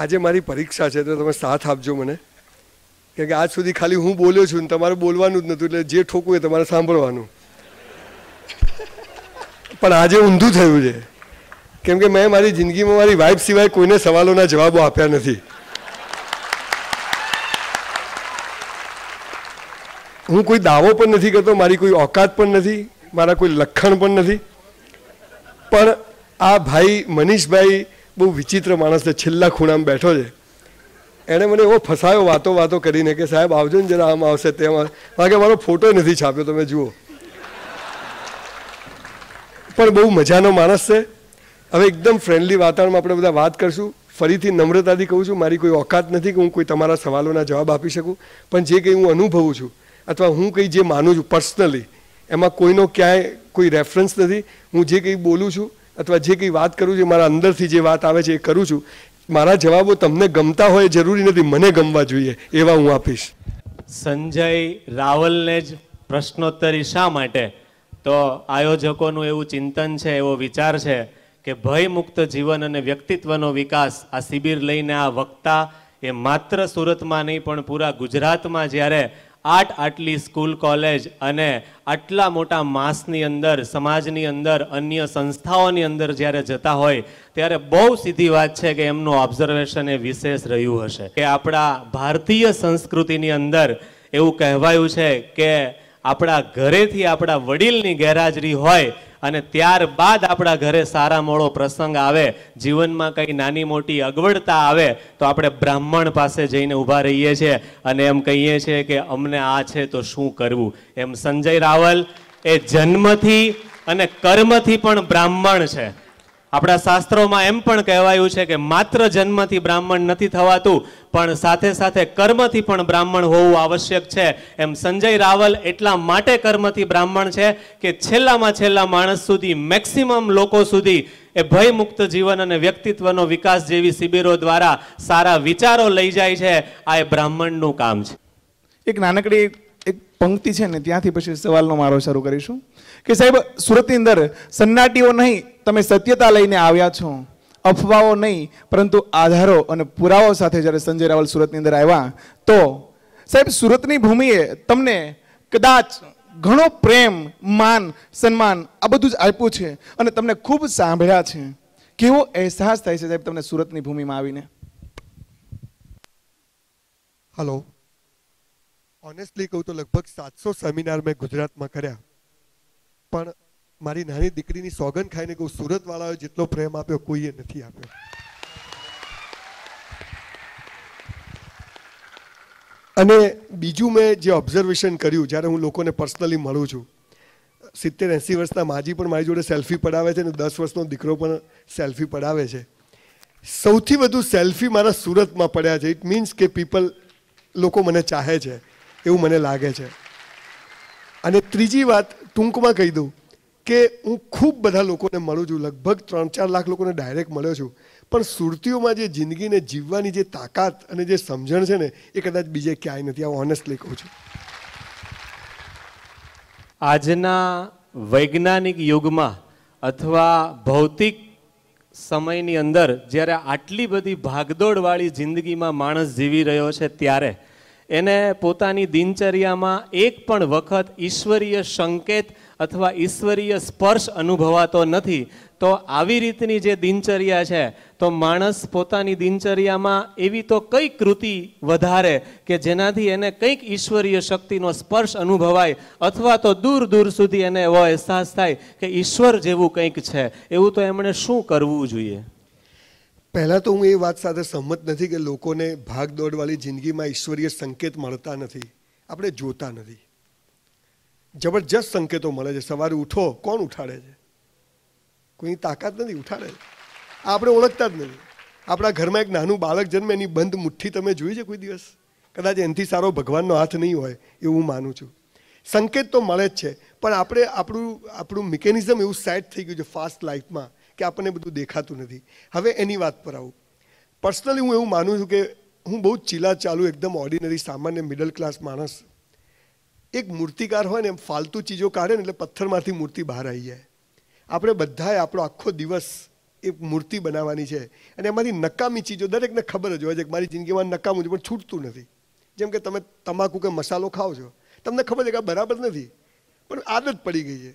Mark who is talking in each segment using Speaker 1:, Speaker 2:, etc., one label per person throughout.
Speaker 1: આજે મારી પરીક્ષા છે તો તમે સાથ આપજો મને કેમ કે આજ સુધી ખાલી હું બોલ્યો છું ને તમારે બોલવાનું જ નહોતું એટલે જે ઠોકવું એ તમારે સાંભળવાનું પણ આજે ઊંધું થયું છે કેમ કે મેં મારી જિંદગીમાં મારી વાઈફ સિવાય કોઈને સવાલોના જવાબો આપ્યા નથી હું કોઈ દાવો પણ નથી કરતો મારી કોઈ ઓકાત પણ નથી મારા કોઈ લખાણ પણ નથી પણ આ ભાઈ મનીષભાઈ બહુ વિચિત્ર માણસ છે છેલ્લા ખૂણામાં બેઠો છે એણે મને એવો ફસાયો વાતો વાતો કરીને કે સાહેબ આવજો ને જરા આમ આવશે તેમ કારણ મારો ફોટો નથી છાપ્યો તમે જુઓ પણ બહુ મજાનો માણસ છે હવે એકદમ ફ્રેન્ડલી વાતાવરણમાં આપણે બધા વાત કરશું ફરીથી નમ્રતાથી કહું છું મારી કોઈ ઓકાત નથી કે હું કોઈ તમારા સવાલોના જવાબ આપી શકું પણ જે કંઈ હું અનુભવું છું અથવા હું કંઈ જે માનું છું પર્સનલી એમાં કોઈનો ક્યાંય કોઈ રેફરન્સ નથી હું જે કંઈ બોલું છું અથવા જે કંઈ વાત કરું છું મારા અંદરથી જે વાત આવે છે એ કરું છું મારા જવાબો તમને ગમતા હોય જરૂરી નથી મને ગમવા જોઈએ એવા હું આપીશ સંજય
Speaker 2: રાવલને જ પ્રશ્નોત્તરી શા માટે તો આયોજકોનું એવું ચિંતન છે એવો વિચાર છે કે ભયમુક્ત જીવન અને વ્યક્તિત્વનો વિકાસ આ શિબિર લઈને આ વક્તા એ માત્ર સુરતમાં નહીં પણ પૂરા ગુજરાતમાં જ્યારે આઠ આટલી સ્કૂલ કોલેજ અને આટલા મોટા માસની અંદર સમાજની અંદર અન્ય સંસ્થાઓની અંદર જ્યારે જતા હોય ત્યારે બહુ સીધી વાત છે કે એમનું ઓબ્ઝર્વેશન એ વિશેષ રહ્યું હશે કે આપણા ભારતીય સંસ્કૃતિની અંદર એવું કહેવાયું છે કે આપણા ઘરેથી આપણા વડીલની ગેરહાજરી હોય અને ત્યારબાદ આપણા ઘરે સારા મોળો પ્રસંગ આવે જીવનમાં કંઈ નાની મોટી અગવડતા આવે તો આપણે બ્રાહ્મણ પાસે જઈને ઊભા રહીએ છીએ અને એમ કહીએ છીએ કે અમને આ છે તો શું કરવું એમ સંજય રાવલ એ જન્મથી અને કર્મથી પણ બ્રાહ્મણ છે આપણા શાસ્ત્રોમાં એમ પણ કહેવાયું છે કે માત્ર જન્મથી બ્રાહ્મણ નથી થવાતું પણ સાથે સાથે કર્મથી પણ બ્રાહ્મણ હોવું આવશ્યક છે એમ સંજય રાવલ એટલા માટે કર્મથી બ્રાહ્મણ છે કે છેલ્લામાં છેલ્લા માણસ સુધી મેક્સિમમ લોકો સુધી એ ભયમુક્ત જીવન અને વ્યક્તિત્વનો વિકાસ જેવી શિબિરો દ્વારા સારા વિચારો લઈ જાય છે આ એ બ્રાહ્મણનું કામ છે
Speaker 3: એક નાનકડી એક પંક્તિ છે ને ત્યાંથી પછી સવાલનો મારો શરૂ કરીશું કે સાહેબ સુરતની અંદર સન્નાટીઓ નહીં તમે સત્યતા લઈને આવ્યા છો અફવાઓ નહીં પરંતુ આધારો અને પુરાવો સાથે જ્યારે સંજય રાવલ સુરતની અંદર આવ્યા તો સાહેબ સુરતની ભૂમિએ તમને કદાચ ઘણો પ્રેમ માન સન્માન આ બધું જ આપ્યું છે અને તમને ખૂબ સાંભળ્યા છે કેવો અહેસાસ થાય છે સાહેબ તમને સુરતની ભૂમિમાં આવીને
Speaker 1: હલો ઓનેસ્ટલી કહું તો લગભગ સાતસો સેમિનાર મેં ગુજરાતમાં કર્યા પણ મારી નાની દીકરીની સોગન ખાઈને કહું સુરતવાળાઓએ જેટલો પ્રેમ આપ્યો કોઈએ નથી આપ્યો અને બીજું મેં જે ઓબ્ઝર્વેશન કર્યું જ્યારે હું લોકોને પર્સનલી મળું છું સિત્તેર એંસી વર્ષના માજી પણ મારી જોડે સેલ્ફી પડાવે છે અને દસ વર્ષનો દીકરો પણ સેલ્ફી પડાવે છે સૌથી વધુ સેલ્ફી મારા સુરતમાં પડ્યા છે ઇટ મીન્સ કે પીપલ લોકો મને ચાહે છે એવું મને લાગે છે અને ત્રીજી વાત ટૂંકમાં કહી દઉં કે હું ખૂબ બધા લોકોને મળું છું લગભગ ત્રણ ચાર લાખ લોકોને ડાયરેક્ટ મળ્યો છું પણ સુરતીઓમાં જે જિંદગીને જીવવાની જે તાકાત અને જે સમજણ છે ને એ કદાચ બીજે ક્યાંય નથી આ ઓનેસ્ટલી કહું છું
Speaker 2: આજના વૈજ્ઞાનિક યુગમાં અથવા ભૌતિક સમયની અંદર જ્યારે આટલી બધી ભાગદોડવાળી જિંદગીમાં માણસ જીવી રહ્યો છે ત્યારે એને પોતાની દિનચર્યામાં એક પણ વખત ઈશ્વરીય સંકેત અથવા ઈશ્વરીય સ્પર્શ અનુભવાતો નથી તો આવી રીતની જે દિનચર્યા છે તો માણસ પોતાની દિનચર્યામાં એવી તો કઈ કૃતિ વધારે કે જેનાથી એને કંઈક ઈશ્વરીય શક્તિનો સ્પર્શ અનુભવાય અથવા તો દૂર દૂર સુધી એને એવો અહેસાસ થાય કે ઈશ્વર જેવું કંઈક છે એવું તો એમણે શું કરવું જોઈએ
Speaker 1: પહેલાં તો હું એ વાત સાથે સહમત નથી કે લોકોને ભાગદોડવાળી જિંદગીમાં ઈશ્વરીય સંકેત મળતા નથી આપણે જોતા નથી જબરજસ્ત સંકેતો મળે છે સવારે ઉઠો કોણ ઉઠાડે છે કોઈની તાકાત નથી ઉઠાડે છે આપણે ઓળખતા જ નથી આપણા ઘરમાં એક નાનું બાળક જન્મે એની બંધ મુઠ્ઠી તમે જોઈ છે કોઈ દિવસ કદાચ એનાથી સારો ભગવાનનો હાથ નહીં હોય એવું હું માનું છું સંકેત તો મળે જ છે પણ આપણે આપણું આપણું મિકેનિઝમ એવું સેટ થઈ ગયું છે ફાસ્ટ લાઈફમાં કે આપણને બધું દેખાતું નથી હવે એની વાત પર આવું પર્સનલી હું એવું માનું છું કે હું બહુ ચીલા ચાલુ એકદમ ઓર્ડિનરી સામાન્ય મિડલ ક્લાસ માણસ એક મૂર્તિકાર હોય ને એમ ફાલતુ ચીજો કાઢે ને એટલે પથ્થરમાંથી મૂર્તિ બહાર આવી જાય આપણે બધાએ આપણો આખો દિવસ એ મૂર્તિ બનાવવાની છે અને એમાંથી નકામી ચીજો દરેકને ખબર જ હોય છે કે મારી જિંદગીમાં નકામું છે પણ છૂટતું નથી જેમ કે તમે તમાકુ કે મસાલો ખાઓ છો તમને ખબર છે કે આ બરાબર નથી પણ આદત પડી ગઈ છે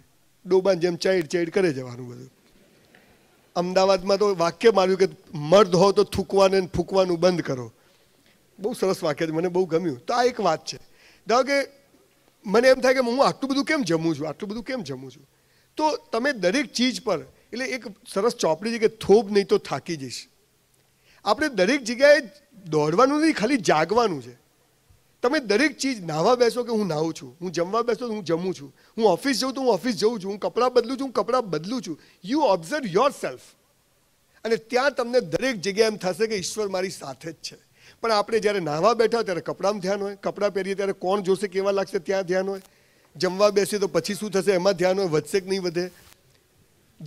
Speaker 1: ડોબાન જેમ ચૈડ ચૈડ કરે જવાનું બધું અમદાવાદમાં તો વાક્ય માર્યું કે મર્દ હો તો થૂકવાને ફૂંકવાનું બંધ કરો બહુ સરસ વાક્ય છે મને બહુ ગમ્યું તો આ એક વાત છે ધારો કે મને એમ થાય કે હું આટલું બધું કેમ જમું છું આટલું બધું કેમ જમું છું તો તમે દરેક ચીજ પર એટલે એક સરસ ચોપડી છે કે થોભ નહીં તો થાકી જઈશ આપણે દરેક જગ્યાએ દોડવાનું નહીં ખાલી જાગવાનું છે તમે દરેક ચીજ નાહવા બેસો કે હું નાહું છું હું જમવા બેસો તો હું જમું છું હું ઓફિસ જઉં તો હું ઓફિસ જઉં છું હું કપડાં બદલું છું હું કપડાં બદલું છું યુ ઓબ્ઝર્વ યોર સેલ્ફ અને ત્યાં તમને દરેક જગ્યાએ એમ થશે કે ઈશ્વર મારી સાથે જ છે પણ આપણે જ્યારે નાહવા બેઠા ત્યારે કપડામાં ધ્યાન હોય કપડાં પહેરીએ ત્યારે કોણ જોશે કેવા લાગશે ત્યાં ધ્યાન હોય જમવા બેસીએ તો પછી શું થશે એમાં ધ્યાન હોય વધશે કે નહીં વધે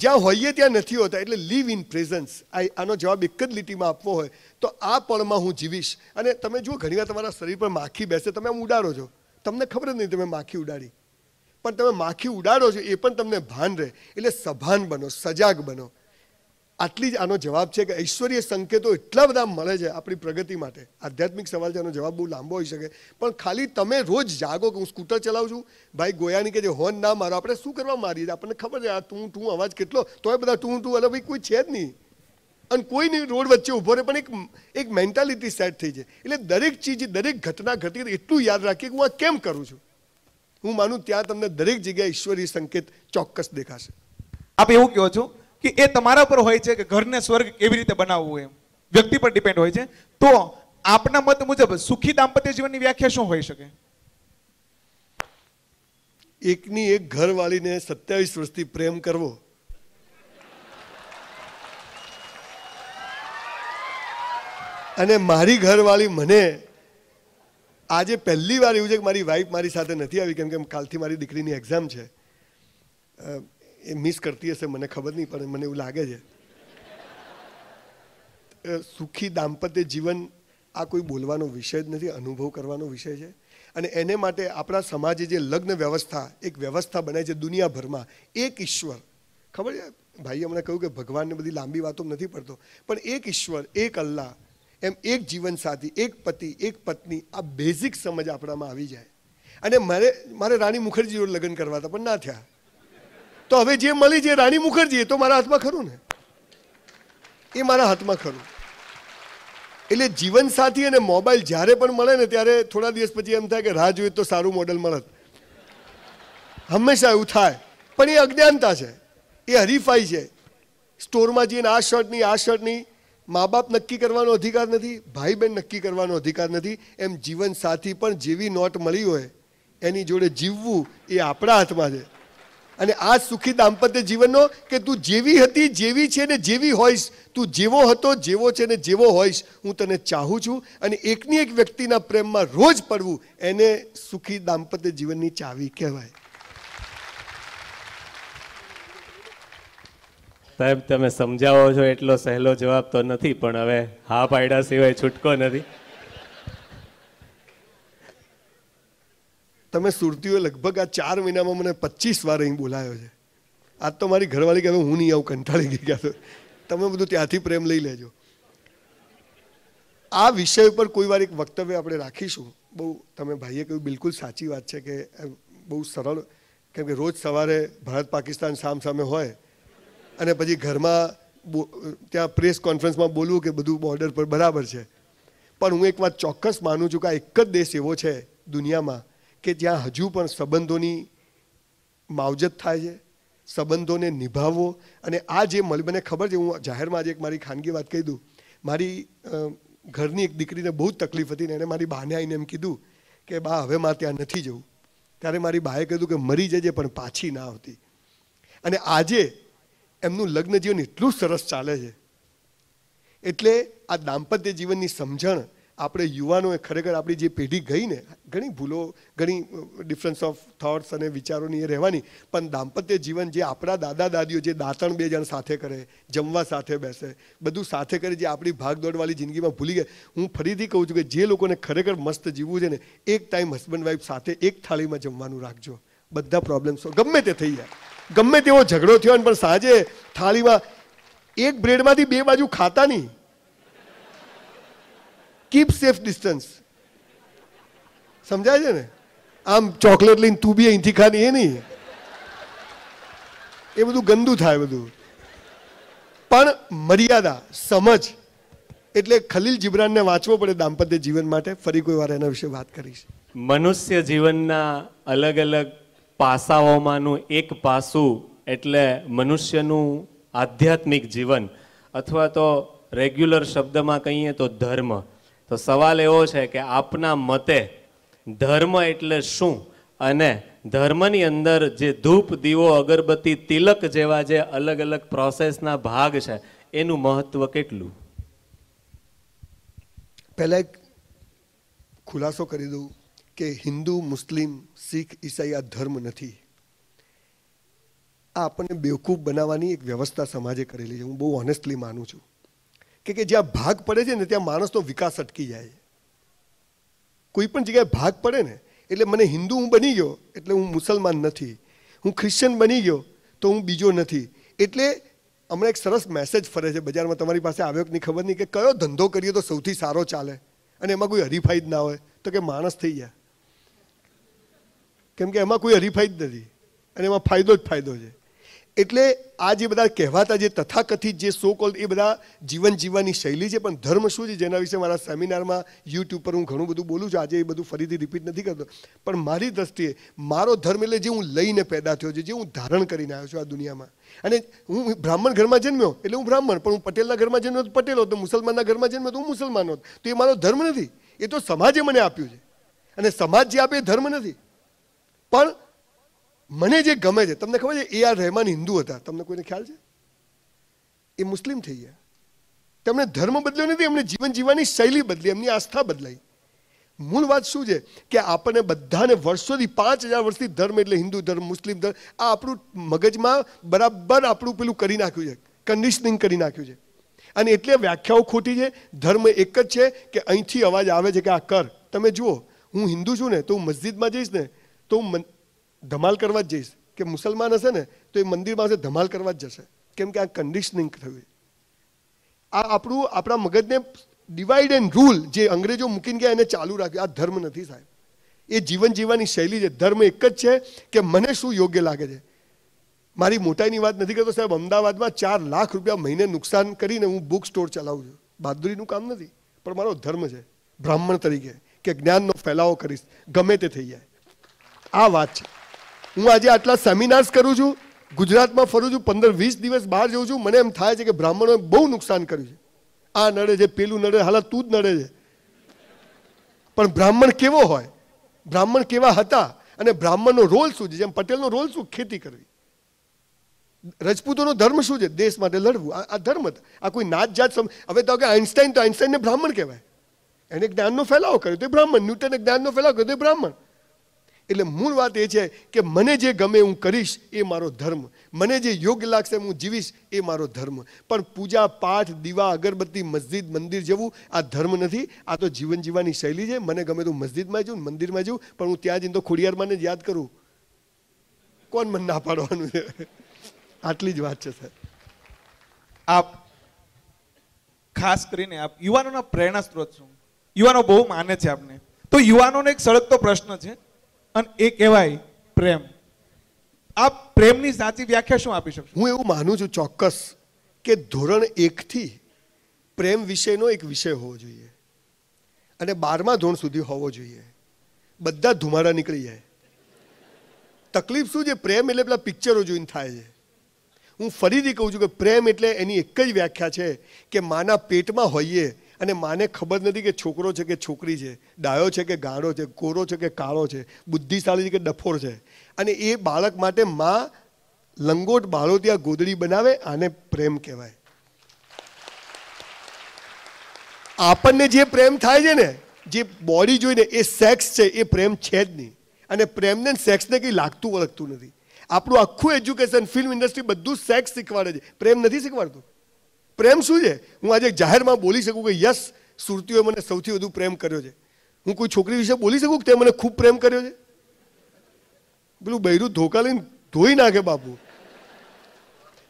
Speaker 1: જ્યાં હોઈએ ત્યાં નથી હોતા એટલે લીવ ઇન પ્રેઝન્સ આ આનો જવાબ એક જ લીટીમાં આપવો હોય તો આ પળમાં હું જીવીશ અને તમે જુઓ ઘણીવાર તમારા શરીર પર માખી બેસે તમે આમ ઉડાડો છો તમને ખબર જ નહીં તમે માખી ઉડાડી પણ તમે માખી ઉડાડો છો એ પણ તમને ભાન રહે એટલે સભાન બનો સજાગ બનો આટલી જ આનો જવાબ છે કે ઐશ્વર્ય સંકેતો એટલા બધા મળે છે આપણી પ્રગતિ માટે આધ્યાત્મિક સવાલ છે આનો જવાબ બહુ લાંબો હોઈ શકે પણ ખાલી તમે રોજ જાગો કે હું સ્કૂટર ચલાવું છું ભાઈ ગોયાની કે જે હોર્ન ના મારો આપણે શું કરવા મારીએ આપણને ખબર છે આ તું તું અવાજ કેટલો તોય બધા તું તું અલગ ભાઈ કોઈ છે જ નહીં અને કોઈ નહીં રોડ વચ્ચે ઊભો રહે પણ એક એક મેન્ટાલિટી સેટ થઈ છે એટલે દરેક ચીજ દરેક ઘટના ઘટી એટલું યાદ રાખીએ કે હું આ કેમ કરું છું હું માનું ત્યાં તમને દરેક જગ્યાએ ઈશ્વરીય સંકેત ચોક્કસ દેખાશે આપ એવું કહો
Speaker 3: છો કે એ તમારા પર હોય છે કે ઘરને સ્વર્ગ કેવી રીતે બનાવવું એમ વ્યક્તિ પર ડિપેન્ડ હોય છે
Speaker 1: તો આપના મત મુજબ સુખી દાંપત્ય જીવનની વ્યાખ્યા શું હોઈ શકે એકની એક ઘરવાળીને સત્યાવીસ વર્ષથી પ્રેમ કરવો અને મારી ઘરવાળી મને આજે પહેલી વાર એવું છે કે મારી વાઈફ મારી સાથે નથી આવી કેમ કે કાલથી મારી દીકરીની એક્ઝામ છે એ મિસ કરતી હશે મને ખબર નહીં પણ મને એવું લાગે છે સુખી દાંપત્ય જીવન આ કોઈ બોલવાનો વિષય જ નથી અનુભવ કરવાનો વિષય છે અને એને માટે આપણા સમાજે જે લગ્ન વ્યવસ્થા એક વ્યવસ્થા બનાવી છે દુનિયાભરમાં એક ઈશ્વર ખબર છે ભાઈ હમણાં કહ્યું કે ભગવાનને બધી લાંબી વાતો નથી પડતો પણ એક ઈશ્વર એક અલ્લાહ એમ એક જીવનસાથી એક પતિ એક પત્ની આ બેઝિક સમજ આપણામાં આવી જાય અને મારે મારે રાણી મુખર્જી જોડે લગ્ન કરવા હતા પણ ના થયા તો હવે જે મળી છે રાણી મુખર્જી એ તો મારા હાથમાં ખરું ને એ મારા હાથમાં ખરું એટલે જીવનસાથી અને મોબાઈલ જ્યારે પણ મળે ને ત્યારે થોડા દિવસ પછી એમ થાય કે રાહ જોઈએ તો સારું મોડલ મળત હંમેશા એવું થાય પણ એ અજ્ઞાનતા છે એ હરીફાઈ છે સ્ટોરમાં જઈને આ શર્ટની આ શર્ટની મા બાપ નક્કી કરવાનો અધિકાર નથી ભાઈ બહેન નક્કી કરવાનો અધિકાર નથી એમ જીવનસાથી પણ જેવી નોટ મળી હોય એની જોડે જીવવું એ આપણા હાથમાં છે અને આ સુખી દાંપત્ય જીવનનો કે તું જેવી હતી જેવી છે ને જેવી હોઈશ તું જેવો હતો જેવો છે ને જેવો હોઈશ હું તને ચાહું છું અને એકની એક વ્યક્તિના પ્રેમમાં રોજ પડવું એને સુખી દાંપત્ય જીવનની ચાવી કહેવાય
Speaker 2: સાહેબ તમે સમજાવો છો એટલો સહેલો જવાબ તો નથી પણ હવે હા પાડ્યા સિવાય
Speaker 1: છૂટકો નથી તમે સુરતીઓએ લગભગ આ ચાર મહિનામાં મને પચીસ વાર અહીં બોલાયો છે આજ તો મારી ઘરવાળી કહેવાય હું નહીં આવું કંટાળી ગઈ ગયા તો તમે બધું ત્યાંથી પ્રેમ લઈ લેજો આ વિષય ઉપર કોઈ વાર એક વક્તવ્ય આપણે રાખીશું બહુ તમે ભાઈએ કહ્યું બિલકુલ સાચી વાત છે કે બહુ સરળ કેમ કે રોજ સવારે ભારત પાકિસ્તાન સામ સામે હોય અને પછી ઘરમાં ત્યાં પ્રેસ કોન્ફરન્સમાં બોલવું કે બધું બોર્ડર પર બરાબર છે પણ હું એક વાત ચોક્કસ માનું છું કે આ એક જ દેશ એવો છે દુનિયામાં કે જ્યાં હજુ પણ સંબંધોની માવજત થાય છે સંબંધોને નિભાવવો અને આ જે મળી મને ખબર છે હું જાહેરમાં આજે એક મારી ખાનગી વાત કહી દઉં મારી ઘરની એક દીકરીને બહુ જ તકલીફ હતી ને એણે મારી બાને આવીને એમ કીધું કે બા હવે મારે ત્યાં નથી જવું ત્યારે મારી બાએ કીધું કે મરી જજે પણ પાછી ના આવતી અને આજે એમનું લગ્ન જીવન એટલું સરસ ચાલે છે એટલે આ દાંપત્ય જીવનની સમજણ આપણે યુવાનોએ ખરેખર આપણી જે પેઢી ગઈ ને ઘણી ભૂલો ઘણી ડિફરન્સ ઓફ થોટ્સ અને વિચારોની એ રહેવાની પણ દાંપત્ય જીવન જે આપણા દાદા દાદીઓ જે દાંતણ બે જણ સાથે કરે જમવા સાથે બેસે બધું સાથે કરે જે આપણી ભાગદોડવાળી જિંદગીમાં ભૂલી ગયા હું ફરીથી કહું છું કે જે લોકોને ખરેખર મસ્ત જીવવું છે ને એક ટાઈમ હસબન્ડ વાઈફ સાથે એક થાળીમાં જમવાનું રાખજો બધા પ્રોબ્લેમ્સ ગમે તે થઈ જાય ગમે તેવો ઝઘડો થયો ને પણ સાંજે થાળીમાં એક બ્રેડમાંથી બે બાજુ ખાતા નહીં કીપ સેફ ડિસ્ટન્સ સમજાય છે ને આમ ચોકલેટ લઈને તું બી અહીંથી ખાની એ નહીં એ બધું ગંદુ થાય બધું પણ મર્યાદા સમજ એટલે ખલીલ જીબ્રાનને વાંચવો પડે દાંપત્ય જીવન માટે ફરી કોઈ વાર એના વિશે વાત કરીશ
Speaker 2: મનુષ્ય જીવનના અલગ અલગ પાસાઓમાંનું એક પાસું એટલે મનુષ્યનું આધ્યાત્મિક જીવન અથવા તો રેગ્યુલર શબ્દમાં કહીએ તો ધર્મ તો સવાલ એવો છે કે આપના મતે ધર્મ એટલે શું અને ધર્મની અંદર જે ધૂપ દીવો અગરબત્તી તિલક જેવા જે અલગ અલગ પ્રોસેસના ભાગ છે એનું મહત્વ કેટલું
Speaker 1: પહેલાં એક ખુલાસો કરી દઉં કે હિન્દુ મુસ્લિમ શીખ ઈસાઈ આ ધર્મ નથી આ આપણને બેવકૂફ બનાવવાની એક વ્યવસ્થા સમાજે કરેલી છે હું બહુ ઓનેસ્ટલી માનું છું કે કે જ્યાં ભાગ પડે છે ને ત્યાં માણસનો વિકાસ અટકી જાય કોઈ પણ જગ્યાએ ભાગ પડે ને એટલે મને હિન્દુ હું બની ગયો એટલે હું મુસલમાન નથી હું ખ્રિશ્ચન બની ગયો તો હું બીજો નથી એટલે હમણાં એક સરસ મેસેજ ફરે છે બજારમાં તમારી પાસે આવ્યો કે નહીં ખબર નહીં કે કયો ધંધો કરીએ તો સૌથી સારો ચાલે અને એમાં કોઈ હરીફાઈ જ ના હોય તો કે માણસ થઈ જાય કેમ કે એમાં કોઈ હરીફાઈ જ નથી અને એમાં ફાયદો જ ફાયદો છે એટલે આ જે બધા કહેવાતા જે તથાકથિત જે સો કોલ એ બધા જીવન જીવવાની શૈલી છે પણ ધર્મ શું છે જેના વિશે મારા સેમિનારમાં યુટ્યુબ પર હું ઘણું બધું બોલું છું આજે એ બધું ફરીથી રિપીટ નથી કરતો પણ મારી દ્રષ્ટિએ મારો ધર્મ એટલે જે હું લઈને પેદા થયો છે જે હું ધારણ કરીને આવ્યો છું આ દુનિયામાં અને હું બ્રાહ્મણ ઘરમાં જન્મ્યો એટલે હું બ્રાહ્મણ પણ હું પટેલના ઘરમાં જન્મ્યો તો પટેલ હતો મુસલમાનના ઘરમાં જન્મ્યો તો હું મુસલમાન હોત તો એ મારો ધર્મ નથી એ તો સમાજે મને આપ્યું છે અને સમાજ જે આપે એ ધર્મ નથી પણ મને જે ગમે છે તમને ખબર છે એ આર રહેમાન હિન્દુ હતા તમને કોઈને ખ્યાલ છે એ મુસ્લિમ થઈ ગયા તેમણે ધર્મ બદલ્યો નથી એમને જીવન જીવવાની શૈલી બદલી એમની આસ્થા બદલાઈ મૂળ વાત શું છે કે આપણને બધાને વર્ષોથી પાંચ હજાર વર્ષથી ધર્મ એટલે હિન્દુ ધર્મ મુસ્લિમ ધર્મ આ આપણું મગજમાં બરાબર આપણું પેલું કરી નાખ્યું છે કન્ડિશનિંગ કરી નાખ્યું છે અને એટલે વ્યાખ્યાઓ ખોટી છે ધર્મ એક જ છે કે અહીંથી અવાજ આવે છે કે આ કર તમે જુઓ હું હિન્દુ છું ને તો હું મસ્જિદમાં જઈશ ને તો હું ધમાલ કરવા જ જઈશ કે મુસલમાન હશે ને તો એ મંદિર પાસે ધમાલ કરવા જ જશે કેમ કે આ કન્ડિશનિંગ થયું આ આપણું આપણા મગજને ડિવાઇડ એન્ડ રૂલ જે અંગ્રેજો મૂકીને ગયા એને ચાલુ રાખ્યું આ ધર્મ નથી સાહેબ એ જીવન જીવવાની શૈલી છે ધર્મ એક જ છે કે મને શું યોગ્ય લાગે છે મારી મોટાઈની વાત નથી કરતો સાહેબ અમદાવાદમાં ચાર લાખ રૂપિયા મહિને નુકસાન કરીને હું બુક સ્ટોર ચલાવું છું બહાદુરીનું કામ નથી પણ મારો ધર્મ છે બ્રાહ્મણ તરીકે કે જ્ઞાનનો ફેલાવો કરીશ ગમે તે થઈ જાય આ વાત છે હું આજે આટલા સેમિનાર્સ કરું છું ગુજરાતમાં ફરું છું પંદર વીસ દિવસ બહાર જઉં છું મને એમ થાય છે કે બ્રાહ્મણોએ બહુ નુકસાન કર્યું છે આ નડે છે પેલું નડે હાલા તું જ નડે છે પણ બ્રાહ્મણ કેવો હોય બ્રાહ્મણ કેવા હતા અને બ્રાહ્મણનો રોલ શું છે જેમ પટેલનો રોલ શું ખેતી કરવી રજપૂતોનો ધર્મ શું છે દેશ માટે લડવું આ ધર્મ આ કોઈ નાત જાત હવે તો કે આઇન્સ્ટાઈન તો આઇન્સ્ટાઈનને બ્રાહ્મણ કહેવાય એને જ્ઞાનનો ફેલાવો કર્યો તે બ્રાહ્મણ ન્યૂટને જ્ઞાનનો ફેલાવો કર્યો તે બ્રાહ્મણ એટલે મૂળ વાત એ છે કે મને જે ગમે હું કરીશ એ મારો ધર્મ મને જે યોગ્ય લાગશે હું જીવીશ એ મારો ધર્મ પણ પૂજા પાઠ દીવા અગરબત્તી મસ્જિદ મંદિર જેવું આ ધર્મ નથી આ તો જીવન જીવવાની શૈલી છે મને ગમે તો મસ્જિદમાં જઉં મંદિરમાં જઉં પણ હું ત્યાં જઈને તો ખોડિયારમાંને જ યાદ કરું કોણ મને ના પાડવાનું છે આટલી જ વાત છે સર
Speaker 3: આપ ખાસ કરીને આપ યુવાનોના પ્રેરણા સ્ત્રોત છું યુવાનો બહુ માને છે આપને તો યુવાનોને એક સળગતો પ્રશ્ન છે અને એ કહેવાય
Speaker 1: પ્રેમ આ પ્રેમની સાચી વ્યાખ્યા શું આપી શકું હું એવું માનું છું ચોક્કસ કે ધોરણ એકથી પ્રેમ વિષયનો એક વિષય હોવો જોઈએ અને બારમા ધોરણ સુધી હોવો જોઈએ બધા ધુમાડા નીકળી જાય તકલીફ શું છે પ્રેમ એટલે પેલા પિક્ચરો જોઈને થાય છે હું ફરીથી કહું છું કે પ્રેમ એટલે એની એક જ વ્યાખ્યા છે કે માના પેટમાં હોઈએ અને માને ખબર નથી કે છોકરો છે કે છોકરી છે ડાયો છે કે ગાળો છે કોરો છે કે કાળો છે બુદ્ધિશાળી છે કે ડફોર છે અને એ બાળક માટે મા લંગોટ બાળો ત્યાં ગોદડી બનાવે આને પ્રેમ કહેવાય આપણને જે પ્રેમ થાય છે ને જે બોડી જોઈને એ સેક્સ છે એ પ્રેમ છે જ નહીં અને પ્રેમને સેક્સને કંઈ લાગતું વળગતું નથી આપણું આખું એજ્યુકેશન ફિલ્મ ઇન્ડસ્ટ્રી બધું સેક્સ શીખવાડે છે પ્રેમ નથી શીખવાડતું પ્રેમ શું છે હું આજે જાહેરમાં બોલી શકું કે યસ સુરતીઓએ મને સૌથી વધુ પ્રેમ કર્યો છે હું કોઈ છોકરી વિશે બોલી શકું કે તે મને ખૂબ પ્રેમ કર્યો છે પેલું બૈરું ધોકા લઈને ધોઈ નાખે બાપુ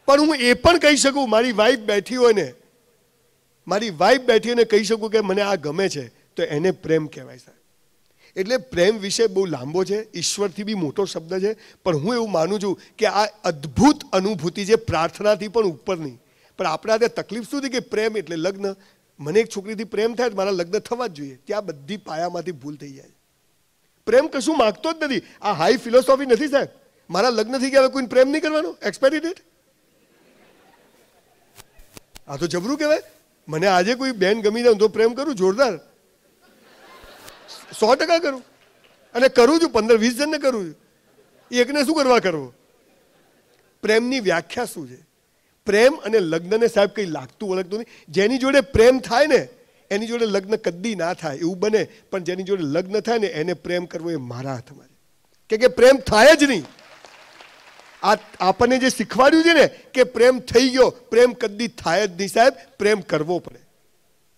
Speaker 1: પણ હું એ પણ કહી શકું મારી વાઈફ બેઠી હોય ને મારી વાઈફ બેઠી અને કહી શકું કે મને આ ગમે છે તો એને પ્રેમ કહેવાય સાહેબ એટલે પ્રેમ વિશે બહુ લાંબો છે ઈશ્વરથી બી મોટો શબ્દ છે પણ હું એવું માનું છું કે આ અદ્ભુત અનુભૂતિ છે પ્રાર્થનાથી પણ ઉપરની પણ આપણે આજે તકલીફ શું સુધી કે પ્રેમ એટલે લગ્ન મને એક છોકરીથી પ્રેમ થાય તો મારા લગ્ન થવા જ જોઈએ ત્યાં બધી પાયામાંથી ભૂલ થઈ જાય પ્રેમ કશું માગતો જ નથી આ હાઈ ફિલોસોફી નથી સાહેબ મારા લગ્ન થઈ ગયા હવે કોઈને પ્રેમ નહીં કરવાનો એક્સપાયરી ડેટ આ તો જબરું કહેવાય મને આજે કોઈ બેન ગમી જાય તો પ્રેમ કરું જોરદાર સો ટકા કરું અને કરું છું પંદર વીસ જણને કરું છું એકને શું કરવા કરવો પ્રેમની વ્યાખ્યા શું છે પ્રેમ અને લગ્નને સાહેબ કંઈ લાગતું વળગતું નહીં જેની જોડે પ્રેમ થાય ને એની જોડે લગ્ન કદી ના થાય એવું બને પણ જેની જોડે લગ્ન થાય ને એને પ્રેમ કરવો એ મારા હાથમાં છે કે પ્રેમ થાય જ નહીં આ આપણને જે શીખવાડ્યું છે ને કે પ્રેમ થઈ ગયો પ્રેમ કદી થાય જ નહીં સાહેબ પ્રેમ કરવો પડે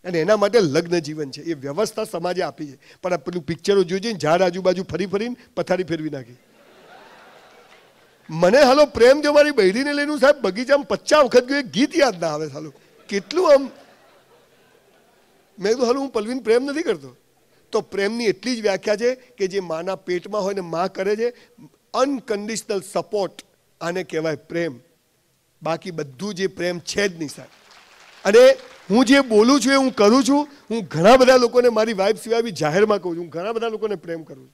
Speaker 1: અને એના માટે લગ્ન જીવન છે એ વ્યવસ્થા સમાજે આપી છે પણ આ પેલું પિક્ચરો જોઈ જઈને ઝાડ આજુબાજુ ફરી ફરીને પથારી ફેરવી નાખી મને હાલો પ્રેમ જો મારી બૈરીને લઈને સાહેબ બગીચામાં પચાસ વખત ગયું ગીત યાદ ના આવે સાલું કેટલું આમ મેં કીધું હાલું હું પલવીન પ્રેમ નથી કરતો તો પ્રેમની એટલી જ વ્યાખ્યા છે કે જે માના પેટમાં હોય ને મા કરે છે અનકન્ડિશનલ સપોર્ટ આને કહેવાય પ્રેમ બાકી બધું જે પ્રેમ છે જ નહીં સાહેબ અને હું જે બોલું છું એ હું કરું છું હું ઘણા બધા લોકોને મારી વાઇફ સિવાય બી જાહેરમાં કહું છું હું ઘણા બધા લોકોને પ્રેમ કરું છું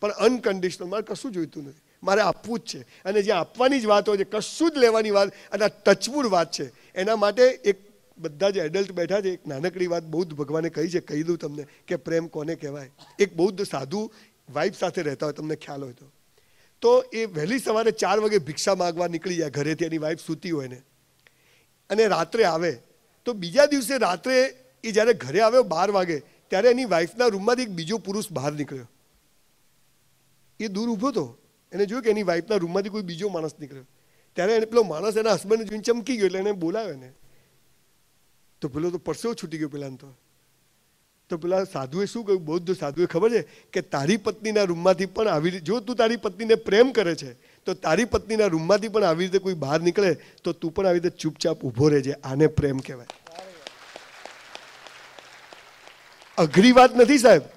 Speaker 1: પણ અનકન્ડિશનલ મારે કશું જોઈતું નથી મારે આપવું જ છે અને જે આપવાની જ વાત હોય છે કશું જ લેવાની વાત અને આ ટચવૂડ વાત છે એના માટે એક બધા જે એડલ્ટ બેઠા છે એક નાનકડી વાત બૌદ્ધ ભગવાને કહી છે કહી દઉં તમને કે પ્રેમ કોને કહેવાય એક બૌદ્ધ સાધુ વાઇફ સાથે રહેતા હોય તમને ખ્યાલ હોય તો તો એ વહેલી સવારે ચાર વાગે ભિક્ષા માગવા નીકળી જાય ઘરેથી એની વાઇફ સૂતી હોય ને અને રાત્રે આવે તો બીજા દિવસે રાત્રે એ જ્યારે ઘરે આવ્યો બાર વાગે ત્યારે એની વાઇફના રૂમમાંથી એક બીજો પુરુષ બહાર નીકળ્યો એ દૂર ઊભો હતો એને જોયું કે એની વાઈફના રૂમમાંથી કોઈ બીજો માણસ નીકળ્યો ત્યારે એને પેલો માણસ એના હસબન્ડ જોઈને ચમકી ગયો એટલે એને બોલાવે ને તો પેલો તો પરસેવો છૂટી ગયો પેલાને તો તો પેલા સાધુએ શું કહ્યું બૌદ્ધ સાધુએ ખબર છે કે તારી પત્નીના રૂમમાંથી પણ આવી જો તું તારી પત્નીને પ્રેમ કરે છે તો તારી પત્નીના રૂમમાંથી પણ આવી રીતે કોઈ બહાર નીકળે તો તું પણ આવી રીતે ચૂપચાપ ઊભો રહેજે આને પ્રેમ કહેવાય અઘરી વાત નથી સાહેબ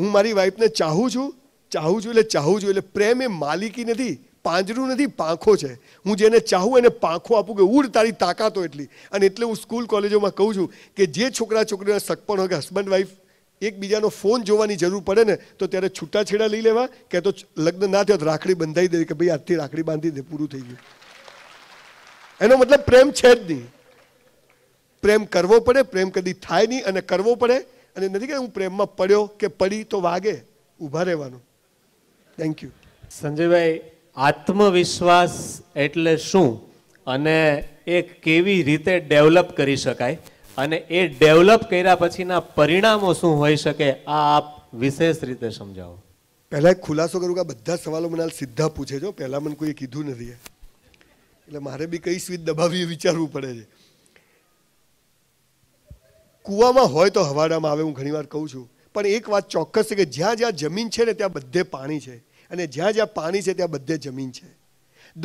Speaker 1: હું મારી વાઈફને ચાહું છું ચાહું છું એટલે ચાહું છું એટલે પ્રેમ એ માલિકી નથી પાંજરું નથી પાંખો છે હું જેને ચાહું એને પાંખો આપું કે ઉડ તારી તાકાતો એટલી અને એટલે હું સ્કૂલ કોલેજોમાં કહું છું કે જે છોકરા છોકરીના સગપણ હોય કે હસબન્ડ વાઈફ એકબીજાનો ફોન જોવાની જરૂર પડે ને તો ત્યારે છૂટાછેડા લઈ લેવા કે તો લગ્ન ના થયો તો રાખડી બંધાઈ દે કે ભાઈ આજથી રાખડી બાંધી દે પૂરું થઈ ગયું એનો મતલબ પ્રેમ છે જ નહીં પ્રેમ કરવો પડે પ્રેમ કદી થાય નહીં અને કરવો પડે અને નથી કે હું પ્રેમમાં પડ્યો કે પડી તો વાગે ઊભા રહેવાનું થેન્ક યુ
Speaker 2: સંજયભાઈ આત્મવિશ્વાસ એટલે શું અને એ કેવી રીતે ડેવલપ કરી શકાય અને એ ડેવલપ કર્યા પછીના પરિણામો શું હોઈ શકે આ આપ વિશેષ રીતે સમજાવો
Speaker 1: પહેલાં એક ખુલાસો કરું કે આ બધા સવાલો મને સીધા પૂછે છો પહેલાં મને કોઈ કીધું નથી એટલે મારે બી કઈ સ્વીચ દબાવી વિચારવું પડે છે કૂવામાં હોય તો હવાડામાં આવે હું ઘણીવાર કહું છું પણ એક વાત ચોક્કસ છે કે જ્યાં જ્યાં જમીન છે ને ત્યાં બધે પાણી છે અને જ્યાં જ્યાં પાણી છે ત્યાં બધે જમીન છે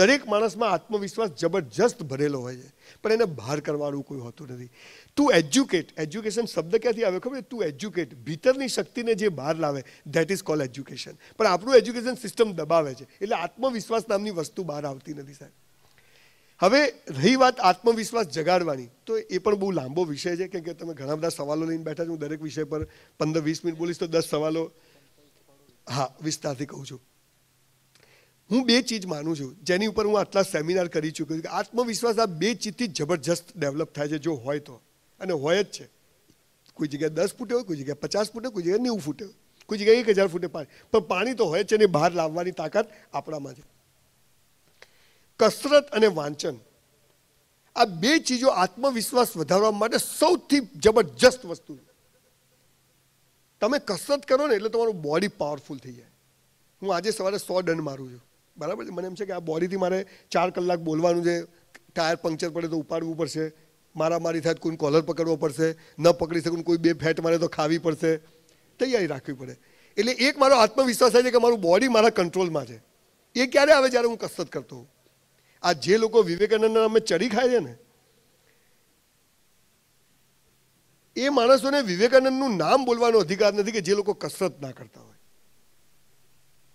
Speaker 1: દરેક માણસમાં આત્મવિશ્વાસ જબરજસ્ત ભરેલો હોય છે પણ એને બહાર કરવાનું કોઈ હોતું નથી તું એજ્યુકેટ એજ્યુકેશન શબ્દ ક્યાંથી આવ્યો ખબર તું એજ્યુકેટ ભીતરની શક્તિને જે બહાર લાવે દેટ ઇઝ કોલ એજ્યુકેશન પણ આપણું એજ્યુકેશન સિસ્ટમ દબાવે છે એટલે આત્મવિશ્વાસ નામની વસ્તુ બહાર આવતી નથી સાહેબ હવે રહી વાત આત્મવિશ્વાસ જગાડવાની તો એ પણ બહુ લાંબો વિષય છે કેમ કે તમે ઘણા બધા સવાલો લઈને બેઠા છો હું દરેક વિષય પર પંદર વીસ મિનિટ બોલીશ તો દસ સવાલો હા વિસ્તારથી કહું છું હું બે ચીજ માનું છું જેની ઉપર હું આટલા સેમિનાર કરી ચૂક્યો કે આત્મવિશ્વાસ આ બે ચીજથી જબરજસ્ત ડેવલપ થાય છે જો હોય તો અને હોય જ છે કોઈ જગ્યાએ દસ ફૂટે હોય કોઈ જગ્યાએ પચાસ ફૂટે કોઈ જગ્યાએ નેવું ફૂટે હોય કોઈ જગ્યાએ એક હજાર ફૂટે પાણી પણ પાણી તો હોય છે ને બહાર લાવવાની તાકાત આપણામાં છે કસરત અને વાંચન આ બે ચીજો આત્મવિશ્વાસ વધારવા માટે સૌથી જબરજસ્ત વસ્તુ છે તમે કસરત કરો ને એટલે તમારું બોડી પાવરફુલ થઈ જાય હું આજે સવારે સો દંડ મારું છું બરાબર છે મને એમ છે કે આ બોડીથી મારે ચાર કલાક બોલવાનું છે ટાયર પંક્ચર પડે તો ઉપાડવું પડશે મારા મારી થાય કોઈ કોલર પકડવો પડશે ન પકડી શકું કોઈ બે ફેટ મારે તો ખાવી પડશે તૈયારી રાખવી પડે એટલે એક મારો આત્મવિશ્વાસ થાય છે કે મારું બોડી મારા કંટ્રોલમાં છે એ ક્યારે આવે જ્યારે હું કસરત કરતો હોઉં આ જે લોકો વિવેકાનંદના નામે ચડી ખાય છે ને એ માણસોને વિવેકાનંદનું નામ બોલવાનો અધિકાર નથી કે જે લોકો કસરત ના કરતા હોય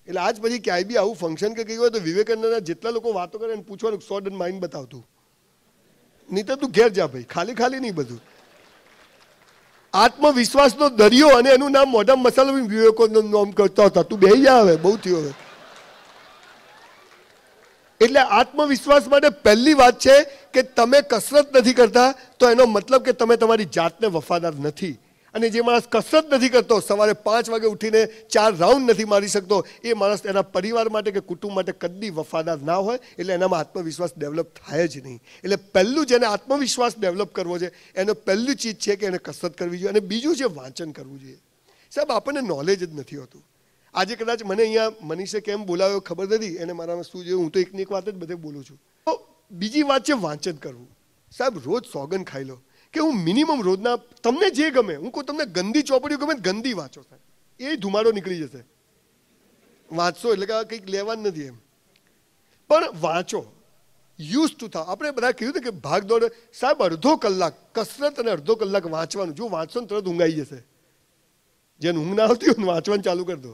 Speaker 1: એટલે આજ પછી ક્યાંય બી આવું ફંક્શન કે કહ્યું હોય તો વિવેકાનંદના જેટલા લોકો વાતો કરે એને પૂછવાનું સો ડન માઇન્ડ બતાવતું નહીં તો તું ઘેર જા ભાઈ ખાલી ખાલી નહીં બધું આત્મવિશ્વાસનો દરિયો અને એનું નામ મોઢા મસાલો વિવેકાનંદ નામ કરતા હતા તું બે જ આવે બહુ થયો હવે એટલે આત્મવિશ્વાસ માટે પહેલી વાત છે કે તમે કસરત નથી કરતા તો એનો મતલબ કે તમે તમારી જાતને વફાદાર નથી અને જે માણસ કસરત નથી કરતો સવારે પાંચ વાગે ઉઠીને ચાર રાઉન્ડ નથી મારી શકતો એ માણસ એના પરિવાર માટે કે કુટુંબ માટે કદી વફાદાર ના હોય એટલે એનામાં આત્મવિશ્વાસ ડેવલપ થાય જ નહીં એટલે પહેલું જેને આત્મવિશ્વાસ ડેવલપ કરવો છે એનો પહેલું ચીજ છે કે એને કસરત કરવી જોઈએ અને બીજું છે વાંચન કરવું જોઈએ સાહેબ આપણને નોલેજ જ નથી હોતું આજે કદાચ મને અહીંયા મનીષે કેમ બોલાવ્યો ખબર નથી એને મારામાં શું જોયું હું તો એકની એક વાત જ બધે બોલું છું તો બીજી વાત છે વાંચન કરવું સાહેબ રોજ સોગન ખાઈ લો કે હું મિનિમમ રોજના તમને જે ગમે હું કહું તમને ગંદી ચોપડીઓ ગમે ગંદી વાંચો સાહેબ એ ધુમાડો નીકળી જશે વાંચશો એટલે કે કંઈક લેવા જ નથી એમ પણ વાંચો યુઝ ટુ થાવ આપણે બધા કીધું હતું કે ભાગદોડ સાહેબ અડધો કલાક કસરત અને અડધો કલાક વાંચવાનું જો વાંચશો ને તરત ઊંઘાઈ જશે જેને ઊંઘ ના આવતી હોય વાંચવાનું ચાલુ કરી દો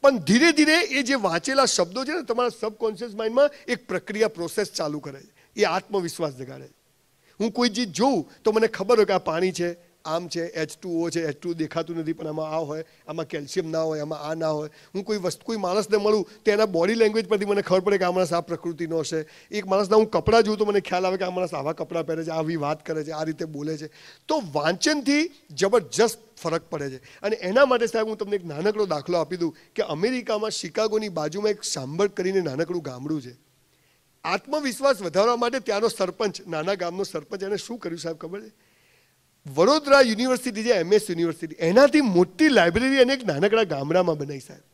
Speaker 1: પણ ધીરે ધીરે એ જે વાંચેલા શબ્દો છે ને તમારા સબકોન્શિયસ માઇન્ડમાં એક પ્રક્રિયા પ્રોસેસ ચાલુ કરે છે એ આત્મવિશ્વાસ જગાડે છે હું કોઈ ચીજ જોઉં તો મને ખબર હોય કે આ પાણી છે આમ છે એચ ટુ ઓ છે એચ ટુ દેખાતું નથી પણ આમાં આ હોય આમાં કેલ્શિયમ ના હોય આમાં આ ના હોય હું કોઈ વસ્તુ કોઈ માણસને મળું તો એના બોડી લેંગ્વેજ પરથી મને ખબર પડે કે આ માણસ આ પ્રકૃતિનો હશે એક માણસના હું કપડાં જોઉં તો મને ખ્યાલ આવે કે આ માણસ આવા કપડાં પહેરે છે આવી વાત કરે છે આ રીતે બોલે છે તો વાંચનથી જબરજસ્ત ફરક પડે છે અને એના માટે સાહેબ હું તમને એક નાનકડો દાખલો આપી દઉં કે અમેરિકામાં શિકાગોની બાજુમાં એક સાંભળ કરીને નાનકડું ગામડું છે આત્મવિશ્વાસ વધારવા માટે ત્યાંનો સરપંચ નાના ગામનો સરપંચ એને શું કર્યું સાહેબ ખબર છે વડોદરા યુનિવર્સિટી જે એમએસ યુનિવર્સિટી એનાથી મોટી લાઇબ્રેરી અને એક નાનકડા ગામડામાં બનાવી સાહેબ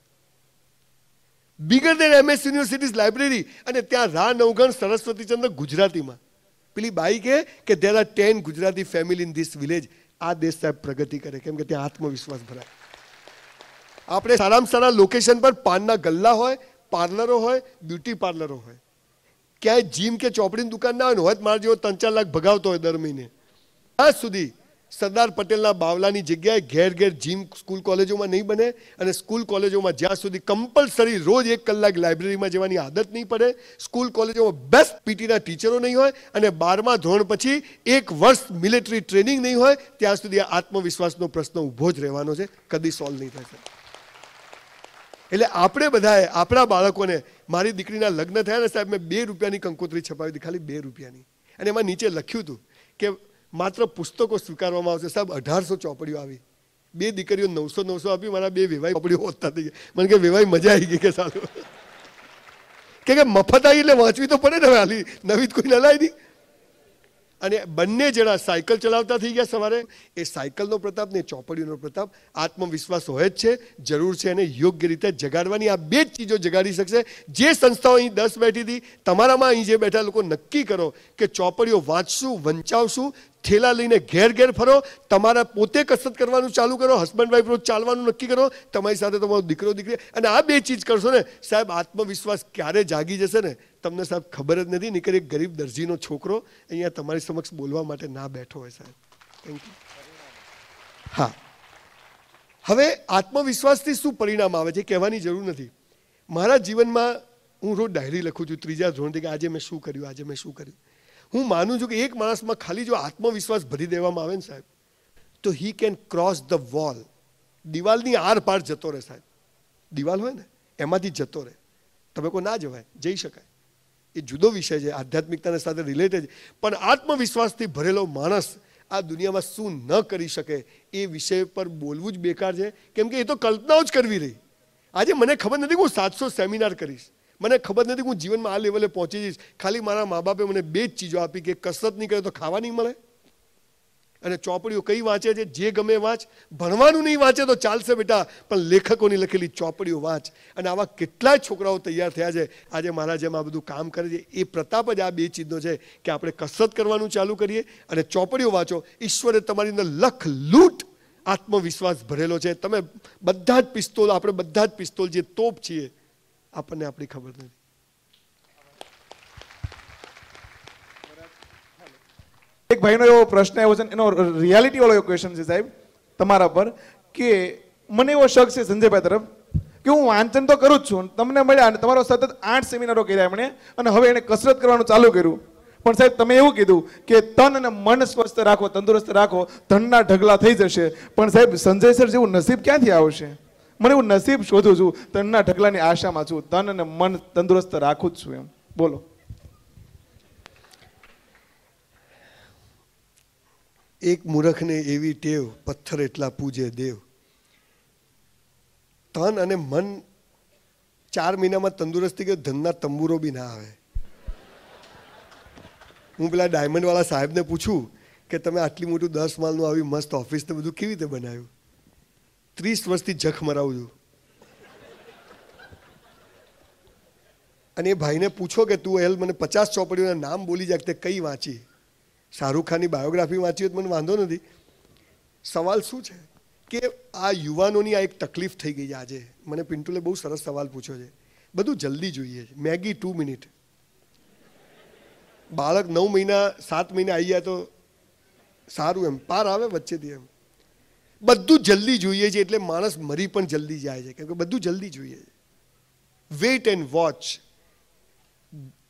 Speaker 1: bigger than MS universities library અને ત્યાં રા નવગણ સરસ્વતીચંદ્ર ગુજરાતીમાં પેલી બાઈ કહે કે there are ten Gujarati family in this village આ દેશ સાહેબ પ્રગતિ કરે કેમ કે ત્યાં આત્મવિશ્વાસ ભરાય આપણે સારામાં સારા લોકેશન પર પાનના ગલ્લા હોય પાર્લરો હોય બ્યુટી પાર્લરો હોય ક્યાંય જીમ કે ચોપડીની દુકાન ના હોય ને હોય મારા જેવો ત્રણ ચાર લાખ ભગાવતો હોય દર મહિને આજ સુધી સરદાર પટેલના બાવલાની જગ્યાએ ઘેર ઘેર જીમ સ્કૂલ કોલેજોમાં નહીં બને અને સ્કૂલ કોલેજોમાં જ્યાં સુધી કમ્પલસરી રોજ એક કલાક લાઇબ્રેરીમાં જવાની આદત નહીં પડે સ્કૂલ કોલેજોમાં બેસ્ટ પીટીના ટીચરો નહીં હોય અને બારમા ધોરણ પછી એક વર્ષ મિલિટરી ટ્રેનિંગ નહીં હોય ત્યાં સુધી આત્મવિશ્વાસનો પ્રશ્ન ઊભો જ રહેવાનો છે કદી સોલ્વ નહીં થશે એટલે આપણે બધાએ આપણા બાળકોને મારી દીકરીના લગ્ન થયા ને સાહેબ મેં બે રૂપિયાની કંકોત્રી છપાવી હતી ખાલી બે રૂપિયાની અને એમાં નીચે લખ્યું હતું કે માત્ર પુસ્તકો સ્વીકારવામાં આવશે સાહેબ અઢારસો ચોપડીઓ આવી બે દીકરીઓ નવસો નવસો આપી મારા બે વેવાઈ ચોપડીઓ હોતા થઈ ગઈ મને કે વેવાઈ મજા આવી ગઈ કે સારું કે કે મફત આવી એટલે વાંચવી તો પડે ને હવે હાલી નવી કોઈ ન લાવી દી અને બંને જણા સાયકલ ચલાવતા થઈ ગયા સવારે એ સાયકલનો પ્રતાપ ને ચોપડીનો પ્રતાપ આત્મવિશ્વાસ હોય જ છે જરૂર છે અને યોગ્ય રીતે જગાડવાની આ બે જ ચીજો જગાડી શકશે જે સંસ્થાઓ અહીં દસ બેઠી હતી તમારામાં અહીં જે બેઠા લોકો નક્કી કરો કે ચોપડીઓ વાંચશું વંચાવશું થેલા લઈને ઘેર ઘેર ફરો તમારા પોતે કસરત કરવાનું ચાલુ કરો હસબન્ડ વાઈફ રોજ ચાલવાનું નક્કી કરો તમારી સાથે તમારો દીકરો દીકરી અને આ બે ચીજ કરશો ને સાહેબ આત્મવિશ્વાસ ક્યારે જાગી જશે ને તમને સાહેબ ખબર જ નથી નીકળે એક ગરીબ દરજીનો છોકરો અહીંયા તમારી સમક્ષ બોલવા માટે ના બેઠો હોય સાહેબ થેન્ક યુ હા હવે આત્મવિશ્વાસથી શું પરિણામ આવે છે કહેવાની જરૂર નથી મારા જીવનમાં હું રોજ ડાયરી લખું છું ત્રીજા ધોરણથી કે આજે મેં શું કર્યું આજે મેં શું કર્યું હું માનું છું કે એક માણસમાં ખાલી જો આત્મવિશ્વાસ ભરી દેવામાં આવે ને સાહેબ તો he can cross the wall દિવાલની આર પાર જતો રહે સાહેબ દિવાલ હોય ને એમાંથી જતો રહે તમે કોઈ ના જવાય જઈ શકાય એ જુદો વિષય છે આધ્યાત્મિકતાને સાથે રિલેટેડ પણ આત્મવિશ્વાસથી ભરેલો માણસ આ દુનિયામાં શું ન કરી શકે એ વિષય પર બોલવું જ બેકાર છે કેમ કે એ તો કલ્પનાઓ જ કરવી રહી આજે મને ખબર નથી હું સાતસો સેમિનાર કરીશ મને ખબર નથી હું જીવનમાં આ લેવલે પહોંચી જઈશ ખાલી મારા મા બાપે મને બે જ ચીજો આપી કે કસરત નહીં કરે તો ખાવા નહીં મળે અને ચોપડીઓ કઈ વાંચે છે જે ગમે વાંચ ભણવાનું નહીં વાંચે તો ચાલશે બેટા પણ લેખકોની લખેલી ચોપડીઓ વાંચ અને આવા કેટલાય છોકરાઓ તૈયાર થયા છે આજે મારા જેમ આ બધું કામ કરે છે એ પ્રતાપ જ આ બે ચીજનો છે કે આપણે કસરત કરવાનું ચાલુ કરીએ અને ચોપડીઓ વાંચો ઈશ્વરે તમારી અંદર લખ લૂંટ આત્મવિશ્વાસ ભરેલો છે તમે બધા જ પિસ્તોલ આપણે બધા જ પિસ્તોલ જે તોપ છીએ આપણને આપણી ખબર નથી
Speaker 3: એક ભાઈનો એવો પ્રશ્ન આવ્યો છે એનો રિયાલિટી વાળો એવો ક્વેશ્ચન છે સાહેબ તમારા પર કે મને એવો શક છે સંજયભાઈ તરફ કે હું વાંચન તો કરું જ છું તમને મળ્યા અને તમારો સતત આઠ સેમિનારો કર્યા એમણે અને હવે એણે કસરત કરવાનું ચાલુ કર્યું પણ સાહેબ તમે એવું કીધું કે તન અને મન સ્વસ્થ રાખો તંદુરસ્ત રાખો ધનના ઢગલા થઈ જશે પણ સાહેબ સંજય સર જેવું નસીબ ક્યાંથી આવશે મને હું નસીબ શોધું છું તનના ઢગલાની આશામાં છું તન
Speaker 1: અને મન તંદુરસ્ત રાખું જ છું એમ બોલો એક મૂર્ખને એવી ટેવ પથ્થર એટલા પૂજે દેવ તન અને મન ચાર મહિનામાં તંદુરસ્તી કે ધનના તંબુરો બી ના આવે હું પેલા ડાયમંડવાળા સાહેબને પૂછું કે તમે આટલી મોટું દસ માલનું આવી મસ્ત ઓફિસને બધું કેવી રીતે બનાવ્યું ત્રીસ વર્ષથી જખ મરાવું છું અને એ ભાઈને પૂછો કે તું એલ મને પચાસ ચોપડીઓના નામ બોલી જાય તે કઈ વાંચી શાહરૂખ ખાનની બાયોગ્રાફી વાંચી હોય તો મને વાંધો નથી સવાલ શું છે કે આ યુવાનોની આ એક તકલીફ થઈ ગઈ છે આજે મને પિન્ટુલે બહુ સરસ સવાલ પૂછ્યો છે બધું જલ્દી જોઈએ છે મેગી ટુ મિનિટ બાળક નવ મહિના સાત મહિના આવી જાય તો સારું એમ પાર આવે વચ્ચેથી એમ બધું જલ્દી જોઈએ છે એટલે માણસ મરી પણ જલ્દી જાય છે કેમ કે બધું જલ્દી જોઈએ છે વેઇટ એન્ડ વોચ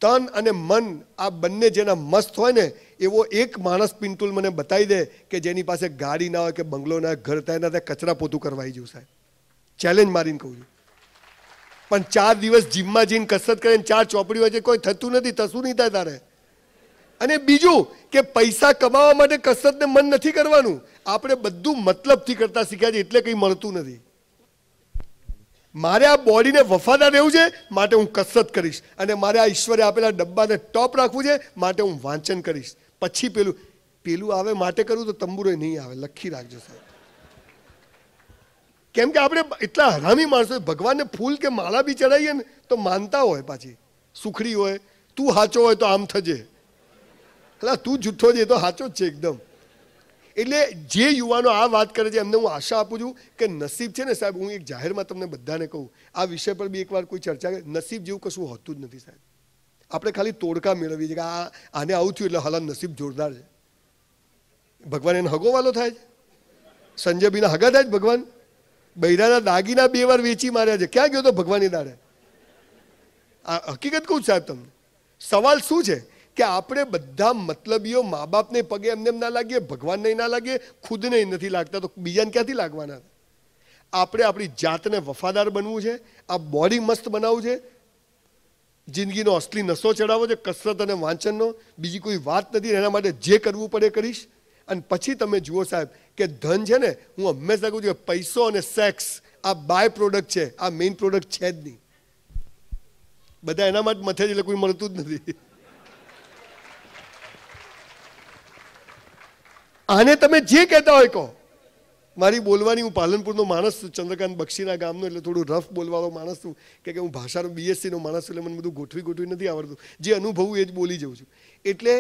Speaker 1: તન અને મન આ બંને જેના મસ્ત હોય ને એવો એક માણસ પિન્ટુલ મને બતાવી દે કે જેની પાસે ગાડી ના હોય કે બંગલો ના ઘર થાય ના થાય કચરા પોતું કરવાઈ જવું સાહેબ ચેલેન્જ મારીને કહું છું પણ ચાર દિવસ જીમમાં જઈને કસરત કરીને ચાર ચોપડી હોય છે કોઈ થતું નથી થતું નહીં થાય તારે અને બીજું કે પૈસા કમાવા માટે કસરતને મન નથી કરવાનું આપણે બધું મતલબથી કરતા શીખ્યા છે એટલે કંઈ મળતું નથી મારે આ બોડીને વફાદાર રહેવું છે માટે હું કસરત કરીશ અને મારે આ ઈશ્વરે આપેલા ડબ્બાને ટોપ રાખવું છે માટે હું વાંચન કરીશ પછી પેલું પેલું આવે માટે કરું તો તંબુરો નહીં આવે લખી રાખજો સાહેબ કેમ કે આપણે એટલા હરામી માણસો ભગવાનને ફૂલ કે માળા બી ચડાવીએ ને તો માનતા હોય પાછી સુખડી હોય તું સાચો હોય તો આમ થજે એટલે તું જૂઠો છે એ તો સાચો જ છે એકદમ એટલે જે યુવાનો આ વાત કરે છે એમને હું આશા આપું છું કે નસીબ છે ને સાહેબ હું એક જાહેરમાં તમને બધાને કહું આ વિષય પર બી એકવાર કોઈ ચર્ચા કરે નસીબ જેવું કશું હોતું જ નથી સાહેબ આપણે ખાલી તોડકા મેળવીએ છીએ કે આ આને આવું થયું એટલે હાલા નસીબ જોરદાર છે ભગવાન એને હગોવાલો થાય છે સંજયબીના હગા થાય ભગવાન બૈરાના દાગીના બે વાર વેચી માર્યા છે ક્યાં ગયો તો ભગવાનની દાડે આ હકીકત કહું સાહેબ તમને સવાલ શું છે કે આપણે બધા મતલબીઓ મા બાપને પગે એમને એમ ના લાગીએ ભગવાનને ના લાગીએ ખુદને નથી લાગતા તો બીજાને ક્યાંથી લાગવાના આપણે આપણી જાતને વફાદાર બનવું છે આ બોડી મસ્ત બનાવવું છે જિંદગીનો અસલી નશો ચડાવવો છે કસરત અને વાંચનનો બીજી કોઈ વાત નથી એના માટે જે કરવું પડે કરીશ અને પછી તમે જુઓ સાહેબ કે ધન છે ને હું હંમેશા કહું છું કે પૈસો અને સેક્સ આ બાય પ્રોડક્ટ છે આ મેઇન પ્રોડક્ટ છે જ નહીં બધા એના માટે મથે જ એટલે કોઈ મળતું જ નથી આને તમે જે કહેતા હોય કહો મારી બોલવાની હું પાલનપુરનો માણસ છું ચંદ્રકાંત બક્ષીના ગામનો એટલે થોડું રફ બોલવાનો માણસ છું કે હું ભાષાનો બીએસસીનો માણસ છું એટલે મને બધું ગોઠવી ગોઠવી નથી આવડતું જે અનુભવું એ જ બોલી જઉં છું એટલે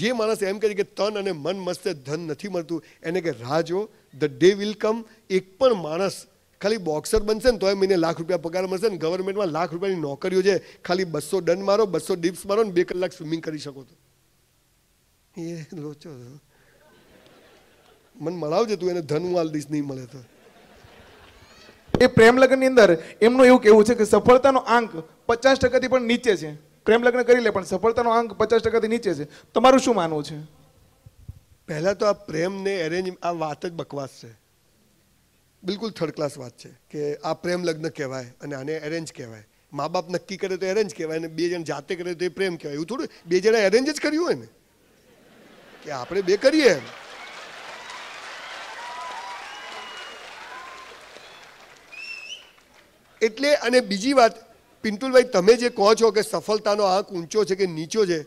Speaker 1: જે માણસ એમ કહે કે તન અને મન મસ્ત ધન નથી મળતું એને કે રાહ જો ધ ડે વિલ કમ એક પણ માણસ ખાલી બોક્સર બનશે ને તોય એમ લાખ રૂપિયા પગાર મળશે ને ગવર્મેન્ટમાં લાખ રૂપિયાની નોકરીઓ છે ખાલી બસો દંડ મારો બસો ડીપ્સ મારો ને બે કલાક સ્વિમિંગ કરી શકો તો એ લોચો મને મળાવજે તું એને ધન હું દઈશ નહીં મળે તો એ પ્રેમ લગ્નની અંદર એમનું એવું કહેવું છે કે સફળતાનો આંક
Speaker 3: પચાસ ટકાથી પણ નીચે છે પ્રેમ લગ્ન કરી લે પણ સફળતાનો આંક પચાસ ટકાથી નીચે છે તમારું શું માનવું છે
Speaker 1: પહેલાં તો આ પ્રેમ ને એરેન્જ આ વાત જ બકવાસ છે બિલકુલ થર્ડ ક્લાસ વાત છે કે આ પ્રેમ લગ્ન કહેવાય અને આને એરેન્જ કહેવાય મા બાપ નક્કી કરે તો એરેન્જ કહેવાય અને બે જણ જાતે કરે તો એ પ્રેમ કહેવાય એવું થોડું બે જણા એરેન્જ જ કર્યું હોય ને કે આપણે બે કરીએ એમ એટલે અને બીજી વાત પિન્ટુલભાઈ તમે જે કહો છો કે સફળતાનો આંક ઊંચો છે કે નીચો છે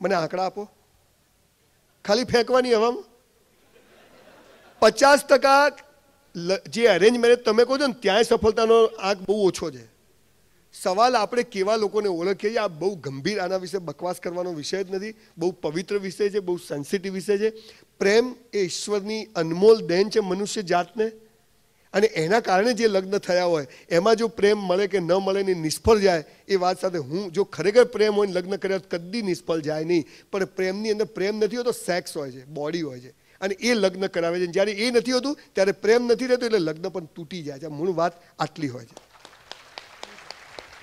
Speaker 1: મને આંકડા આપો ખાલી ફેંકવાની હવામાં પચાસ ટકા જે અરેન્જ મેરેજ તમે કહો છો ને ત્યાંય સફળતાનો આંક બહુ ઓછો છે સવાલ આપણે કેવા લોકોને ઓળખીએ છીએ આ બહુ ગંભીર આના વિશે બકવાસ કરવાનો વિષય જ નથી બહુ પવિત્ર વિષય છે બહુ સેન્સિટિવ વિષય છે પ્રેમ એ ઈશ્વરની અનમોલ દેન છે મનુષ્ય જાતને અને એના કારણે જે લગ્ન થયા હોય એમાં જો પ્રેમ મળે કે ન મળે ને નિષ્ફળ જાય એ વાત સાથે હું જો ખરેખર પ્રેમ હોય લગ્ન કર્યા કદી નિષ્ફળ જાય નહીં પણ પ્રેમની અંદર પ્રેમ નથી હોતો સેક્સ હોય છે બોડી હોય છે અને એ લગ્ન કરાવે છે જ્યારે એ નથી હોતું ત્યારે પ્રેમ નથી રહેતો એટલે લગ્ન પણ તૂટી જાય છે મૂળ વાત આટલી હોય છે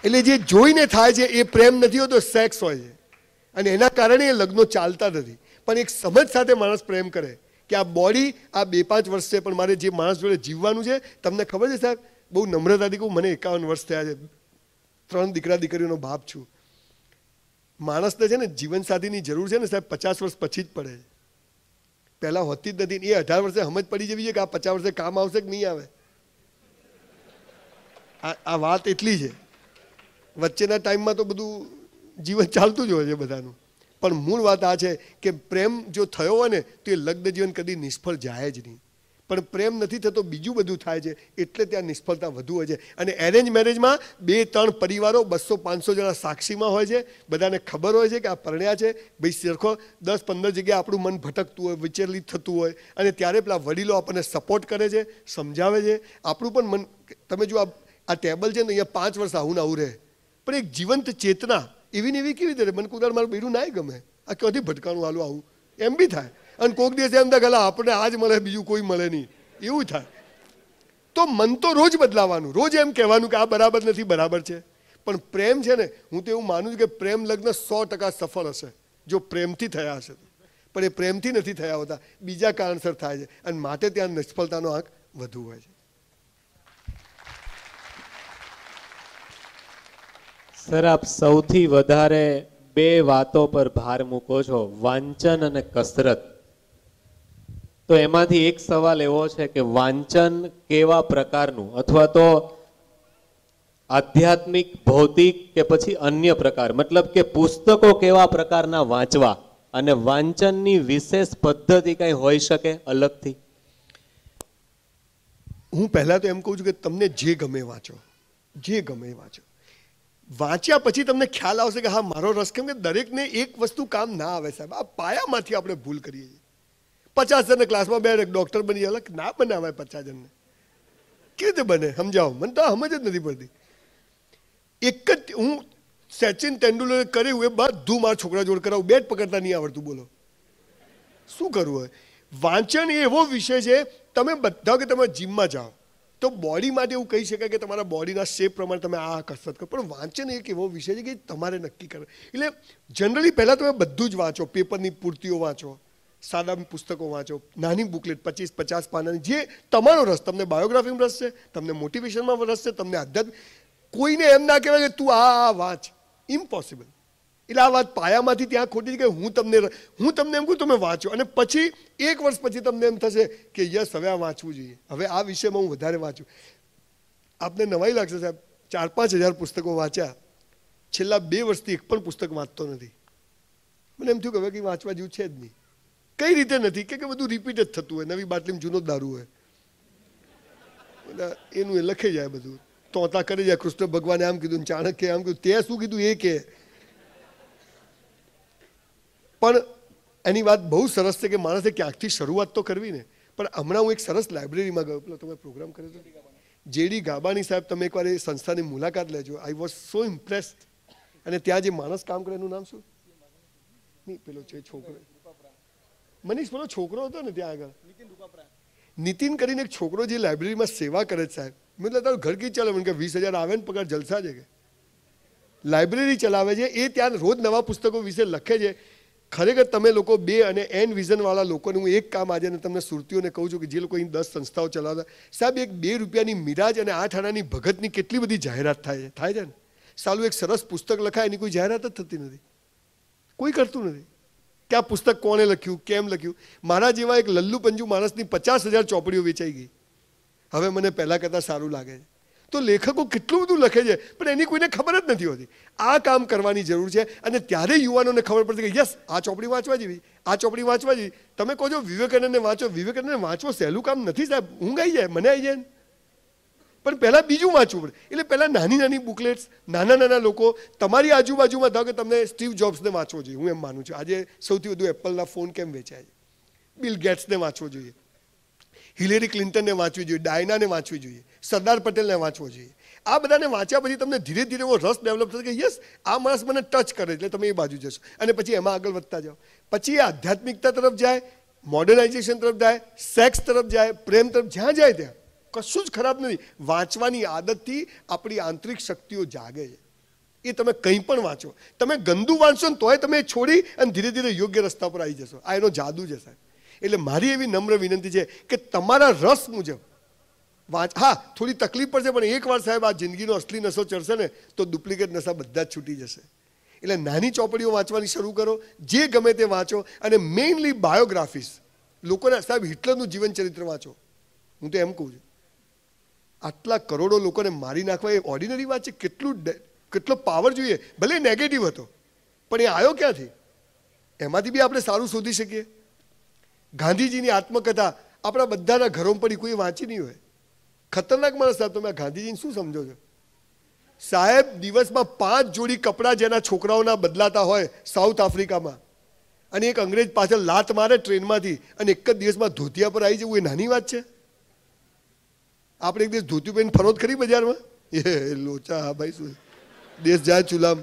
Speaker 1: એટલે જે જોઈને થાય છે એ પ્રેમ નથી હોતો સેક્સ હોય છે અને એના કારણે એ લગ્નો ચાલતા નથી પણ એક સમજ સાથે માણસ પ્રેમ કરે કે આ બોડી આ બે પાંચ વર્ષ છે પણ મારે જે માણસ જોડે જીવવાનું છે તમને ખબર છે સાહેબ બહુ નમ્રતાથી કહું મને એકાવન વર્ષ થયા છે ત્રણ દીકરા દીકરીઓનો બાપ છું માણસને છે ને જીવનસાથીની જરૂર છે ને સાહેબ પચાસ વર્ષ પછી જ પડે પહેલાં હોતી જ નથી એ અઢાર વર્ષે સમજ પડી જવી છે કે આ પચાસ વર્ષે કામ આવશે કે નહીં આવે આ વાત એટલી છે વચ્ચેના ટાઈમમાં તો બધું જીવન ચાલતું જ હોય છે બધાનું પણ મૂળ વાત આ છે કે પ્રેમ જો થયો હોય ને તો એ લગ્ન જીવન કદી નિષ્ફળ જાય જ નહીં પણ પ્રેમ નથી થતો બીજું બધું થાય છે એટલે ત્યાં નિષ્ફળતા વધુ હોય છે અને એરેન્જ મેરેજમાં બે ત્રણ પરિવારો બસો પાંચસો જણા સાક્ષીમાં હોય છે બધાને ખબર હોય છે કે આ પરણ્યા છે ભાઈ સરખો દસ પંદર જગ્યાએ આપણું મન ભટકતું હોય વિચલિત થતું હોય અને ત્યારે પેલા વડીલો આપણને સપોર્ટ કરે છે સમજાવે છે આપણું પણ મન તમે જો આ ટેબલ છે ને અહીંયા પાંચ વર્ષ આવું ને આવું રહે પણ એક જીવંત ચેતના એવી ને એવી કેવી રીતે મને કુદાળ મારું બીડું નાય ગમે આ ક્યાંથી ભટકાણું હાલું આવું એમ બી થાય અને કોઈક દિવસ એમ થાય આપણે આજ મળે બીજું કોઈ મળે નહીં એવું થાય તો મન તો રોજ બદલાવાનું રોજ એમ કહેવાનું કે આ બરાબર નથી બરાબર છે પણ પ્રેમ છે ને હું તો એવું માનું છું કે પ્રેમ લગ્ન સો ટકા સફળ હશે જો પ્રેમથી થયા હશે પણ એ પ્રેમથી નથી થયા હોતા બીજા કારણસર થાય છે અને માટે ત્યાં નિષ્ફળતાનો આંક વધુ હોય છે સર
Speaker 2: આપ સૌથી વધારે બે વાતો પર ભાર મૂકો છો વાંચન અને કસરત તો એમાંથી એક સવાલ એવો છે કે વાંચન કેવા પ્રકારનું અથવા તો આધ્યાત્મિક ભૌતિક કે પછી અન્ય પ્રકાર મતલબ કે પુસ્તકો કેવા પ્રકારના વાંચવા અને વાંચનની વિશેષ પદ્ધતિ કંઈ હોઈ શકે અલગથી
Speaker 1: હું પહેલા તો એમ કહું છું કે તમને જે ગમે વાંચો જે ગમે વાંચો વાંચ્યા પછી તમને ખ્યાલ આવશે કે હા મારો રસ કેમ કે દરેકને એક વસ્તુ કામ ના આવે સાહેબ આ પાયામાંથી આપણે ભૂલ કરીએ છીએ પચાસ જણને ક્લાસમાં બે ડૉક્ટર બની અલગ ના બનાવાય પચાસ જણને કેવી રીતે બને સમજાવો મને તો સમજ જ નથી પડતી એક જ હું સચિન તેંડુલકરે કર્યું એ બધું મારા છોકરા જોડ કરાવું બેટ પકડતા નહીં આવડતું બોલો શું કરવું હોય વાંચન એ એવો વિષય છે તમે બધા કે તમે જીમમાં જાઓ તો બોડી માટે એવું કહી શકાય કે તમારા બોડીના શેપ પ્રમાણે તમે આ કસરત કરો પણ વાંચન એક એવો વિષય છે કે તમારે નક્કી કરો એટલે જનરલી પહેલાં તમે બધું જ વાંચો પેપરની પૂર્તિઓ વાંચો સાદા પુસ્તકો વાંચો નાની બુકલેટ પચીસ પચાસ પાનાની જે તમારો રસ તમને બાયોગ્રાફીમાં રસ છે તમને મોટિવેશનમાં રસ છે તમને આધ્યાત્મિક કોઈને એમ ના કહેવાય કે તું આ આ વાંચ ઇમ્પોસિબલ એટલે આ વાત પાયામાંથી ત્યાં ખોટી કે હું તમને હું તમને એમ કહું તમે વાંચો અને પછી એક વર્ષ પછી તમને એમ થશે કે યસ હવે આ વાંચવું જોઈએ હવે આ વિષયમાં હું વધારે વાંચું આપને નવાઈ લાગશે સાહેબ ચાર પાંચ હજાર પુસ્તકો વાંચ્યા છેલ્લા બે વર્ષથી એક પણ પુસ્તક વાંચતો નથી મને એમ થયું કે હવે કંઈ વાંચવા જેવું છે જ નહીં કઈ રીતે નથી કે બધું રિપીટ જ થતું હોય નવી બાટલીમાં જૂનો દારૂ હોય એટલે એનું એ લખે જાય બધું તોતા કરી જાય કૃષ્ણ ભગવાને આમ કીધું ચાણક્ય આમ કીધું તે શું કીધું એ કે પણ એની વાત બહુ સરસ છે કે માણસે ક્યાંકથી શરૂઆત તો કરવી ને પણ હમણાં હું એક સરસ લાઇબ્રેરીમાં ગયો પેલો તમે પ્રોગ્રામ કર્યો હતો જેડી ગાબાની સાહેબ તમે એકવાર એ સંસ્થાની મુલાકાત લેજો આઈ વોઝ સો ઇમ્પ્રેસ્ડ અને ત્યાં જે માણસ કામ કરે એનું નામ શું નહીં પેલો છે છોકરો મનીષ પેલો છોકરો હતો ને ત્યાં આગળ નીતિન કરીને એક છોકરો જે લાઇબ્રેરીમાં સેવા કરે છે સાહેબ મેં તારું ઘર કી ચાલે કે વીસ હજાર આવે ને પગાર જલસા છે કે લાઇબ્રેરી ચલાવે છે એ ત્યાં રોજ નવા પુસ્તકો વિશે લખે છે ખરેખર તમે લોકો બે અને એન વિઝનવાળા લોકોને હું એક કામ આજે તમને સુરતીઓને કહું છું કે જે લોકો અહીં દસ સંસ્થાઓ ચલાવતા સાહેબ એક બે રૂપિયાની મિરાજ અને આઠ આણાની ભગતની કેટલી બધી જાહેરાત થાય છે થાય છે ને સાલું એક સરસ પુસ્તક લખાય એની કોઈ જાહેરાત જ થતી નથી કોઈ કરતું નથી કે આ પુસ્તક કોણે લખ્યું કેમ લખ્યું મારા જેવા એક લલ્લુ પંજુ માણસની પચાસ હજાર ચોપડીઓ વેચાઈ ગઈ હવે મને પહેલાં કરતાં સારું લાગે છે તો લેખકો કેટલું બધું લખે છે પણ એની કોઈને ખબર જ નથી હોતી આ કામ કરવાની જરૂર છે અને ત્યારે યુવાનોને ખબર પડશે કે યસ આ ચોપડી વાંચવા જેવી આ ચોપડી વાંચવા જેવી તમે કહો છો વિવેકાનંદને વાંચો વિવેકાનંદને વાંચવો સહેલું કામ નથી સાહેબ ઊંઘ આવી જાય મને આવી જાય પણ પહેલાં બીજું વાંચવું પડે એટલે પહેલાં નાની નાની બુકલેટ્સ નાના નાના લોકો તમારી આજુબાજુમાં ધારો કે તમને સ્ટીવ જોબ્સને વાંચવો જોઈએ હું એમ માનું છું આજે સૌથી વધુ એપલના ફોન કેમ વેચાય છે બિલ ગેટ્સને વાંચવો જોઈએ હિલેરી ક્લિન્ટનને વાંચવી જોઈએ ડાયનાને વાંચવી જોઈએ સરદાર પટેલને વાંચવો જોઈએ આ બધાને વાંચ્યા પછી તમને ધીરે ધીરે એવો રસ ડેવલપ થશે કે યસ આ માણસ મને ટચ કરે એટલે તમે એ બાજુ જશો અને પછી એમાં આગળ વધતા જાઓ પછી એ આધ્યાત્મિકતા તરફ જાય મોડર્નાઇઝેશન તરફ જાય સેક્સ તરફ જાય પ્રેમ તરફ જ્યાં જાય ત્યાં કશું જ ખરાબ નથી વાંચવાની આદતથી આપણી આંતરિક શક્તિઓ જાગે છે એ તમે કંઈ પણ વાંચો તમે ગંદુ વાંચશો ને તોય તમે છોડી અને ધીરે ધીરે યોગ્ય રસ્તા પર આવી જશો આ એનો જાદુ છે સાહેબ એટલે મારી એવી નમ્ર વિનંતી છે કે તમારા રસ મુજબ વાંચ હા થોડી તકલીફ પડશે પણ એકવાર સાહેબ આ જિંદગીનો અસલી નશો ચડશે ને તો ડુપ્લિકેટ નશા બધા જ છૂટી જશે એટલે નાની ચોપડીઓ વાંચવાની શરૂ કરો જે ગમે તે વાંચો અને મેઇનલી બાયોગ્રાફીસ લોકોને સાહેબ હિટલરનું જીવન ચરિત્ર વાંચો હું તો એમ કહું છું આટલા કરોડો લોકોને મારી નાખવા એ ઓર્ડિનરી વાત છે કેટલું કેટલો પાવર જોઈએ ભલે નેગેટિવ હતો પણ એ આવ્યો ક્યાંથી એમાંથી બી આપણે સારું શોધી શકીએ ગાંધીજીની આત્મકથા આપણા બધાના ઘરો પડી કોઈ વાંચી નહીં હોય ખતરનાક માણસ સાહેબ તમે ગાંધીજીને શું સમજો છો સાહેબ દિવસમાં પાંચ જોડી કપડાં જેના છોકરાઓના બદલાતા હોય સાઉથ આફ્રિકામાં અને એક અંગ્રેજ પાછળ લાત મારે ટ્રેનમાંથી અને એક જ દિવસમાં ધોતિયા પર આવી જવું એ નાની વાત છે આપણે એક દિવસ ધોતી પહેરીને ફરો ખરી બજારમાં એ લોચા હા ભાઈ શું દેશ જાય ચુલામ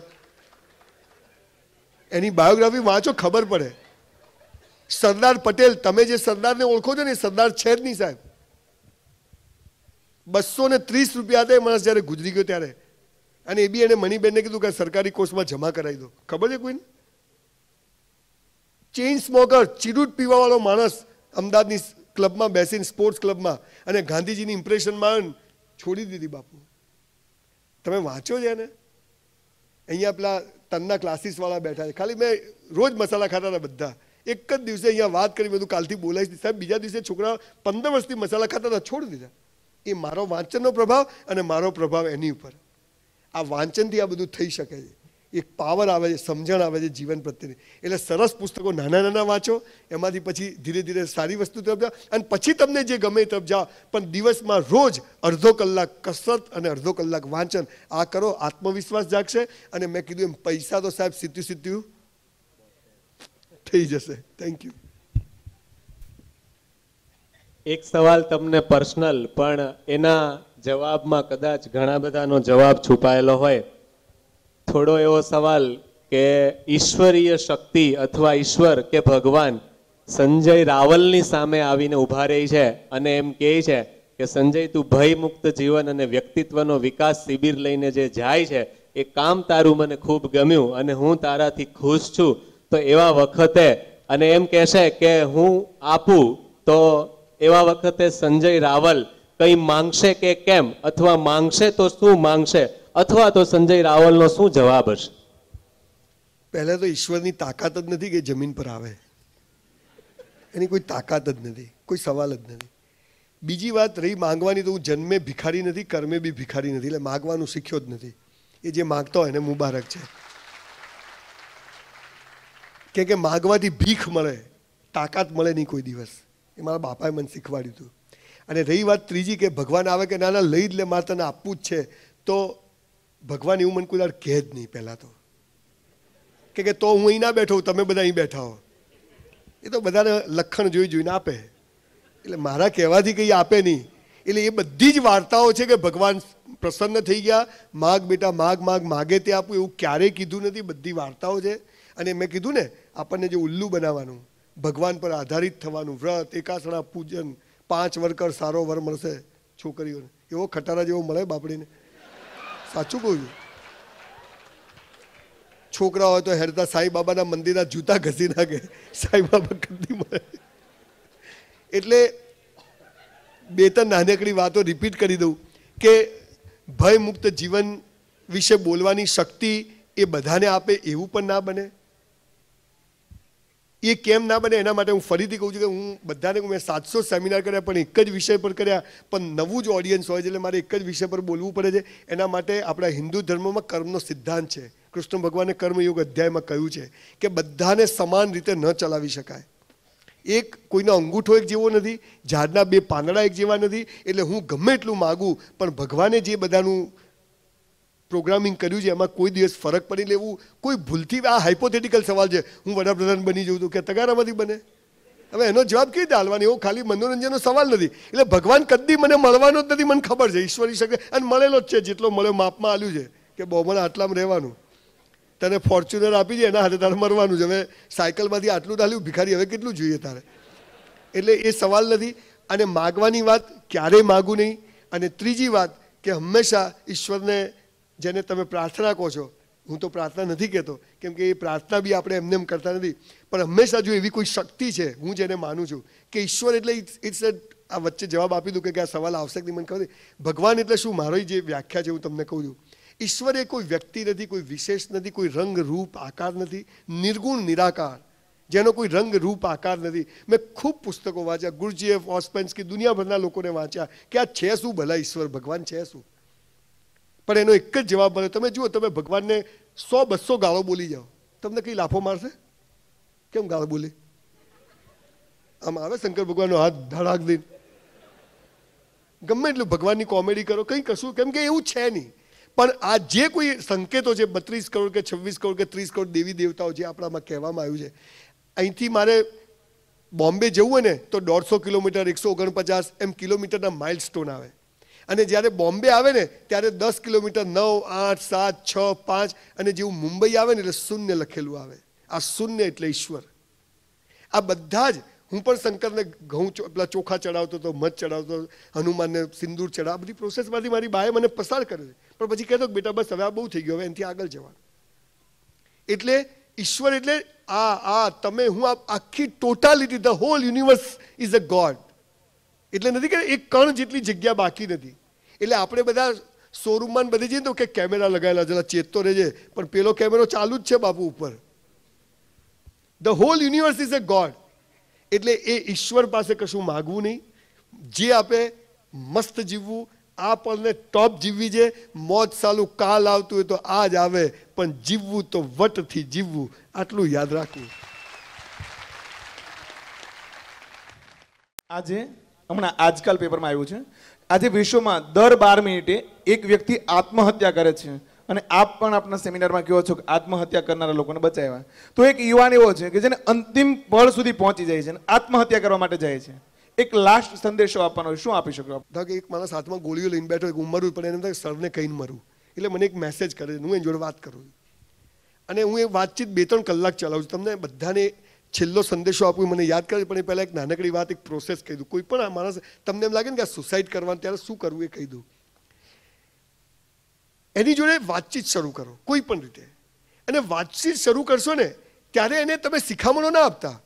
Speaker 1: એની બાયોગ્રાફી વાંચો ખબર પડે સરદાર પટેલ તમે જે સરદારને ઓળખો છો ને એ સરદાર છે જ નહીં સાહેબ બસો ને ત્રીસ રૂપિયા હતા એ માણસ જ્યારે ગુજરી ગયો ત્યારે અને એ બી એને મનીબેનને કીધું કે સરકારી કોર્સમાં જમા કરાવી દો ખબર છે કોઈને ચેઇન સ્મોકર ચીરૂટ પીવાવાળો માણસ અમદાવાદની ક્લબમાં બેસીને સ્પોર્ટ્સ ક્લબમાં અને ગાંધીજીની ઇમ્પ્રેશનમાં છોડી દીધી બાપુ તમે વાંચો છે એને અહીંયા પેલા તનના ક્લાસીસવાળા બેઠા છે ખાલી મેં રોજ મસાલા ખાતા હતા બધા એક જ દિવસે અહીંયા વાત કરી બધું કાલથી બોલાવી સાહેબ બીજા દિવસે છોકરા પંદર વર્ષથી મસાલા ખાતા હતા છોડી દીધા એ મારો વાંચનનો પ્રભાવ અને મારો પ્રભાવ એની ઉપર આ વાંચનથી આ બધું થઈ શકે છે એક પાવર આવે છે સમજણ આવે છે જીવન પ્રત્યેની એટલે સરસ પુસ્તકો નાના નાના વાંચો એમાંથી પછી ધીરે ધીરે સારી વસ્તુ તરફ જાઓ અને પછી તમને જે ગમે તરફ જાઓ પણ દિવસમાં રોજ અડધો કલાક કસરત અને અડધો કલાક વાંચન આ કરો આત્મવિશ્વાસ જાગશે અને મેં કીધું એમ પૈસા તો સાહેબ સીધું સીધું થઈ જશે થેન્ક યુ એક સવાલ તમને પર્સનલ પણ
Speaker 2: એના જવાબમાં કદાચ ઘણા બધાનો જવાબ છુપાયેલો હોય થોડો એવો સવાલ કે ઈશ્વરીય શક્તિ અથવા ઈશ્વર કે ભગવાન સંજય રાવલની સામે આવીને ઊભા રહી છે અને એમ કહે છે કે સંજય તું ભયમુક્ત જીવન અને વ્યક્તિત્વનો વિકાસ શિબિર લઈને જે જાય છે એ કામ તારું મને ખૂબ ગમ્યું અને હું તારાથી ખુશ છું તો એવા વખતે અને એમ કહેશે કે હું આપું તો એવા વખતે સંજય રાવલ કંઈ માંગશે કે કેમ અથવા માંગશે તો શું માંગશે અથવા તો સંજય રાવલનો શું જવાબ હશે
Speaker 1: પહેલાં તો ઈશ્વરની તાકાત જ નથી કે જમીન પર આવે એની કોઈ તાકાત જ નથી કોઈ સવાલ જ નથી બીજી વાત રહી માંગવાની તો હું જન્મે ભિખારી નથી કર્મે બી ભિખારી નથી એટલે માગવાનું શીખ્યો જ નથી એ જે માંગતો હોય એને મુબારક છે કે માંગવાથી ભીખ મળે તાકાત મળે નહીં કોઈ દિવસ એ મારા બાપાએ મને શીખવાડ્યું હતું અને રહી વાત ત્રીજી કે ભગવાન આવે કે નાના લઈ જ લે મારે તને આપવું જ છે તો ભગવાન એવું મને કોઈ કહે જ નહીં પહેલાં તો કે તો હું અહીં ના બેઠો તમે બધા અહીં બેઠા હો એ તો બધાને લખણ જોઈ જોઈને આપે એટલે મારા કહેવાથી કંઈ આપે નહીં એટલે એ બધી જ વાર્તાઓ છે કે ભગવાન પ્રસન્ન થઈ ગયા માગ બેટા માગ માગ માગે તે આપું એવું ક્યારેય કીધું નથી બધી વાર્તાઓ છે અને મેં કીધું ને આપણને જે ઉલ્લુ બનાવવાનું ભગવાન પર આધારિત થવાનું વ્રત એકાસણા પૂજન પાંચ વર્કર સારો વર મળશે છોકરીઓને એવો ખટારા જેવો મળે બાપડીને સાચું કહું છું છોકરા હોય તો હેરતા સાંઈ બાબાના મંદિરના જૂતા ઘસી નાખે સાંઈ બાબા કદી મળે એટલે બે ત્રણ નાનકડી વાતો રિપીટ કરી દઉં કે ભયમુક્ત જીવન વિશે બોલવાની શક્તિ એ બધાને આપે એવું પણ ના બને એ કેમ ના બને એના માટે હું ફરીથી કહું છું કે હું બધાને મેં સાતસો સેમિનાર કર્યા પણ એક જ વિષય પર કર્યા પણ નવું જ ઓડિયન્સ હોય છે એટલે મારે એક જ વિષય પર બોલવું પડે છે એના માટે આપણા હિન્દુ ધર્મમાં કર્મનો સિદ્ધાંત છે કૃષ્ણ ભગવાને કર્મયોગ અધ્યાયમાં કહ્યું છે કે બધાને સમાન રીતે ન ચલાવી શકાય એક કોઈનો અંગૂઠો એક જેવો નથી ઝાડના બે પાંદડા એક જેવા નથી એટલે હું ગમે એટલું માગું પણ ભગવાને જે બધાનું પ્રોગ્રામિંગ કર્યું છે એમાં કોઈ દિવસ ફરક પડી લેવું કોઈ ભૂલથી આ હાઇપોથેટિકલ સવાલ છે હું વડાપ્રધાન બની જઉં તો કે તગારામાંથી બને હવે એનો જવાબ કેવી રીતે હાલવાનો એવો ખાલી મનોરંજનનો સવાલ નથી એટલે ભગવાન કદી મને મળવાનો જ નથી મને ખબર છે ઈશ્વરી શકે અને મળેલો જ છે જેટલો મળ્યો માપમાં આવ્યું છે કે બહુ બહુમણ આટલામાં રહેવાનું તને ફોર્ચ્યુનર આપી છે એના હાથે તારે મરવાનું છે હવે સાયકલમાંથી આટલું ઢાલ્યું ભિખારી હવે કેટલું જોઈએ તારે એટલે એ સવાલ નથી અને માગવાની વાત ક્યારેય માગું નહીં અને ત્રીજી વાત કે હંમેશા ઈશ્વરને જેને તમે પ્રાર્થના કહો છો હું તો પ્રાર્થના નથી કહેતો કેમ કે એ પ્રાર્થના બી આપણે એમને એમ કરતા નથી પણ હંમેશા જો એવી કોઈ શક્તિ છે હું જેને માનું છું કે ઈશ્વર એટલે ઇટ્સ આ વચ્ચે જવાબ આપી દઉં કે આ સવાલ આવશે કે મને ખબર ભગવાન એટલે શું મારી જે વ્યાખ્યા છે હું તમને કહું છું ઈશ્વર એ કોઈ વ્યક્તિ નથી કોઈ વિશેષ નથી કોઈ રંગ રૂપ આકાર નથી નિર્ગુણ નિરાકાર જેનો કોઈ રંગ રૂપ આકાર નથી મેં ખૂબ પુસ્તકો વાંચ્યા ગુરુજીએફ ઓસ્પેન્સ કે દુનિયાભરના લોકોને વાંચ્યા કે આ છે શું ભલા ઈશ્વર ભગવાન છે શું પણ એનો એક જ જવાબ મળ્યો તમે જુઓ તમે ભગવાનને સો બસો ગાળો બોલી જાઓ તમને કઈ લાફો મારશે કેમ ગાળો બોલી આમ આવે શંકર ભગવાનનો હાથ ધડાક દઈને ગમે એટલું ભગવાનની કોમેડી કરો કંઈ કશું કેમ કે એવું છે નહીં પણ આ જે કોઈ સંકેતો છે બત્રીસ કરોડ કે છવ્વીસ કરોડ કે ત્રીસ કરોડ દેવી દેવતાઓ જે આપણામાં કહેવામાં આવ્યું છે અહીંથી મારે બોમ્બે જવું હોય ને તો દોઢસો કિલોમીટર એકસો ઓગણપચાસ એમ કિલોમીટરના માઇલ સ્ટોન આવે અને જ્યારે બોમ્બે આવે ને ત્યારે દસ કિલોમીટર નવ આઠ સાત છ પાંચ અને જેવું મુંબઈ આવે ને એટલે શૂન્ય લખેલું આવે આ શૂન્ય એટલે ઈશ્વર આ બધા જ હું પણ શંકરને ઘઉં પેલા ચોખા ચડાવતો હતો મધ ચડાવતો હનુમાનને સિંદૂર ચડાવ બધી પ્રોસેસમાંથી મારી બાએ મને પસાર કરે છે પણ પછી કહેતો બેટા બસ હવે આ બહુ થઈ ગયો હવે એનાથી આગળ જવાનું એટલે ઈશ્વર એટલે આ આ તમે હું આ આખી totality the whole universe is a god એટલે નથી કે એક કણ જેટલી જગ્યા બાકી નથી એટલે આપણે બધા શોરૂમમાં બધી જઈએ તો કે કેમેરા લગાવેલા જરા ચેતતો રહેજે પણ પેલો કેમેરો ચાલુ જ છે બાપુ ઉપર the whole universe is a god એટલે એ ઈશ્વર પાસે કશું માગવું નહીં જે આપે મસ્ત જીવવું આ પણ ટોપ જીવવી છે મોજ સાલું કાલ આવતું હોય તો આ જ આવે પણ જીવવું તો વટથી જીવવું આટલું યાદ રાખવું
Speaker 3: આજે હમણાં આજકાલ પેપરમાં આવ્યું છે આજે વિશ્વમાં દર બાર મિનિટે એક વ્યક્તિ આત્મહત્યા કરે છે અને આપ પણ આપણા સેમિનારમાં કહો છો કે આત્મહત્યા કરનારા લોકોને બચાવ્યા તો એક યુવાન એવો છે કે જેને અંતિમ પળ સુધી પહોંચી જાય છે અને
Speaker 1: આત્મહત્યા કરવા માટે જાય છે એક લાસ્ટ સંદેશો આપવાનો શું આપી શકો કે એક માણસ હાથમાં ગોળીઓ લઈને બેઠો એક ઉમરવું પડે એને સરને કહીને મરું એટલે મને એક મેસેજ કરે હું એની જોડે વાત કરું અને હું એ વાતચીત બે ત્રણ કલાક ચલાવું છું તમને બધાને છેલ્લો સંદેશો આપું મને યાદ કરે પણ એ પહેલાં એક નાનકડી વાત એક પ્રોસેસ કહી દઉં કોઈ પણ આ માણસ તમને એમ લાગે ને કે આ સુસાઇડ કરવાનું ત્યારે શું કરવું એ કહી દઉં એની જોડે વાતચીત શરૂ કરો કોઈ પણ રીતે અને વાતચીત શરૂ કરશો ને ત્યારે એને તમે શિખામણો ના આપતા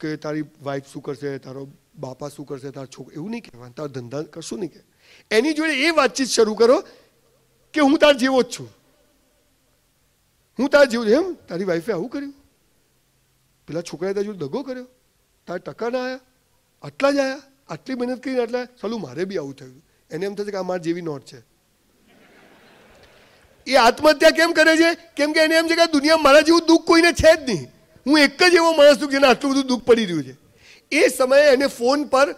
Speaker 1: કે તારી વાઈફ શું કરશે તારો બાપા શું કરશે તારો છોકરો એવું નહીં કહેવાનું તારો ધંધા કરશું નહીં કે એની જોડે એ વાતચીત શરૂ કરો કે હું તાર જેવો જ છું હું તાર જેવું એમ તારી વાઈફે આવું કર્યું પેલા છોકરાએ ત્યાં જોડે દગો કર્યો તારા ટકા ના આવ્યા આટલા જ આવ્યા આટલી મહેનત કરીને આટલા સાલું મારે બી આવું થયું એને એમ થશે કે આ માર જેવી નોટ છે એ આત્મહત્યા કેમ કરે છે કેમ કે એને એમ છે કે દુનિયા મારા જેવું દુઃખ કોઈને છે જ નહીં હું એક જ એવો માણસ છું જેને આટલું બધું દુઃખ પડી રહ્યું છે એ સમયે એને ફોન પર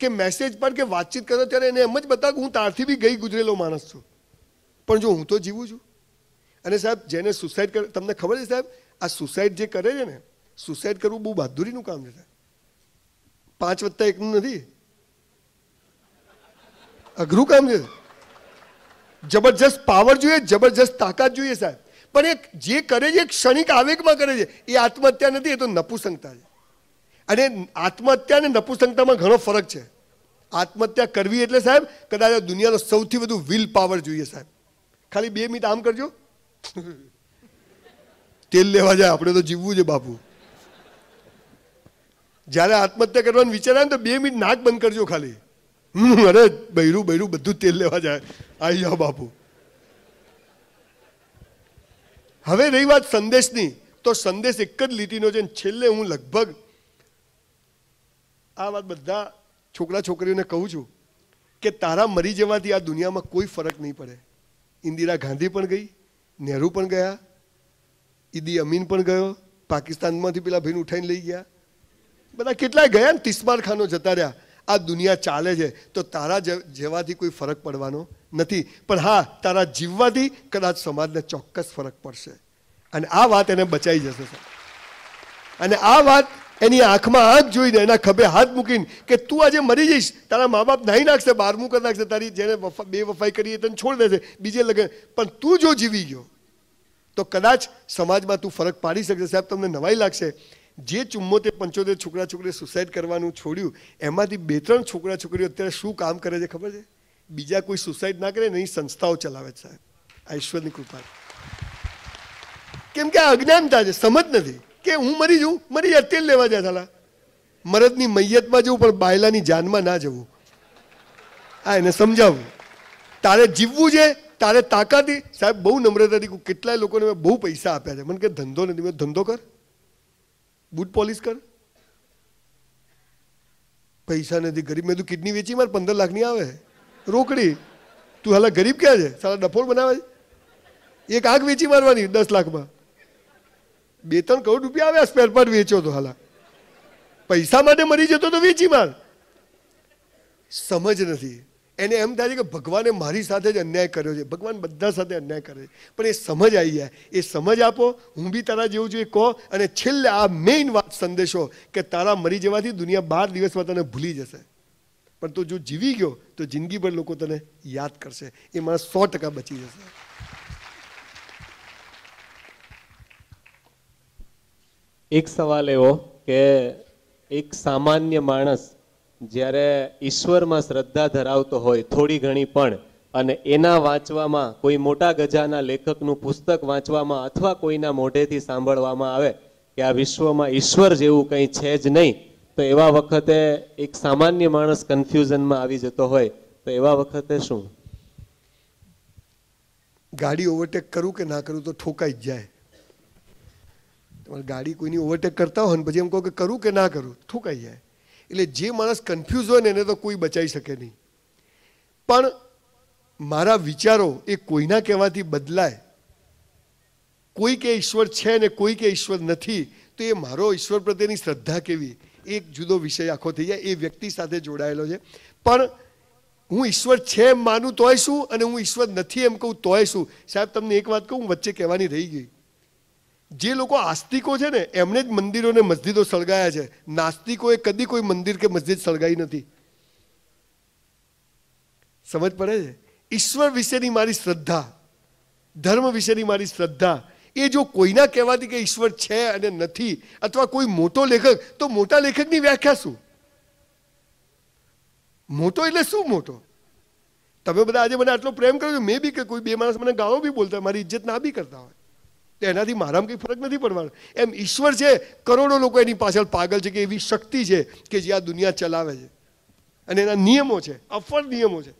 Speaker 1: કે મેસેજ પર કે વાતચીત કરો ત્યારે એને એમ જ બતાવ હું તારથી બી ગઈ ગુજરેલો માણસ છું પણ જો હું તો જીવું છું અને સાહેબ જેને સુસાઇડ કરે તમને ખબર છે સાહેબ આ સુસાઇડ જે કરે છે ને સુસાઇડ કરવું બહુ બહાદુરીનું કામ છે પાંચ વત્તા એકનું નથી અઘરું કામ છે જબરજસ્ત પાવર જોઈએ જબરજસ્ત તાકાત જોઈએ સાહેબ પણ એ જે કરે છે ક્ષણિક આવેગમાં કરે છે એ આત્મહત્યા નથી એ તો નપુસંગતા છે અને આત્મહત્યા અને નપુસંગતામાં ઘણો ફરક છે આત્મહત્યા કરવી એટલે સાહેબ કદાચ દુનિયાનો સૌથી વધુ વિલ પાવર જોઈએ સાહેબ ખાલી બે મિનિટ આમ કરજો તેલ લેવા જાય આપણે તો જીવવું છે બાપુ જ્યારે આત્મહત્યા કરવાનું વિચાર ને તો બે મિનિટ નાક બંધ કરજો ખાલી હું અરે બૈરું બૈરું બધું તેલ લેવા જાય આવી જાઓ બાપુ હવે રહી વાત સંદેશની તો સંદેશ એક જ લીટીનો છે છેલ્લે હું લગભગ આ વાત બધા છોકરા છોકરીઓને કહું છું કે તારા મરી જવાથી આ દુનિયામાં કોઈ ફરક નહીં પડે ઇન્દિરા ગાંધી પણ ગઈ નહેરુ પણ ગયા ઈદી અમીન પણ ગયો પાકિસ્તાનમાંથી પેલા ભીન ઉઠાઈને લઈ ગયા બધા કેટલાય ગયા ને તિસ્માર ખાનો જતા રહ્યા આ દુનિયા ચાલે છે તો તારા જેવાથી કોઈ ફરક પડવાનો નથી પણ હા તારા જીવવાથી કદાચ સમાજને ચોક્કસ ફરક પડશે અને આ વાત એને બચાવી જશે અને આ વાત એની આંખમાં હાથ જોઈને એના ખભે હાથ મૂકીને કે તું આજે મરી જઈશ તારા મા બાપ નહીં નાખશે બારમું કરી નાખશે તારી જેને બે વફાઈ કરી તને છોડ દેશે બીજે લગ્ન પણ તું જો જીવી ગયો તો કદાચ સમાજમાં તું ફરક પાડી શકશે સાહેબ તમને નવાઈ લાગશે જે ચુમ્મોતેર પંચોતેર છોકરા છોકરીએ સુસાઇડ કરવાનું છોડ્યું એમાંથી બે ત્રણ છોકરા છોકરીઓ અત્યારે શું કામ કરે છે ખબર છે બીજા કોઈ સુસાઇડ ના કરે ને એ સંસ્થાઓ ચલાવે છે આ ઈશ્વરની કૃપા કેમ કે આ અજ્ઞાનતા છે સમજ નથી કે હું મરી જઉં મરી અત્યારે લેવા જાય થાલા મરદની મૈયતમાં જવું પણ બાયલાની જાનમાં ના જવું આ એને સમજાવવું તારે જીવવું છે તારે તાકાતી સાહેબ બહુ નમ્રતાથી કેટલાય લોકોને મેં બહુ પૈસા આપ્યા છે મને કે ધંધો નથી મેં ધંધો કર બૂટ પોલિશ કર પૈસા નથી ગરીબ મેં તું કિડની વેચી મારે પંદર લાખની આવે રોકડી તું હાલા ગરીબ ક્યાં છે સારા ડફોર બનાવે એક આગ વેચી મારવાની દસ લાખમાં બે ત્રણ કરોડ રૂપિયા આવ્યા સ્પેર સ્પેરપાર્ટ વેચ્યો તો હાલા પૈસા માટે મરી જતો તો વેચી માર સમજ નથી એને એમ થાય છે કે ભગવાને મારી સાથે જ અન્યાય કર્યો છે ભગવાન બધા સાથે અન્યાય કરે છે પણ એ સમજ આવી જાય એ સમજ આપો હું બી તારા જેવું છું એ કહો અને છેલ્લે આ મેઇન વાત સંદેશો કે તારા મરી જવાથી દુનિયા બાર દિવસમાં તને ભૂલી જશે પણ તું જો જીવી ગયો તો જિંદગીભર લોકો તને યાદ કરશે એ મારા સો ટકા બચી જશે
Speaker 2: એક સવાલ એવો કે એક સામાન્ય માણસ જ્યારે ઈશ્વરમાં શ્રદ્ધા ધરાવતો હોય થોડી ઘણી પણ અને એના વાંચવામાં કોઈ મોટા ગજાના લેખકનું પુસ્તક વાંચવામાં અથવા કોઈના મોઢેથી સાંભળવામાં આવે કે આ વિશ્વમાં ઈશ્વર જેવું કંઈ છે જ નહીં તો એવા વખતે એક સામાન્ય માણસ કન્ફ્યુઝનમાં આવી જતો હોય તો એવા વખતે
Speaker 1: શું ગાડી ઓવરટેક કરું કે ના કરું તો ઠોકાઈ જ જાય તમારે ગાડી કોઈની ઓવરટેક કરતા હોય ને પછી એમ કહો કે કરું કે ના કરું ઠોકાઈ જાય એટલે જે માણસ કન્ફ્યુઝ હોય ને એને તો કોઈ બચાવી શકે નહીં પણ મારા વિચારો એ કોઈના કહેવાથી બદલાય કોઈ કે ઈશ્વર છે ને કોઈ કે ઈશ્વર નથી તો એ મારો ઈશ્વર પ્રત્યેની શ્રદ્ધા કેવી એક જુદો વિષય આખો થઈ જાય એ વ્યક્તિ સાથે જોડાયેલો છે પણ હું ઈશ્વર છે એમ માનું તોય શું અને હું ઈશ્વર નથી એમ કહું તોય શું સાહેબ તમને એક વાત કહું વચ્ચે કહેવાની રહી ગઈ જે લોકો આસ્તિકો છે ને એમણે જ મંદિરો ને મસ્જિદો સળગાયા છે નાસ્તિકોએ કદી કોઈ મંદિર કે મસ્જિદ સળગાઈ નથી સમજ પડે છે ઈશ્વર વિશેની મારી શ્રદ્ધા ધર્મ વિશેની મારી શ્રદ્ધા એ જો કોઈના કહેવાથી કે ઈશ્વર છે અને નથી અથવા કોઈ મોટો લેખક તો મોટા લેખકની વ્યાખ્યા શું મોટો એટલે શું મોટો તમે બધા આજે મને આટલો પ્રેમ કર્યો મેં બી કે કોઈ બે માણસ મને ગાળો બી બોલતા મારી ઇજ્જત ના બી કરતા હોય તો એનાથી મારામાં કંઈ ફરક નથી પડવાનો એમ ઈશ્વર છે કરોડો લોકો એની પાછળ પાગલ છે કે એવી શક્તિ છે કે જે આ દુનિયા ચલાવે છે અને એના નિયમો છે અફળ નિયમો છે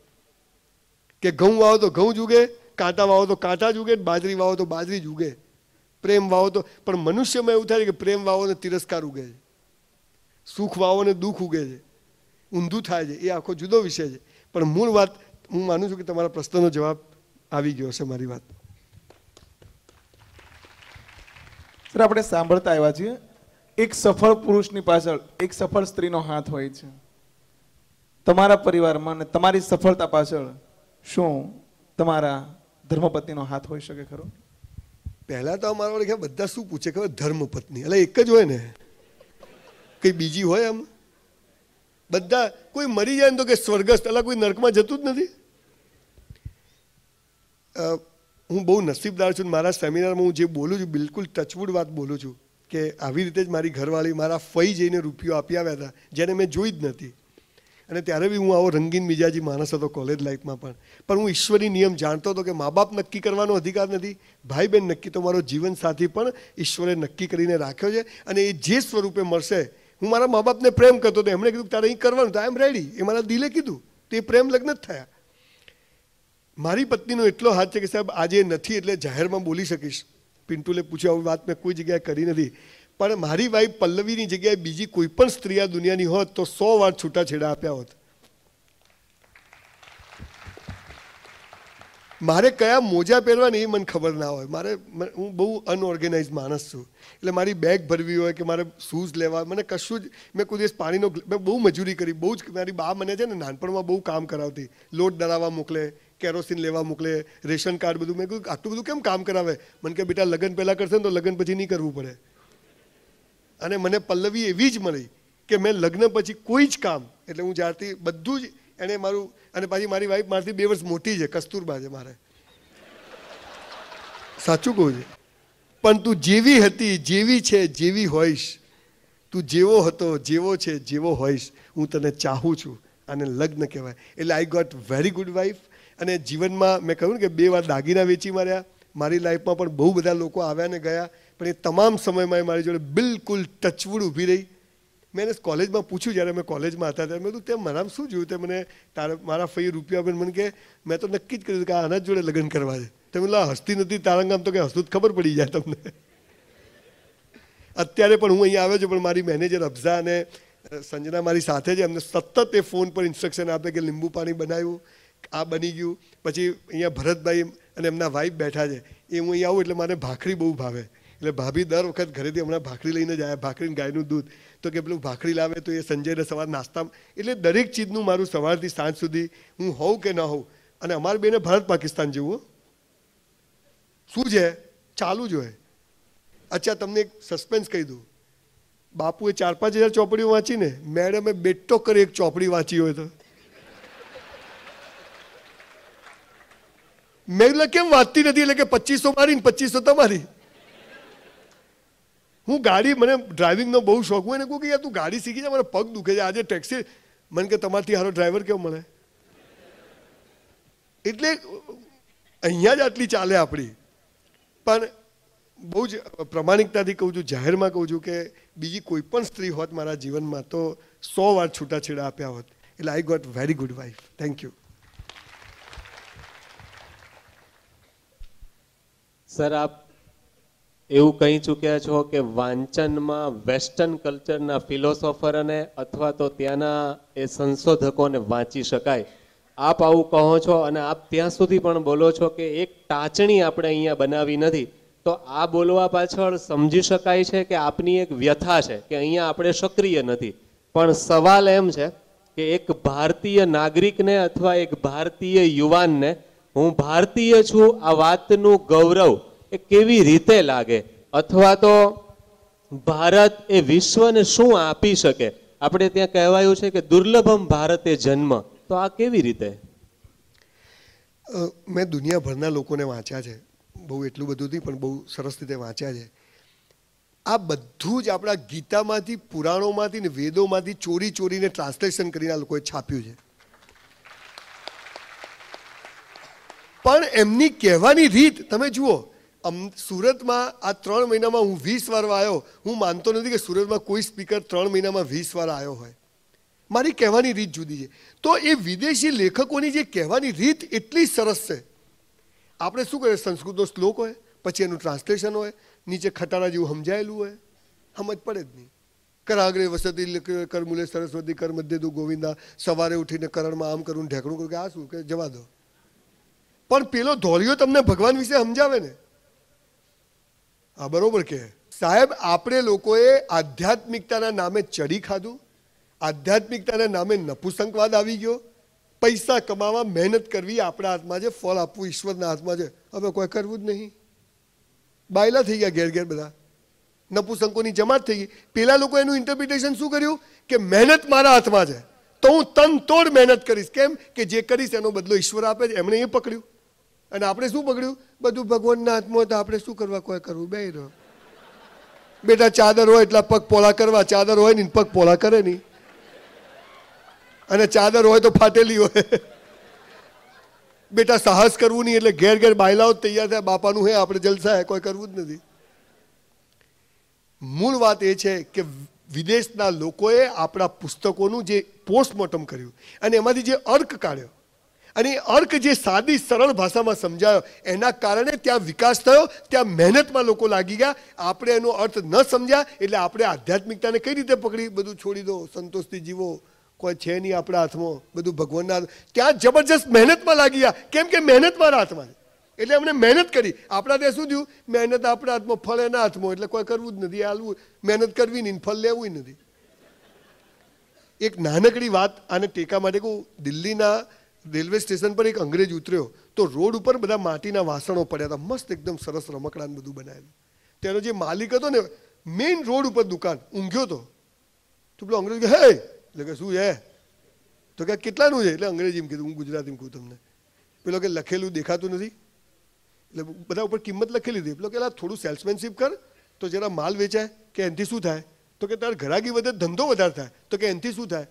Speaker 1: કે ઘઉં વાવો તો ઘઉં જુગે કાંટા વાવો તો કાંટા જુગે બાજરી વાવો તો બાજરી જુગે પ્રેમ વાવો તો પણ મનુષ્યમાં એવું થાય કે પ્રેમ વાવો ને તિરસ્કાર ઉગે છે સુખ વાવો ને દુઃખ ઉગે છે ઊંધું થાય છે એ આખો જુદો વિષય છે પણ મૂળ વાત હું માનું છું કે તમારા પ્રશ્નનો જવાબ આવી ગયો છે મારી વાત સર આપણે સાંભળતા આવ્યા છીએ એક સફળ પુરુષની પાછળ
Speaker 3: એક સફળ સ્ત્રીનો હાથ હોય છે તમારા પરિવારમાં અને તમારી સફળતા પાછળ શું તમારા ધર્મપત્નીનો હાથ હોઈ શકે ખરો
Speaker 1: પહેલાં તો અમારા વડે બધા શું પૂછે ખબર ધર્મપત્ની એટલે એક જ હોય ને કંઈ બીજી હોય એમ બધા કોઈ મરી જાય ને તો કે સ્વર્ગસ્થ અલા કોઈ નર્કમાં જતું જ નથી હું બહુ નસીબદાર છું મારા સેમિનારમાં હું જે બોલું છું બિલકુલ ટચવુડ વાત બોલું છું કે આવી રીતે જ મારી ઘરવાળી મારા ફઈ જઈને રૂપિયો આપી આવ્યા હતા જેને મેં જોઈ જ નથી અને ત્યારે બી હું આવો રંગીન મિજાજી માણસ હતો કોલેજ લાઈફમાં પણ પણ હું ઈશ્વરી નિયમ જાણતો હતો કે મા બાપ નક્કી કરવાનો અધિકાર નથી ભાઈ બહેન નક્કી તો મારો જીવન સાથી પણ ઈશ્વરે નક્કી કરીને રાખ્યો છે અને એ જે સ્વરૂપે મળશે હું મારા મા બાપને પ્રેમ કરતો હતો એમણે કીધું તારે અહીં કરવાનું તો આઈ એમ રેડી એ મારા દિલે કીધું તો એ પ્રેમ લગ્ન જ થયા મારી પત્નીનો એટલો હાથ છે કે સાહેબ આજે નથી એટલે જાહેરમાં બોલી શકીશ પિન્ટુલે પૂછ્યું આવી વાત મેં કોઈ જગ્યાએ કરી નથી પણ મારી વાઈફ પલ્લવીની જગ્યાએ બીજી કોઈ પણ સ્ત્રી આ દુનિયાની હોત તો સો વાર છૂટાછેડા આપ્યા હોત મારે કયા મોજા પહેરવાની એ મને ખબર ના હોય મારે હું બહુ અનઓર્ગેનાઇઝ માણસ છું એટલે મારી બેગ ભરવી હોય કે મારે શૂઝ લેવા મને કશું જ મેં કોઈ દિવસ પાણીનો મેં બહુ મજૂરી કરી બહુ જ મારી બા મને છે ને નાનપણમાં બહુ કામ કરાવતી લોટ ડરાવવા મોકલે કેરોસીન લેવા મોકલે રેશન કાર્ડ બધું મેં કહ્યું આટલું બધું કેમ કામ કરાવે મને કે બેટા લગ્ન પહેલાં કરશે ને તો લગ્ન પછી નહીં કરવું પડે અને મને પલ્લવી એવી જ મળી કે મેં લગ્ન પછી કોઈ જ કામ એટલે હું જ્યારથી બધું જ એણે મારું અને પાછી મારી વાઈફ મારાથી બે વર્ષ મોટી છે કસ્તુરબા છે મારે સાચું કહું છું પણ તું જેવી હતી જેવી છે જેવી હોઈશ તું જેવો હતો જેવો છે જેવો હોઈશ હું તને ચાહું છું આને લગ્ન કહેવાય એટલે I got very good wife અને જીવનમાં મેં કહ્યું ને કે બે વાર દાગીના વેચી માર્યા મારી લાઈફમાં પણ બહુ બધા લોકો આવ્યા ને ગયા પણ એ તમામ સમયમાં એ મારી જોડે બિલકુલ ટચવુડ ઊભી રહી મેં એને કોલેજમાં પૂછ્યું જ્યારે મેં કોલેજમાં હતા ત્યારે મેં કીધું તેમ મારામાં શું જોયું તે મને તારા મારા ફઈ રૂપિયા પણ મને કે મેં તો નક્કી જ કર્યું કે આના જોડે લગ્ન કરવા છે તમે લા હસતી નથી તારંગામ તો કે હસતું ખબર પડી જાય તમને અત્યારે પણ હું અહીંયા આવ્યો છું પણ મારી મેનેજર અફઝા અને સંજના મારી સાથે છે એમને સતત એ ફોન પર ઇન્સ્ટ્રક્શન આપે કે લીંબુ પાણી બનાવ્યું આ બની ગયું પછી અહીંયા ભરતભાઈ અને એમના વાઈફ બેઠા છે એ હું અહીંયા આવું એટલે મારે ભાખરી બહુ ભાવે એટલે ભાભી દર વખત ઘરેથી હમણાં ભાખરી લઈને જાય ભાખરીને ગાયનું દૂધ તો કે પેલું ભાખરી લાવે તો એ સંજયને સવાર નાસ્તા એટલે દરેક ચીજનું મારું સવારથી સાંજ સુધી હું હોઉં કે ન હોઉં અને અમારે બેને ભારત પાકિસ્તાન જેવું શું છે ચાલુ જ હોય અચ્છા તમને એક સસ્પેન્સ કહી દઉં બાપુએ ચાર પાંચ હજાર ચોપડીઓ વાંચીને મેડમે બેટો કરી એક ચોપડી વાંચી હોય તો મેં એટલે કેમ વાંચતી નથી એટલે કે પચીસો મારી ને પચીસો તમારી હું ગાડી મને ડ્રાઇવિંગનો બહુ શોખ હોય ને કહું કે યાર તું ગાડી શીખી જા મને પગ દુખે છે આજે ટેક્સી મને કે તમારથી સારો ડ્રાઈવર કેવો મળે એટલે અહીંયા જ આટલી ચાલે આપણી પણ બહુ જ પ્રમાણિકતાથી કહું છું જાહેરમાં કહું છું કે બીજી કોઈ પણ સ્ત્રી હોત મારા જીવનમાં તો સો વાર છૂટાછેડા આપ્યા હોત એટલે I got very good wife thank you
Speaker 2: sir આપ એવું કહી ચૂક્યા છો કે વાંચનમાં વેસ્ટર્ન કલ્ચરના ફિલોસોફરને અથવા તો ત્યાંના એ સંશોધકોને વાંચી શકાય આપ આવું કહો છો અને આપ ત્યાં સુધી પણ બોલો છો કે એક ટાંચણી આપણે અહીંયા બનાવી નથી તો આ બોલવા પાછળ સમજી શકાય છે કે આપની એક વ્યથા છે કે અહીંયા આપણે સક્રિય નથી પણ સવાલ એમ છે કે એક ભારતીય નાગરિકને અથવા એક ભારતીય યુવાનને હું ભારતીય છું આ વાતનું ગૌરવ એ કેવી રીતે લાગે અથવા તો ભારત એ વિશ્વને શું આપી શકે આપણે ત્યાં કહેવાયું છે કે દુર્લભમ ભારત એ જન્મ તો આ કેવી રીતે
Speaker 1: મેં દુનિયાભરના લોકોને વાંચ્યા છે બહુ એટલું બધું નહીં પણ બહુ સરસ રીતે વાંચ્યા છે આ બધું જ આપણા ગીતામાંથી પુરાણોમાંથી ને વેદોમાંથી ચોરી ચોરીને ટ્રાન્સલેશન કરીને આ લોકોએ છાપ્યું છે પણ એમની કહેવાની રીત તમે જુઓ સુરતમાં આ ત્રણ મહિનામાં હું વીસ વાર આવ્યો હું માનતો નથી કે સુરતમાં કોઈ સ્પીકર ત્રણ મહિનામાં વીસ વાર આવ્યો હોય મારી કહેવાની રીત જુદી છે તો એ વિદેશી લેખકોની જે કહેવાની રીત એટલી સરસ છે આપણે શું કરીએ સંસ્કૃતનો શ્લોક હોય પછી એનું ટ્રાન્સલેશન હોય નીચે ખટારા જેવું સમજાયેલું હોય સમજ પડે જ નહીં કરાગ્રે વસતી કરમૂલે સરસ્વતી કરમધ્ય દુ ગોવિંદા સવારે ઉઠીને કરણમાં આમ કરું ઢેકણું કરું કે આ શું કે જવા દો પણ પેલો ધોરિયો તમને ભગવાન વિશે સમજાવે ને હા બરોબર કે સાહેબ આપણે લોકોએ આધ્યાત્મિકતાના નામે ચડી ખાધું આધ્યાત્મિકતાના નામે નપુસંકવાદ આવી ગયો પૈસા કમાવા મહેનત કરવી આપણા હાથમાં છે ફળ આપવું ઈશ્વરના હાથમાં છે હવે કોઈ કરવું જ નહીં બાયલા થઈ ગયા ઘેર ઘેર બધા નપુસંકોની જમાત થઈ ગઈ પેલા લોકો એનું ઇન્ટરપ્રિટેશન શું કર્યું કે મહેનત મારા હાથમાં છે તો હું તન તોડ મહેનત કરીશ કેમ કે જે કરીશ એનો બદલો ઈશ્વર આપે છે એમણે એ પકડ્યું અને આપણે શું બગડ્યું બધું ભગવાનના હાથમાં તો આપણે શું કરવા કોઈ કરવું બે રહ્યો બેટા ચાદર હોય એટલા પગ પોલા કરવા ચાદર હોય નહીં પગ પોલા કરે નહીં અને ચાદર હોય તો ફાટેલી હોય બેટા સાહસ કરવું નહીં એટલે ઘેર ઘેર બાયલાઓ તૈયાર થાય બાપાનું હે આપણે જલસા હે કોઈ કરવું જ નથી મૂળ વાત એ છે કે વિદેશના લોકોએ આપણા પુસ્તકોનું જે પોસ્ટમોર્ટમ કર્યું અને એમાંથી જે અર્ક કાઢ્યો અને અર્ક જે સાદી સરળ ભાષામાં સમજાયો એના કારણે ત્યાં વિકાસ થયો ત્યાં મહેનતમાં લોકો લાગી ગયા આપણે એનો અર્થ ન સમજ્યા એટલે આપણે આધ્યાત્મિકતાને કઈ રીતે પકડી બધું છોડી દો સંતોષથી જીવો કોઈ છે નહીં આપણા હાથમાં બધું ભગવાનના ત્યાં જબરજસ્ત મહેનતમાં લાગી ગયા કેમ કે મહેનત મારા હાથમાં એટલે એમણે મહેનત કરી આપણા ત્યાં શું થયું મહેનત આપણા હાથમાં ફળ એના હાથમાં એટલે કોઈ કરવું જ નથી હાલવું મહેનત કરવી નહીં ફળ લેવું નથી એક નાનકડી વાત આને ટેકા માટે કહું દિલ્હીના રેલવે સ્ટેશન પર એક અંગ્રેજ ઉતર્યો તો રોડ ઉપર બધા માટીના વાસણો પડ્યા હતા મસ્ત એકદમ સરસ રમકડાને બધું બનાવેલું તેનો જે માલિક હતો ને મેઇન રોડ ઉપર દુકાન ઊંઘ્યો તો તો પેલો અંગ્રેજ હે એટલે કે શું છે તો કે કેટલાનું છે એટલે અંગ્રેજી કીધું હું ગુજરાતીમાં કહું તમને પેલો કે લખેલું દેખાતું નથી એટલે બધા ઉપર કિંમત લખેલી હતી પેલો કે થોડું સેલ્સમેનશીપ કર તો જરા માલ વેચાય કે એનાથી શું થાય તો કે તાર ઘરાકી વધે ધંધો વધારે થાય તો કે એનાથી શું થાય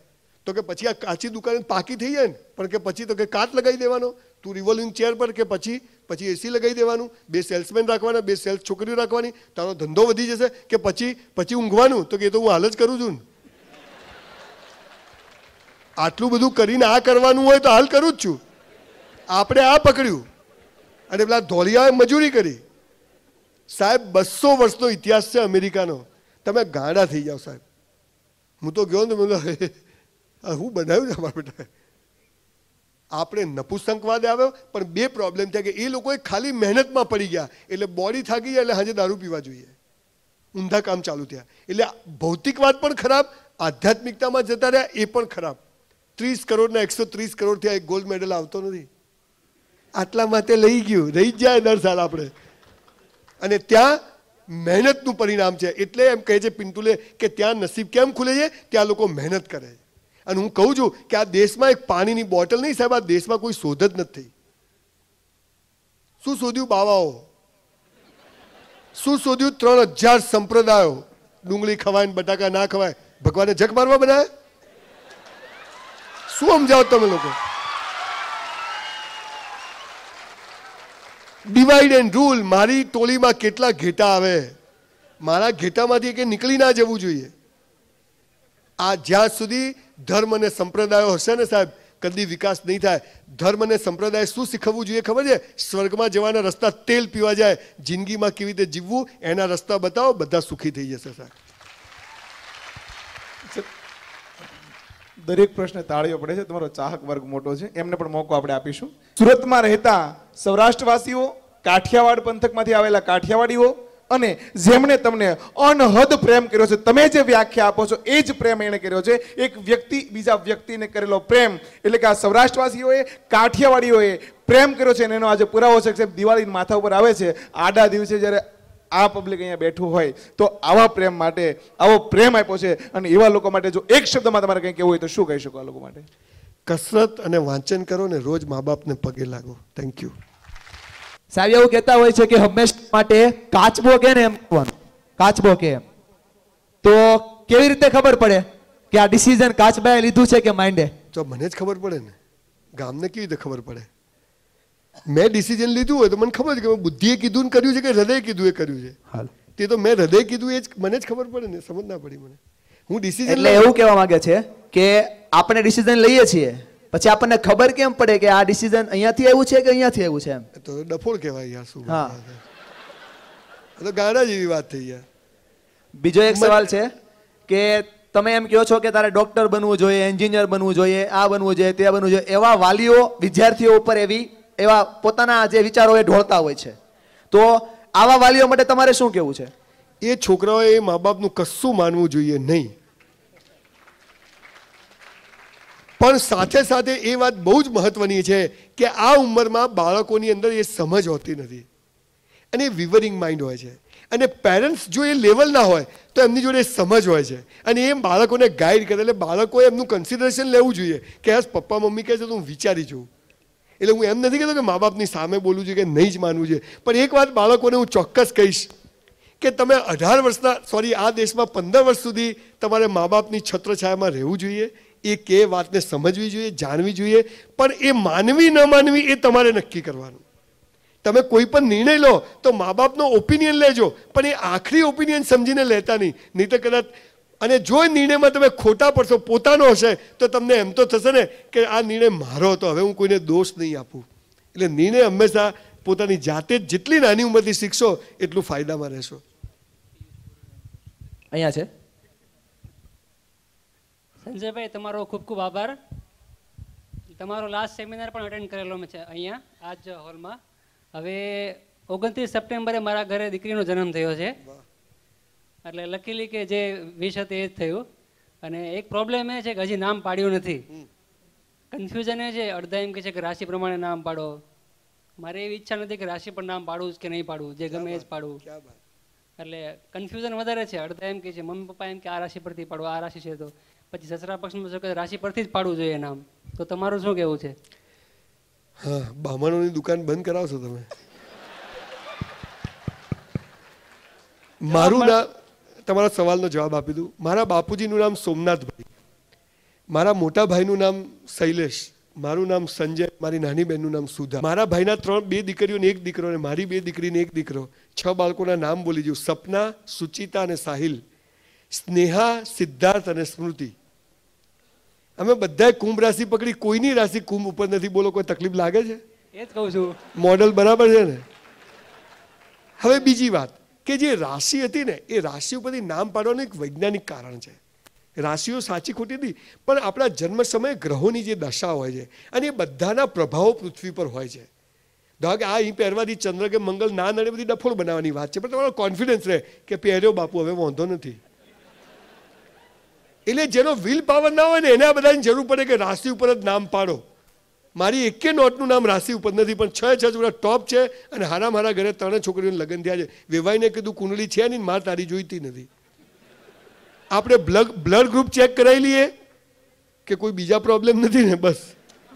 Speaker 1: તો કે પછી આ કાચી દુકાન પાકી થઈ જાય ને પણ કે પછી તો કે કાચ લગાવી દેવાનો તું રિવોલ્વિંગ ચેર પર કે પછી પછી એસી લગાવી દેવાનું બે સેલ્સમેન રાખવાના બે સેલ્સ છોકરીઓ રાખવાની તારો ધંધો વધી જશે કે પછી પછી ઊંઘવાનું તો કે એ તો હું હાલ જ કરું છું ને આટલું બધું કરીને આ કરવાનું હોય તો હાલ કરું જ છું આપણે આ પકડ્યું અને પેલા ધોળિયાએ મજૂરી કરી સાહેબ બસો વર્ષનો ઇતિહાસ છે અમેરિકાનો તમે ગાંડા થઈ જાઓ સાહેબ હું તો ગયો ને મને હું બનાવ્યું ને અમારા બેટા આપણે નપુસંકવાદ આવ્યો પણ બે પ્રોબ્લેમ થયા કે એ લોકોએ ખાલી મહેનતમાં પડી ગયા એટલે બોડી થાકી ગયા એટલે હાજે દારૂ પીવા જોઈએ ઊંધા કામ ચાલુ થયા એટલે ભૌતિકવાદ પણ ખરાબ આધ્યાત્મિકતામાં જતા રહ્યા એ પણ ખરાબ ત્રીસ કરોડના એકસો ત્રીસ કરોડથી આ એક ગોલ્ડ મેડલ આવતો નથી આટલા માટે લઈ ગયું રહી જાય દર સાલ આપણે અને ત્યાં મહેનતનું પરિણામ છે એટલે એમ કહે છે પિન્ટુલે કે ત્યાં નસીબ કેમ ખુલે છે ત્યાં લોકો મહેનત કરે છે અને હું કહું છું કે આ દેશમાં એક પાણીની બોટલ નહીં સાહેબ આ દેશમાં કોઈ શોધ જ નથી શું શોધ્યું બાવાઓ શું શોધ્યું ત્રણ હજાર સંપ્રદાયો ડુંગળી ખવાય બટાકા ના ખવાય ભગવાને જગ મારવા બનાવ્યા શું સમજાવો તમે લોકો ડિવાઈડ એન્ડ રૂલ મારી ટોળીમાં કેટલા ઘેટા આવે મારા ઘેટામાંથી કે નીકળી ના જવું જોઈએ આ જ્યાં સુધી ધર્મ અને સંપ્રદાયો હશે ને સાહેબ કદી વિકાસ નહીં થાય ધર્મ અને સંપ્રદાય શું શીખવવું જોઈએ ખબર છે સ્વર્ગમાં જવાના રસ્તા તેલ પીવા જાય જિંદગીમાં કેવી રીતે જીવવું એના રસ્તા બતાવો બધા સુખી થઈ જશે સાહેબ
Speaker 3: દરેક પ્રશ્ન તાળીઓ પડે છે તમારો ચાહક વર્ગ મોટો છે એમને પણ મોકો આપણે આપીશું સુરતમાં રહેતા સૌરાષ્ટ્રવાસીઓ કાઠિયાવાડ પંથકમાંથી આવેલા કાઠિયાવાડીઓ અને જેમણે તમને અનહદ પ્રેમ કર્યો છે તમે જે વ્યાખ્યા આપો છો એ જ પ્રેમ એણે કર્યો છે એક વ્યક્તિ બીજા વ્યક્તિને કરેલો પ્રેમ એટલે કે આ સૌરાષ્ટ્રવાસીઓએ કાઠિયાવાડીઓએ પ્રેમ કર્યો છે એનો આજે પુરાવો છે સાહેબ દિવાળી માથા ઉપર આવે છે આડા દિવસે જ્યારે આ પબ્લિક અહીંયા બેઠું હોય તો આવા પ્રેમ માટે આવો પ્રેમ આપ્યો છે અને એવા લોકો માટે જો એક શબ્દમાં તમારે કંઈ કહેવું હોય તો શું કહી શકો આ લોકો માટે
Speaker 1: કસરત અને વાંચન કરો ને રોજ મા બાપને પગે લાગો થેન્ક યુ સાહેબ એવું કહેતા હોય છે કે હંમેશા માટે કાચબો
Speaker 4: કે ને એમ કહેવાનું કાચબો કે એમ તો કેવી રીતે ખબર પડે કે આ ડિસિઝન કાચબાએ લીધું છે કે માઇન્ડે
Speaker 1: તો મને જ ખબર પડે ને ગામને કેવી રીતે ખબર પડે મેં ડિસિઝન લીધું હોય તો મને ખબર છે કે બુદ્ધિએ કીધું ને કર્યું છે કે હૃદય કીધું એ કર્યું છે હાલ તે તો મેં હૃદય કીધું એ જ મને જ ખબર પડે ને સમજ ના પડી મને હું ડિસિઝન એટલે એવું કહેવા
Speaker 4: માંગે છે કે આપણે ડિસિઝન લઈએ છીએ પછી આપણને ખબર કેમ પડે કે આ ડિસિઝન અહીંયાથી આવ્યું છે કે અહીંયાથી આવ્યું છે એમ
Speaker 1: તો ડફોળ કહેવાય યાર શું હા તો ગાડા જેવી વાત થઈ યાર બીજો એક સવાલ છે કે તમે એમ કહો છો કે તારે
Speaker 4: ડોક્ટર બનવું જોઈએ એન્જિનિયર બનવું જોઈએ આ બનવું જોઈએ તે બનવું જોઈએ એવા વાલીઓ વિદ્યાર્થીઓ ઉપર
Speaker 1: એવી એવા પોતાના જે વિચારો એ ઢોળતા હોય છે તો આવા વાલીઓ માટે તમારે શું કહેવું છે એ છોકરાઓએ મા બાપનું કશું માનવું જોઈએ નહીં પણ સાથે સાથે એ વાત બહુ જ મહત્ત્વની છે કે આ ઉંમરમાં બાળકોની અંદર એ સમજ હોતી નથી અને એ વિવરિંગ માઇન્ડ હોય છે અને પેરેન્ટ્સ જો એ લેવલના હોય તો એમની જોડે સમજ હોય છે અને એમ બાળકોને ગાઈડ કરે એટલે બાળકોએ એમનું કન્સિડરેશન લેવું જોઈએ કે હસ પપ્પા મમ્મી કહે છે તો હું વિચારી છું એટલે હું એમ નથી કહેતો કે મા બાપની સામે બોલું છું કે નહીં જ માનવું છે પણ એક વાત બાળકોને હું ચોક્કસ કહીશ કે તમે અઢાર વર્ષના સોરી આ દેશમાં પંદર વર્ષ સુધી તમારે મા બાપની છત્રછાયામાં રહેવું જોઈએ એ કે વાતને સમજવી જોઈએ જાણવી જોઈએ પણ એ માનવી ન માનવી એ તમારે નક્કી કરવાનું તમે કોઈ પણ નિર્ણય લો તો મા બાપનો ઓપિનિયન લેજો પણ એ આખરી ઓપિનિયન સમજીને લેતા નહીં નહીં તો કદાચ અને જો એ નિર્ણયમાં તમે ખોટા પડશો પોતાનો હશે તો તમને એમ તો થશે ને કે આ નિર્ણય મારો હતો હવે હું કોઈને દોષ નહીં આપું એટલે નિર્ણય હંમેશા પોતાની જાતે જેટલી નાની ઉંમરથી શીખશો એટલું ફાયદામાં રહેશો
Speaker 4: અહીંયા છે
Speaker 5: સંજયભાઈ તમારો ખૂબ ખૂબ આભાર તમારો લાસ્ટ સેમિનાર પણ અટેન્ડ કરેલો મેં છે અહીંયા આ જ હોલમાં હવે ઓગણત્રીસ સપ્ટેમ્બરે મારા ઘરે દીકરીનો જન્મ થયો છે એટલે લખેલી કે જે વિષ હતી એ જ થયું અને એક પ્રોબ્લેમ એ છે કે હજી નામ પાડ્યું નથી કન્ફ્યુઝન એ છે અડધા એમ કે છે કે રાશિ પ્રમાણે નામ પાડો મારે એવી ઈચ્છા નથી કે રાશિ પણ નામ પાડવું કે નહીં પાડવું જે ગમે એ જ પાડવું એટલે કન્ફ્યુઝન વધારે છે અડધા એમ કે છે મમ્મી પપ્પા એમ કે આ રાશિ પરથી પાડવું આ રાશિ છે તો પછી સસરા પક્ષનું જો કે રાશિ પરથી જ પાડવું જોઈએ નામ તો તમારું શું કહેવું છે
Speaker 1: હા બામણોની દુકાન બંધ કરાવશો તમે મારું નામ તમારા સવાલનો જવાબ આપી દઉં મારા બાપુજીનું નામ સોમનાથભાઈ મારા મોટા ભાઈનું નામ શૈલેષ મારું નામ સંજય મારી નાની બહેનનું નામ સુધા મારા ભાઈના ત્રણ બે દીકરીઓને એક દીકરો અને મારી બે દીકરીને એક દીકરો છ બાળકોના નામ બોલી જોઉં સપના સુચિતા અને સાહિલ સ્નેહા સિદ્ધાર્થ અને સ્મૃતિ અમે બધાએ કુંભ રાશિ પકડી કોઈની રાશિ કુંભ ઉપર નથી બોલો કોઈ તકલીફ લાગે છે એ જ કહું છું મોડલ બરાબર છે ને હવે બીજી વાત કે જે રાશિ હતી ને એ રાશિ ઉપરથી નામ પાડવાનું એક વૈજ્ઞાનિક કારણ છે રાશિઓ સાચી ખોટી હતી પણ આપણા જન્મ સમયે ગ્રહોની જે દશા હોય છે અને એ બધાના પ્રભાવો પૃથ્વી પર હોય છે ધારો કે આ અહીં પહેરવાથી ચંદ્ર કે મંગલ ના નડે બધી ડફોડ બનાવવાની વાત છે પણ તમારો કોન્ફિડન્સ રહે કે પહેર્યો બાપુ હવે વાંધો નથી એટલે જેનો વિલ પાવર ના હોય ને એને આ બધાની જરૂર પડે કે રાશિ ઉપર જ નામ પાડો મારી એકે નોટનું નામ રાશિ ઉપર નથી પણ છ છ જોડા ટોપ છે અને હારા મારા ઘરે ત્રણ છોકરીઓને લગ્ન થયા છે વેવાઈને કીધું કુંડળી છે નહીં માર તારી જોઈતી નથી આપણે બ્લડ બ્લડ ગ્રુપ ચેક કરાવી લઈએ કે કોઈ બીજા પ્રોબ્લેમ નથી ને બસ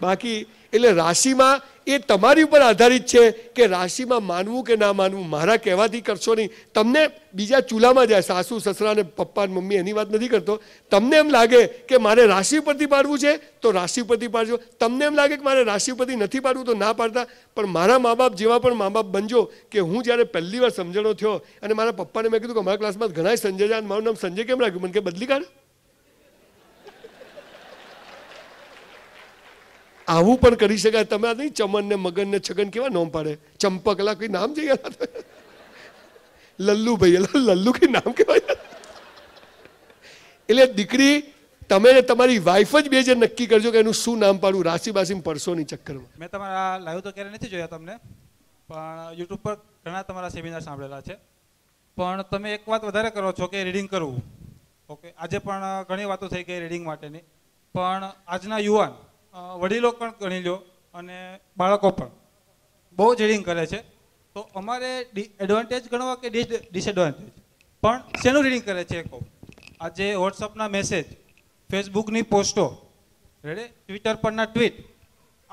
Speaker 1: બાકી એટલે રાશિમાં એ તમારી ઉપર આધારિત છે કે રાશિમાં માનવું કે ના માનવું મારા કહેવાથી કરશો નહીં તમને બીજા ચૂલામાં જાય સાસુ સસરા ને પપ્પા ને મમ્મી એની વાત નથી કરતો તમને એમ લાગે કે મારે રાશિ પરથી પાડવું છે તો રાશિ પરથી પાડજો તમને એમ લાગે કે મારે રાશિ પરથી નથી પાડવું તો ના પાડતા પણ મારા મા બાપ જેવા પણ મા બાપ બનજો કે હું જ્યારે પહેલી વાર સમજણો થયો અને મારા પપ્પાને મેં કીધું કે અમારા ક્લાસમાં ઘણા સંજય જાય મારું નામ સંજય કેમ રાખ્યું મને કે બદલી કાઢ આવું પણ કરી શકાય તમે આ નહીં ચમનને ને છગન કેવા નોમ પાડે ચંપકલા કઈ નામ જઈ લલ્લુ ભાઈ લલ્લુ કઈ નામ કહેવાય એટલે દીકરી તમે તમારી વાઈફ જ બે જે નક્કી કરજો કે એનું શું નામ પાડવું રાશિ બાસી પરસોની ચક્કરમાં
Speaker 5: મેં તમારા લાઈવ તો ક્યારે નથી જોયા તમને પણ યુટ્યુબ પર ઘણા તમારા સેમિનાર સાંભળેલા છે પણ તમે એક વાત વધારે કરો છો કે રીડિંગ કરવું ઓકે આજે પણ ઘણી વાતો થઈ ગઈ રીડિંગ માટેની પણ આજના યુવાન વડીલો પણ ગણી લો અને બાળકો પણ બહુ જ રીડિંગ કરે છે તો અમારે એડવાન્ટેજ ગણવા કે ડિસએડવાન્ટેજ પણ શેનું રીડિંગ કરે છે કહું આજે વોટ્સઅપના મેસેજ
Speaker 1: ફેસબુકની પોસ્ટો
Speaker 5: રેડે ટ્વિટર પરના ટ્વીટ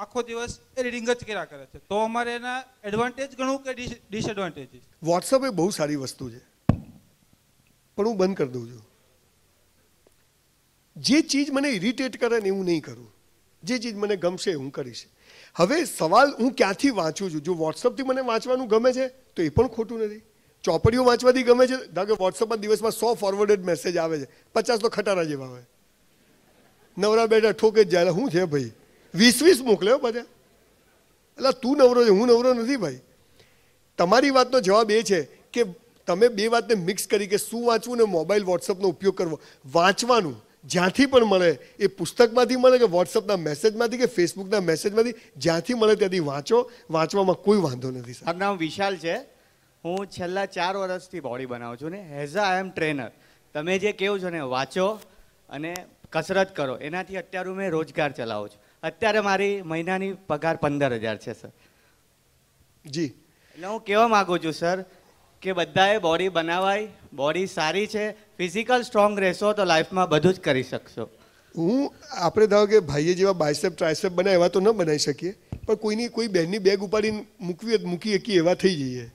Speaker 5: આખો દિવસ એ રીડિંગ જ કર્યા કરે છે તો અમારે એના એડવાન્ટેજ ગણવું કે ડિસએડવાન્ટેજ
Speaker 1: વોટ્સઅપ એ બહુ સારી વસ્તુ છે પણ હું બંધ કરી દઉં છું જે ચીજ મને ઇરિટેટ કરે ને એવું નહીં કરું જે ચીજ મને ગમશે હું કરીશ હવે સવાલ હું ક્યાંથી વાંચું છું જો વોટ્સઅપથી મને વાંચવાનું ગમે છે તો એ પણ ખોટું નથી ચોપડીઓ વાંચવાથી ગમે છે ધારો કે વોટ્સઅપમાં દિવસમાં સો ફોરવર્ડેડ મેસેજ આવે છે પચાસ તો ખટારા જેવા આવે નવરા બેટા ઠોકે જ જાય શું છે ભાઈ વીસ વીસ મોકલે બધા એટલે તું નવરો છે હું નવરો નથી ભાઈ તમારી વાતનો જવાબ એ છે કે તમે બે વાતને મિક્સ કરી કે શું વાંચવું ને મોબાઈલ વોટ્સઅપનો ઉપયોગ કરવો વાંચવાનું જ્યાંથી પણ મળે એ પુસ્તકમાંથી મળે કે વોટ્સઅપના મેસેજમાંથી કે ફેસબુકના મેસેજમાંથી જ્યાંથી મળે ત્યાંથી વાંચો વાંચવામાં કોઈ વાંધો નથી
Speaker 2: સાહેબ નામ વિશાલ છે હું છેલ્લા ચાર વર્ષથી બોડી બનાવું છું ને as a I M trainer તમે જે કહો છો ને વાંચો અને કસરત કરો એનાથી અત્યારે મેં રોજગાર ચલાવું છું અત્યારે મારી મહિનાની પગાર પંદર હજાર છે સર જી એટલે હું કહેવા માગું છું સર કે બધાએ બોડી બનાવાય બોડી સારી છે ફિઝિકલ સ્ટ્રોંગ રહેશો તો લાઈફમાં બધું જ કરી શકશો
Speaker 1: હું આપણે ધારો કે ભાઈએ જેવા બાયસેપ ટ્રાયસેપ બને એવા તો ન બનાવી શકીએ પણ કોઈની કોઈ બહેનની બેગ ઉપાડીને મૂકવી મૂકી શકીએ એવા થઈ જઈએ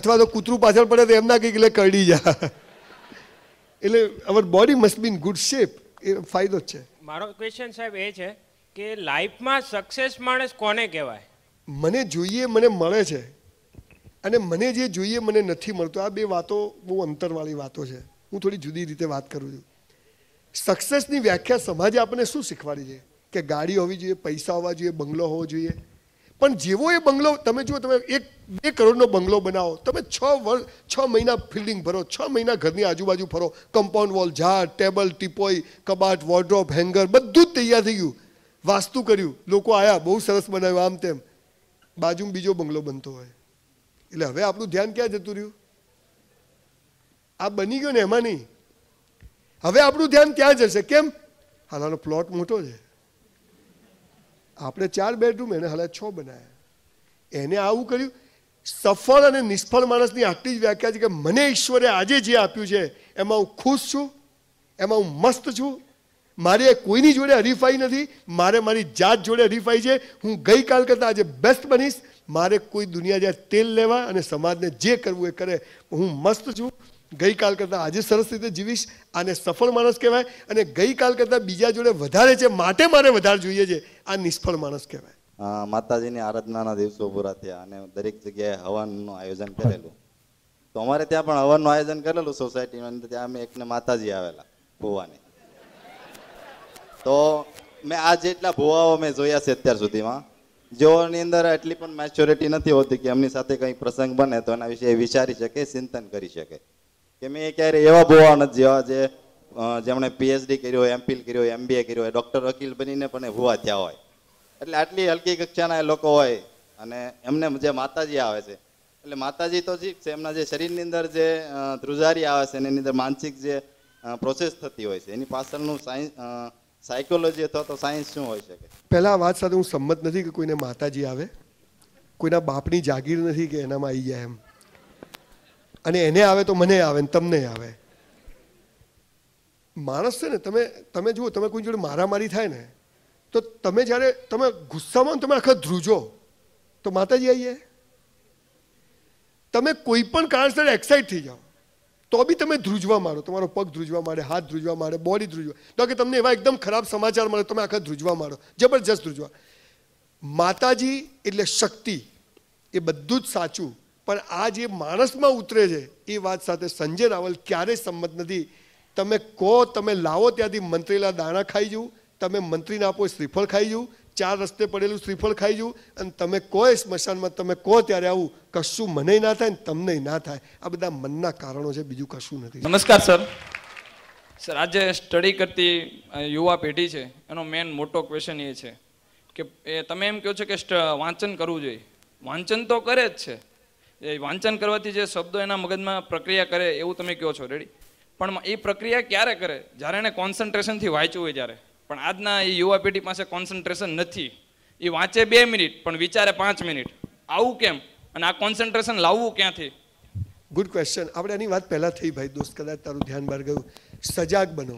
Speaker 1: અથવા તો કૂતરું પાછળ પડે તો એમ ના કંઈક એટલે કરડી જા એટલે our body must be in good shape એ ફાયદો જ છે
Speaker 5: મારો ક્વેશ્ચન સાહેબ એ છે કે લાઈફમાં સક્સેસ માણસ કોને કહેવાય
Speaker 1: મને જોઈએ મને મળે છે અને મને જે જોઈએ મને નથી મળતો આ બે વાતો બહુ અંતરવાળી વાતો છે હું થોડી જુદી રીતે વાત કરું છું સક્સેસની વ્યાખ્યા સમાજે આપણને શું શીખવાડી છે કે ગાડી હોવી જોઈએ પૈસા હોવા જોઈએ બંગલો હોવો જોઈએ પણ જેવો એ બંગલો તમે જુઓ તમે એક બે કરોડનો બંગલો બનાવો તમે છ વર્ષ છ મહિના ફિલ્ડિંગ ભરો છ મહિના ઘરની આજુબાજુ ફરો કમ્પાઉન્ડ વોલ ઝાડ ટેબલ ટીપોઈ કબાટ વોર્ડ્રોપ હેંગર બધું જ તૈયાર થઈ ગયું વાસ્તુ કર્યું લોકો આવ્યા બહુ સરસ બનાવ્યું આમ તેમ બાજુમાં બીજો બંગલો બનતો હોય એટલે હવે આપણું ધ્યાન ક્યાં જતું રહ્યું આ બની ગયો ને એમાં નહીં હવે આપણું ધ્યાન ત્યાં જશે કેમ હાલાનો પ્લોટ મોટો છે આપણે ચાર બેડરૂમ એને હાલા છ બનાવ્યા એને આવું કર્યું સફળ અને નિષ્ફળ માણસની આટલી જ વ્યાખ્યા છે કે મને ઈશ્વરે આજે જે આપ્યું છે એમાં હું ખુશ છું એમાં હું મસ્ત છું મારે કોઈની જોડે હરીફાઈ નથી મારે મારી જાત જોડે હરીફાઈ છે હું ગઈકાલ કરતાં આજે બેસ્ટ બનીશ મારે કોઈ દુનિયા જાય તેલ લેવા અને સમાજને જે કરવું એ કરે હું મસ્ત છું ગઈકાલ કરતાં આજે સરસ રીતે જીવીશ આને સફળ માણસ કહેવાય અને ગઈકાલ કરતાં બીજા જોડે વધારે છે માટે મારે વધારે જોઈએ છે આ નિષ્ફળ માણસ કહેવાય
Speaker 6: માતાજીની આરાધનાના દિવસો પૂરા થયા અને દરેક જગ્યાએ હવનનું આયોજન કરેલું તો અમારે ત્યાં પણ હવનનું આયોજન કરેલું સોસાયટીમાં અંદર ત્યાં અમે એકને માતાજી આવેલા ભુવાને તો મેં આ જેટલા ભુવાઓ મેં જોયા છે અત્યાર સુધીમાં જેઓની અંદર એટલી પણ મેચ્યોરિટી નથી હોતી કે એમની સાથે કંઈ પ્રસંગ બને તો એના વિશે વિચારી શકે ચિંતન કરી શકે કે મેં ક્યારે એવા બોવા નથી જેવા જે જેમણે પીએચડી કર્યો એમફિલ કર્યો એમબીએ કર્યો હોય ડૉક્ટર વકીલ બનીને પણ એ ભૂવા થયા હોય એટલે આટલી હલકી કક્ષાના એ લોકો હોય અને એમને જે માતાજી આવે છે એટલે માતાજી તો ઠીક છે એમના જે શરીરની અંદર જે ધ્રુજારી આવે છે એની અંદર માનસિક જે પ્રોસેસ થતી હોય છે એની પાછળનું સાયન્સ સાયકોલોજી અથવા તો સાયન્સ શું હોય શકે
Speaker 1: પહેલાં વાત સાથે હું સંમત નથી કે કોઈને માતાજી આવે કોઈના બાપની જાગીર નથી કે એનામાં આવી જાય એમ અને એને આવે તો મને આવે ને તમને આવે માણસ છે ને તમે તમે જુઓ તમે કોઈ જોડે મારામારી થાય ને તો તમે જ્યારે તમે ગુસ્સામાં તમે આખા ધ્રુજો તો માતાજી આવી જાય તમે કોઈ પણ કારણસર એક્સાઇટ થઈ જાઓ તો બી તમે ધ્રુજવા મારો તમારો પગ ધ્રુજવા મારે હાથ ધ્રુજવા મારે બોડી ધ્રુજવા તો કે તમને એવા એકદમ ખરાબ સમાચાર મળે તમે આખા ધ્રુજવા મારો જબરજસ્ત ધ્રુજવા માતાજી એટલે શક્તિ એ બધું જ સાચું પણ આ જે માણસમાં ઉતરે છે એ વાત સાથે સંજય રાવલ ક્યારેય સંમત નથી તમે કહો તમે લાવો ત્યાંથી મંત્રીલા દાણા ખાઈ જવું તમે મંત્રીને આપો શ્રીફળ ખાઈ જવું ચાર રસ્તે પડેલું શ્રીફળ ખાઈ જવું અને તમે કોઈ સ્મશાનમાં તમે કહો ત્યારે આવું કશું મને ના થાય ને તમને ના થાય આ બધા મનના કારણો છે બીજું કશું નથી નમસ્કાર સર
Speaker 5: સર આજે સ્ટડી કરતી યુવા પેઢી છે એનો મેઇન મોટો ક્વેશ્ચન એ છે કે એ તમે એમ કહો છો કે વાંચન કરવું જોઈએ વાંચન તો કરે જ છે એ વાંચન કરવાથી જે શબ્દો એના મગજમાં પ્રક્રિયા કરે એવું તમે કહો છો રેડી પણ એ પ્રક્રિયા ક્યારે કરે જ્યારે એને કોન્સન્ટ્રેશનથી વાંચવું હોય ત્યારે પણ આજના એ યુવા પેઢી પાસે કોન્સન્ટ્રેશન નથી એ વાંચે બે મિનિટ પણ વિચારે પાંચ મિનિટ આવું કેમ અને આ કોન્સન્ટ્રેશન લાવવું ક્યાંથી
Speaker 1: ગુડ ક્વેશ્ચન આપણે આની વાત પહેલાં થઈ ભાઈ દોસ્ત કદાચ તારું ધ્યાન બહાર ગયું સજાગ બનો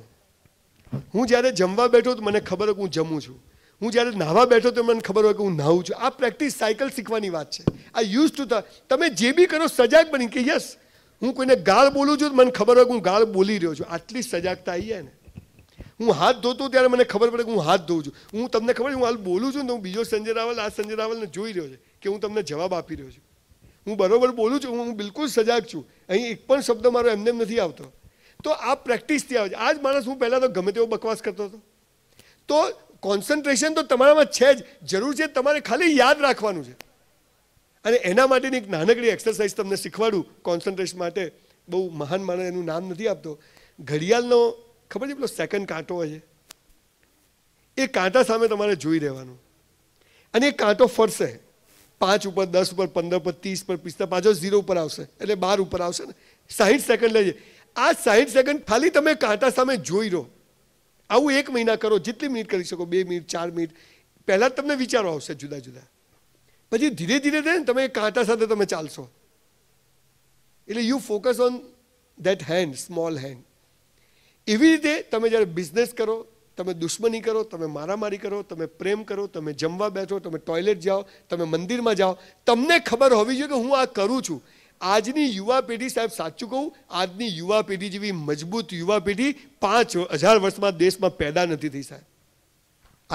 Speaker 1: હું જ્યારે જમવા બેઠો તો મને ખબર હોય કે હું જમું છું હું જ્યારે નાહવા બેઠો તો મને ખબર હોય કે હું નાહું છું આ પ્રેક્ટિસ સાયકલ શીખવાની વાત છે આ યુઝ ટુ તમે જે બી કરો સજાગ બની કે યસ હું કોઈને ગાળ બોલું છું તો મને ખબર હોય કે હું ગાળ બોલી રહ્યો છું આટલી સજાગતા આવી જાય ને હું હાથ ધોતો ત્યારે મને ખબર પડે કે હું હાથ ધોઉં છું હું તમને ખબર હું હાલ બોલું છું ને હું બીજો સંજય રાવલ આ સંજય રાવલને જોઈ રહ્યો છે કે હું તમને જવાબ આપી રહ્યો છું હું બરોબર બોલું છું હું બિલકુલ સજાગ છું અહીં એક પણ શબ્દ મારો એમને નથી આવતો તો આ પ્રેક્ટિસથી આવે છે આ જ માણસ હું પહેલાં તો ગમે તેવો બકવાસ કરતો હતો તો કોન્સન્ટ્રેશન તો તમારામાં છે જ જરૂર છે તમારે ખાલી યાદ રાખવાનું છે અને એના માટેની એક નાનકડી એક્સરસાઇઝ તમને શીખવાડું કોન્સન્ટ્રેશન માટે બહુ મહાન માણસ એનું નામ નથી આપતો ઘડિયાળનો ખબર છે પેલો સેકન્ડ કાંટો હોય છે એ કાંટા સામે તમારે જોઈ રહેવાનું અને એ કાંટો ફરશે પાંચ ઉપર દસ ઉપર પંદર પર ત્રીસ પર પિસ્તા પાછો ઝીરો ઉપર આવશે એટલે બાર ઉપર આવશે ને સાહીઠ સેકન્ડ લઈ આ સાહીઠ સેકન્ડ ખાલી તમે કાંટા સામે જોઈ રહો આવું એક મહિના કરો જેટલી મિનિટ કરી શકો બે મિનિટ ચાર મિનિટ પહેલાં તમને વિચારો આવશે જુદા જુદા પછી ધીરે ધીરે થઈને તમે કાંટા સાથે તમે ચાલશો એટલે you focus on that hand small hand એવી રીતે તમે જ્યારે બિઝનેસ કરો તમે દુશ્મની કરો તમે મારામારી કરો તમે પ્રેમ કરો તમે જમવા બેઠો તમે ટોયલેટ જાઓ તમે મંદિરમાં જાઓ તમને ખબર હોવી જોઈએ કે હું આ કરું છું આજની યુવા પેઢી સાહેબ સાચું કહું આજની યુવા પેઢી જેવી મજબૂત યુવા પેઢી પાંચ હજાર વર્ષમાં દેશમાં પેદા નથી થઈ સાહેબ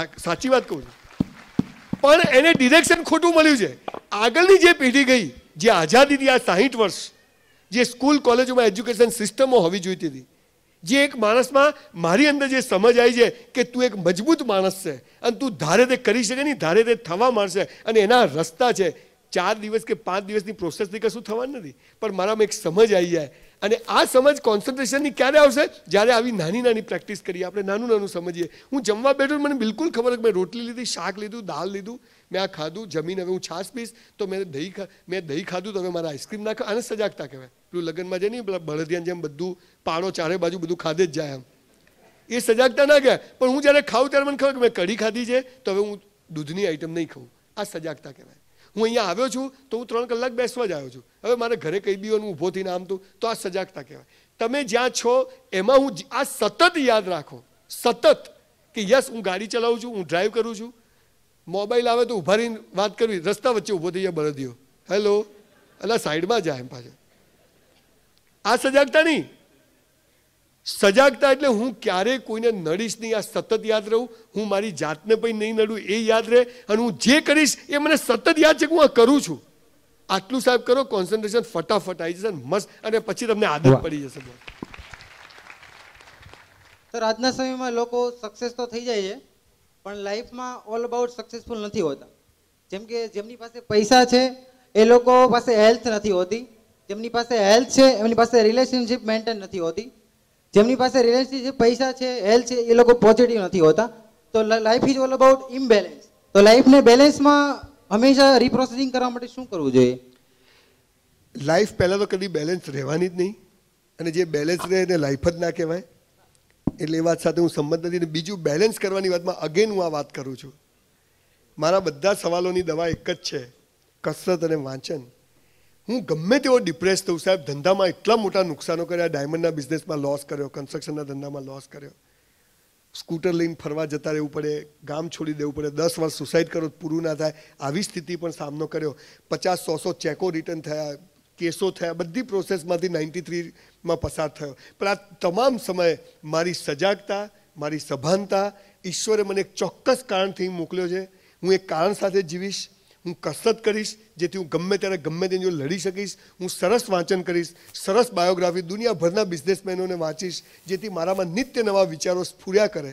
Speaker 1: આ સાચી વાત કહું છું પણ એને ડિરેક્શન ખોટું મળ્યું છે આગળની જે પેઢી ગઈ જે આઝાદીથી આ સાહીઠ વર્ષ જે સ્કૂલ કોલેજોમાં એજ્યુકેશન સિસ્ટમો હોવી જોઈતી હતી જે એક માણસમાં મારી અંદર જે સમજ આવી છે કે તું એક મજબૂત માણસ છે અને તું ધારે તે કરી શકે નહીં ધારે તે થવા માંડશે અને એના રસ્તા છે ચાર દિવસ કે પાંચ દિવસની પ્રોસેસથી કશું થવાનું નથી પણ મારામાં એક સમજ આવી જાય અને આ સમજ કોન્સન્ટ્રેશનની ક્યારે આવશે જ્યારે આવી નાની નાની પ્રેક્ટિસ કરીએ આપણે નાનું નાનું સમજીએ હું જમવા બેઠો મને બિલકુલ ખબર મેં રોટલી લીધી શાક લીધું દાળ લીધું મેં આ ખાધું જમીન હવે હું છાશ પીશ તો મેં દહીં મેં દહીં ખાધું તો હવે મારા આઈસ્ક્રીમ ના આને સજાગતા કહેવાય પેલું લગ્નમાં જાય નહીં પેલા બળદિયાન જેમ બધું પાડો ચારે બાજુ બધું ખાધે જ જાય એમ એ સજાગતા ના ગયા પણ હું જ્યારે ખાઉં ત્યારે મને ખબર કે મેં કઢી ખાધી છે તો હવે હું દૂધની આઈટમ નહીં ખાઉં આ સજાગતા કહેવાય હું અહીંયા આવ્યો છું તો હું ત્રણ કલાક બેસવા જ આવ્યો છું હવે મારે ઘરે કહી દીધું ઊભો થઈને આમ તો આ સજાગતા કહેવાય તમે જ્યાં છો એમાં હું આ સતત યાદ રાખો સતત કે યસ હું ગાડી ચલાવું છું હું ડ્રાઈવ કરું છું મોબાઈલ આવે તો ઊભા રહીને વાત કરવી રસ્તા વચ્ચે ઊભો થઈ જાય બળદિયો હેલો અલા સાઈડમાં જાય એમ પાછો આ સજાગતા નહીં સજાગતા એટલે હું ક્યારેય કોઈને નડીશ નહીં આ સતત યાદ રહું હું મારી જાતને પણ નહીં નડું એ યાદ રહે અને હું જે કરીશ એ મને સતત યાદ છે કે હું આ કરું છું આટલું સાહેબ કરો કોન્સન્ટ્રેશન ફટાફટ આવી જશે મસ્ત અને પછી તમને આદત પડી જશે
Speaker 5: સર આજના સમયમાં લોકો સક્સેસ તો થઈ જાય છે પણ લાઈફમાં ઓલ અબાઉટ સક્સેસફુલ નથી હોતા જેમ કે જેમની પાસે પૈસા છે એ લોકો પાસે હેલ્થ નથી હોતી જેમની પાસે હેલ્થ છે એમની પાસે રિલેશનશીપ મેન્ટેન નથી હોતી જેમની પાસે રિલાયન્સથી જે પૈસા છે હેલ્થ છે એ લોકો પોઝિટિવ નથી હોતા તો life is all about imbalance તો લાઈફને બેલેન્સમાં હંમેશા રિપ્રોસેસિંગ કરવા માટે શું
Speaker 1: કરવું જોઈએ લાઈફ પહેલાં તો કદી બેલેન્સ રહેવાની જ નહીં અને જે બેલેન્સ રહે એને લાઈફ જ ના કહેવાય એટલે એ વાત સાથે હું સંમત નથી અને બીજું બેલેન્સ કરવાની વાતમાં અગેન હું આ વાત કરું છું મારા બધા સવાલોની દવા એક જ છે કસરત અને વાંચન હું ગમે તેવો ડિપ્રેસ થયું સાહેબ ધંધામાં એટલા મોટા નુકસાનો કર્યા ડાયમંડના બિઝનેસમાં લોસ કર્યો કન્સ્ટ્રક્શનના ધંધામાં લોસ કર્યો સ્કૂટર લઈને ફરવા જતા રહેવું પડે ગામ છોડી દેવું પડે દસ વર્ષ સુસાઇડ કરો પૂરું ના થાય આવી સ્થિતિ પણ સામનો કર્યો પચાસ સોસો ચેકો રિટર્ન થયા કેસો થયા બધી પ્રોસેસમાંથી નાઇન્ટી થ્રીમાં પસાર થયો પણ આ તમામ સમયે મારી સજાગતા મારી સભાનતા ઈશ્વરે મને એક ચોક્કસ કારણથી મોકલ્યો છે હું એક કારણ સાથે જીવીશ હું કસરત કરીશ જેથી હું ગમે ત્યારે ગમે તેની જો લડી શકીશ હું સરસ વાંચન કરીશ સરસ બાયોગ્રાફી દુનિયાભરના બિઝનેસમેનોને વાંચીશ જેથી મારામાં નિત્ય નવા વિચારો સ્ફૂર્યા કરે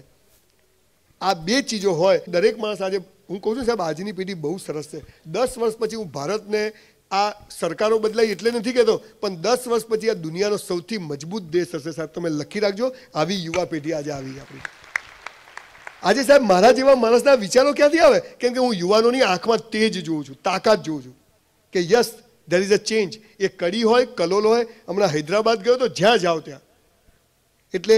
Speaker 1: આ બે ચીજો હોય દરેક માણસ આજે હું કહું છું સાહેબ આજની પેઢી બહુ સરસ છે દસ વર્ષ પછી હું ભારતને આ સરકારો બદલાય એટલે નથી કહેતો પણ દસ વર્ષ પછી આ દુનિયાનો સૌથી મજબૂત દેશ હશે સાહેબ તમે લખી રાખજો આવી યુવા પેઢી આજે આવી આપણી આજે સાહેબ મારા જેવા માણસના વિચારો ક્યાંથી આવે કેમ કે હું યુવાનોની આંખમાં તેજ જોઉં છું તાકાત જોઉં છું કે yes there is a change એ કડી હોય કલોલો હોય હમણાં હૈદરાબાદ ગયો તો જ્યાં જાઓ ત્યાં એટલે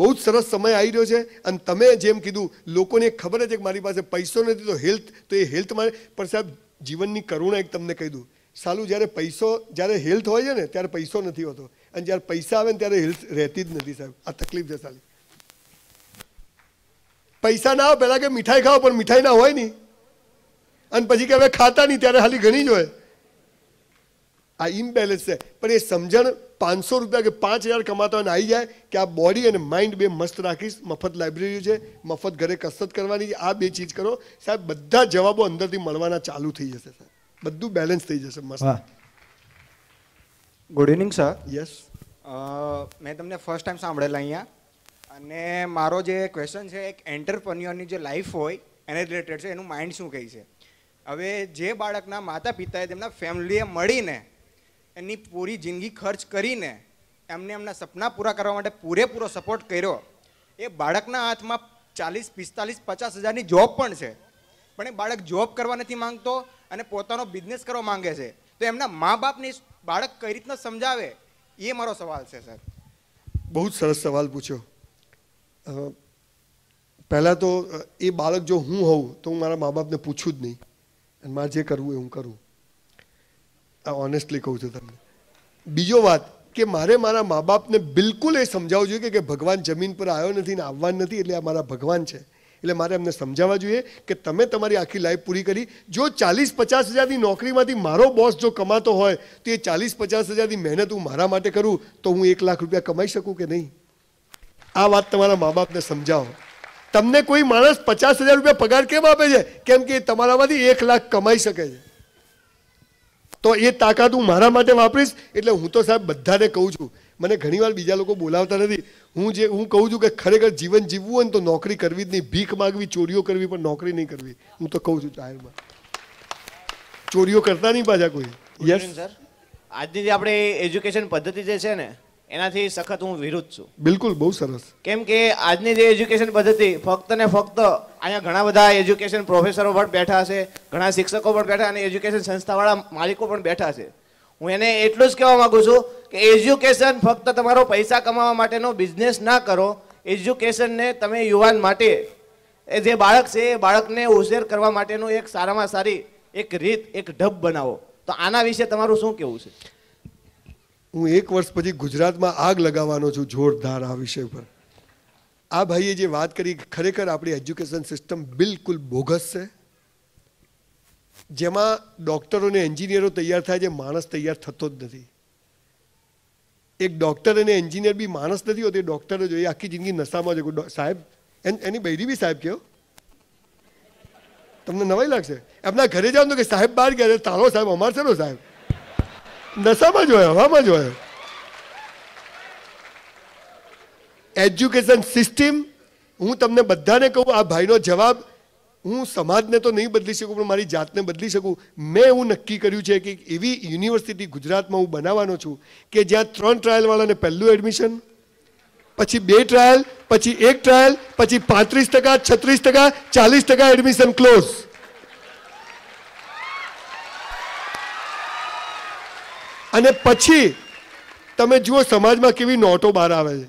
Speaker 1: બહુ જ સરસ સમય આવી રહ્યો છે અને તમે જેમ કીધું લોકોને ખબર છે કે મારી પાસે પૈસો નથી તો હેલ્થ તો એ હેલ્થ મારે પણ સાહેબ જીવનની કરુણા એક તમને કહી દઉં સાલું જ્યારે પૈસો જ્યારે હેલ્થ હોય છે ને ત્યારે પૈસો નથી હોતો અને જ્યારે પૈસા આવે ને ત્યારે હેલ્થ રહેતી જ નથી સાહેબ આ તકલીફ છે સાલી પૈસા ના આવે પહેલાં કે મીઠાઈ ખાઓ પણ મીઠાઈ ના હોય નહીં અને પછી કે હવે ખાતા નહીં ત્યારે ખાલી ઘણી જ હોય આ ઇમ્બેલેન્સ છે પણ એ સમજણ પાંચસો રૂપિયા કે પાંચ હજાર કમાતા હોય આવી જાય કે આ બોડી અને માઇન્ડ બે મસ્ત રાખીશ મફત લાઇબ્રેરી છે મફત ઘરે કસરત કરવાની છે આ બે ચીજ કરો સાહેબ બધા જવાબો અંદરથી મળવાના ચાલુ થઈ જશે સાહેબ બધું બેલેન્સ થઈ જશે મસ્ત ગુડ ઇવનિંગ સર યસ
Speaker 3: મેં તમને ફર્સ્ટ ટાઈમ સાંભળેલા અહીંયા અને મારો જે ક્વેશ્ચન છે એક એન્ટરપ્રન્યોરની જે લાઈફ હોય એને રિલેટેડ છે એનું માઇન્ડ શું કહે છે હવે જે બાળકના માતા પિતાએ તેમના ફેમિલીએ મળીને એની પૂરી જિંદગી ખર્ચ કરીને એમને એમના સપના પૂરા કરવા માટે પૂરેપૂરો સપોર્ટ કર્યો એ બાળકના હાથમાં ચાલીસ પિસ્તાલીસ પચાસ હજારની જોબ પણ છે પણ એ બાળક જોબ કરવા નથી માંગતો અને પોતાનો બિઝનેસ કરવા માંગે છે તો એમના મા બાપને બાળક કઈ રીતના સમજાવે એ મારો સવાલ છે સર
Speaker 1: બહુ જ સરસ સવાલ પૂછ્યો પહેલાં તો એ બાળક જો હું હોઉં તો હું મારા મા બાપને પૂછું જ નહીં અને મારે જે કરવું એ હું કરું આ ઓનેસ્ટલી કહું છું તમને બીજો વાત કે મારે મારા મા બાપને બિલકુલ એ સમજાવવું જોઈએ કે ભગવાન જમીન પર આવ્યો નથી ને આવવાન નથી એટલે આ મારા ભગવાન છે એટલે મારે એમને સમજાવવા જોઈએ કે તમે તમારી આખી લાઈફ પૂરી કરી જો ચાલીસ પચાસ હજારની નોકરીમાંથી મારો બોસ જો કમાતો હોય તો એ ચાલીસ પચાસ હજારની મહેનત હું મારા માટે કરું તો હું એક લાખ રૂપિયા કમાઈ શકું કે નહીં આ વાત તમારા મા બાપને સમજાવો તમને કોઈ માણસ પચાસ હજાર રૂપિયા પગાર કેમ આપે છે કેમ કે તમારામાંથી એક લાખ કમાઈ શકે છે તો એ તાકાત હું મારા માટે વાપરીશ એટલે હું તો સાહેબ બધાને કહું છું મને ઘણીવાર બીજા લોકો બોલાવતા નથી હું જે હું કહું છું કે ખરેખર જીવન જીવવું હોય ને તો નોકરી કરવી જ નહીં ભીખ માગવી ચોરીઓ કરવી પણ નોકરી નહીં કરવી હું તો કહું છું જાહેરમાં ચોરીઓ કરતા નહીં પાછા કોઈ યસ
Speaker 4: સર આજની જે આપણે એજ્યુકેશન પદ્ધતિ જે છે ને
Speaker 2: એનાથી સખત હું વિરુદ્ધ છું
Speaker 1: બિલકુલ બહુ સરસ
Speaker 2: કેમ કે આજની જે એજ્યુકેશન પદ્ધતિ ફક્ત ને ફક્ત અહીંયા ઘણા બધા એજ્યુકેશન પ્રોફેસરો પણ બેઠા છે ઘણા શિક્ષકો પણ બેઠા અને એજ્યુકેશન સંસ્થાવાળા માલિકો પણ બેઠા છે હું એને એટલું જ કહેવા માગું છું કે એજ્યુકેશન ફક્ત તમારો પૈસા કમાવા માટેનો બિઝનેસ ના કરો એજ્યુકેશનને તમે યુવાન માટે એ જે બાળક છે એ બાળકને ઉછેર કરવા માટેનું એક સારામાં સારી એક રીત
Speaker 3: એક ઢબ બનાવો તો આના વિશે તમારું શું કહેવું છે
Speaker 1: હું એક વર્ષ પછી ગુજરાતમાં આગ લગાવવાનો છું જોરદાર આ વિષય પર આ ભાઈએ જે વાત કરી ખરેખર આપણી એજ્યુકેશન સિસ્ટમ બિલકુલ બોગસ છે જેમાં ડૉક્ટરો અને એન્જિનિયરો તૈયાર થાય છે માણસ તૈયાર થતો જ નથી એક ડૉક્ટર અને એન્જિનિયર બી માણસ નથી હોતો એ ડૉક્ટર જોઈએ આખી જિંદગી નશામાં જ સાહેબ એની બૈરી બી સાહેબ કહો તમને નવાઈ લાગશે એમના ઘરે જાઓ તો કે સાહેબ બહાર ગયા તારો સાહેબ અમાર છે સાહેબ નશામાં જોયો હવામાં જોયો એજ્યુકેશન સિસ્ટમ હું તમને બધાને કહું આ ભાઈનો જવાબ હું સમાજને તો નહીં બદલી શકું પણ મારી જાતને બદલી શકું મેં એવું નક્કી કર્યું છે કે એવી યુનિવર્સિટી ગુજરાતમાં હું બનાવવાનો છું કે જ્યાં ત્રણ ટ્રાયલવાળાને પહેલું એડમિશન પછી બે ટ્રાયલ પછી એક ટ્રાયલ પછી પાંત્રીસ ટકા છત્રીસ ટકા ચાલીસ ટકા એડમિશન ક્લોઝ અને પછી તમે જુઓ સમાજમાં કેવી નોટો બહાર આવે છે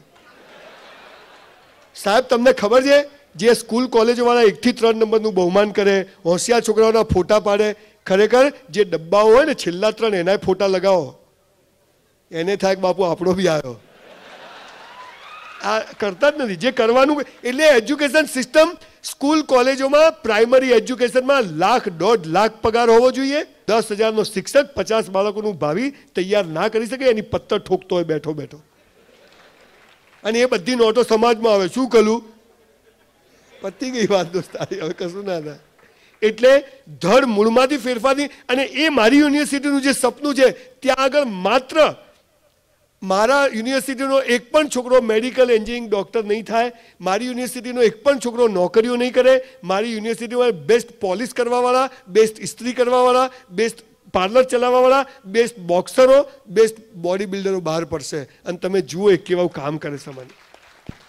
Speaker 1: સાહેબ તમને ખબર છે જે સ્કૂલ કોલેજવાળા એકથી ત્રણ નંબરનું બહુમાન કરે હોશિયાર છોકરાઓના ફોટા પાડે ખરેખર જે ડબ્બાઓ હોય ને છેલ્લા ત્રણ એનાય ફોટા લગાવો એને થાય બાપુ આપણો બી આવ્યો આ કરતા જ નથી જે કરવાનું એટલે એજ્યુકેશન સિસ્ટમ સ્કૂલ કોલેજોમાં પ્રાઇમરી એજ્યુકેશનમાં લાખ દોઢ લાખ પગાર હોવો જોઈએ દસ હજારનો શિક્ષક પચાસ બાળકોનું ભાવિ તૈયાર ના કરી શકે એની પત્તર ઠોકતો હોય બેઠો બેઠો અને એ બધી નોટો સમાજમાં આવે શું કરું પતી ગઈ વાત દોસ્ત હવે કશું ના થાય એટલે ધડ મૂળમાંથી ફેરફારની અને એ મારી યુનિવર્સિટીનું જે સપનું છે ત્યાં આગળ માત્ર મારી યુનિવર્સિટીનો એક પણ છોકરો મેડિકલ એન્જિનિયર ડોક્ટર નહીં થાય મારી યુનિવર્સિટીનો એક પણ છોકરો નોકરીઓ નહીં કરે મારી યુનિવર્સિટીમાં બેસ્ટ પોલિશ કરવાવાળા બેસ્ટ સ્ત્રી કરવાવાળા બેસ્ટ પાર્લર ચલાવાવાળા બેસ્ટ બોક્સર બેસ્ટ બોડીબિલ્ડર બહાર પડશે અને તમે જુઓ એક કેવા કામ કરે સમાને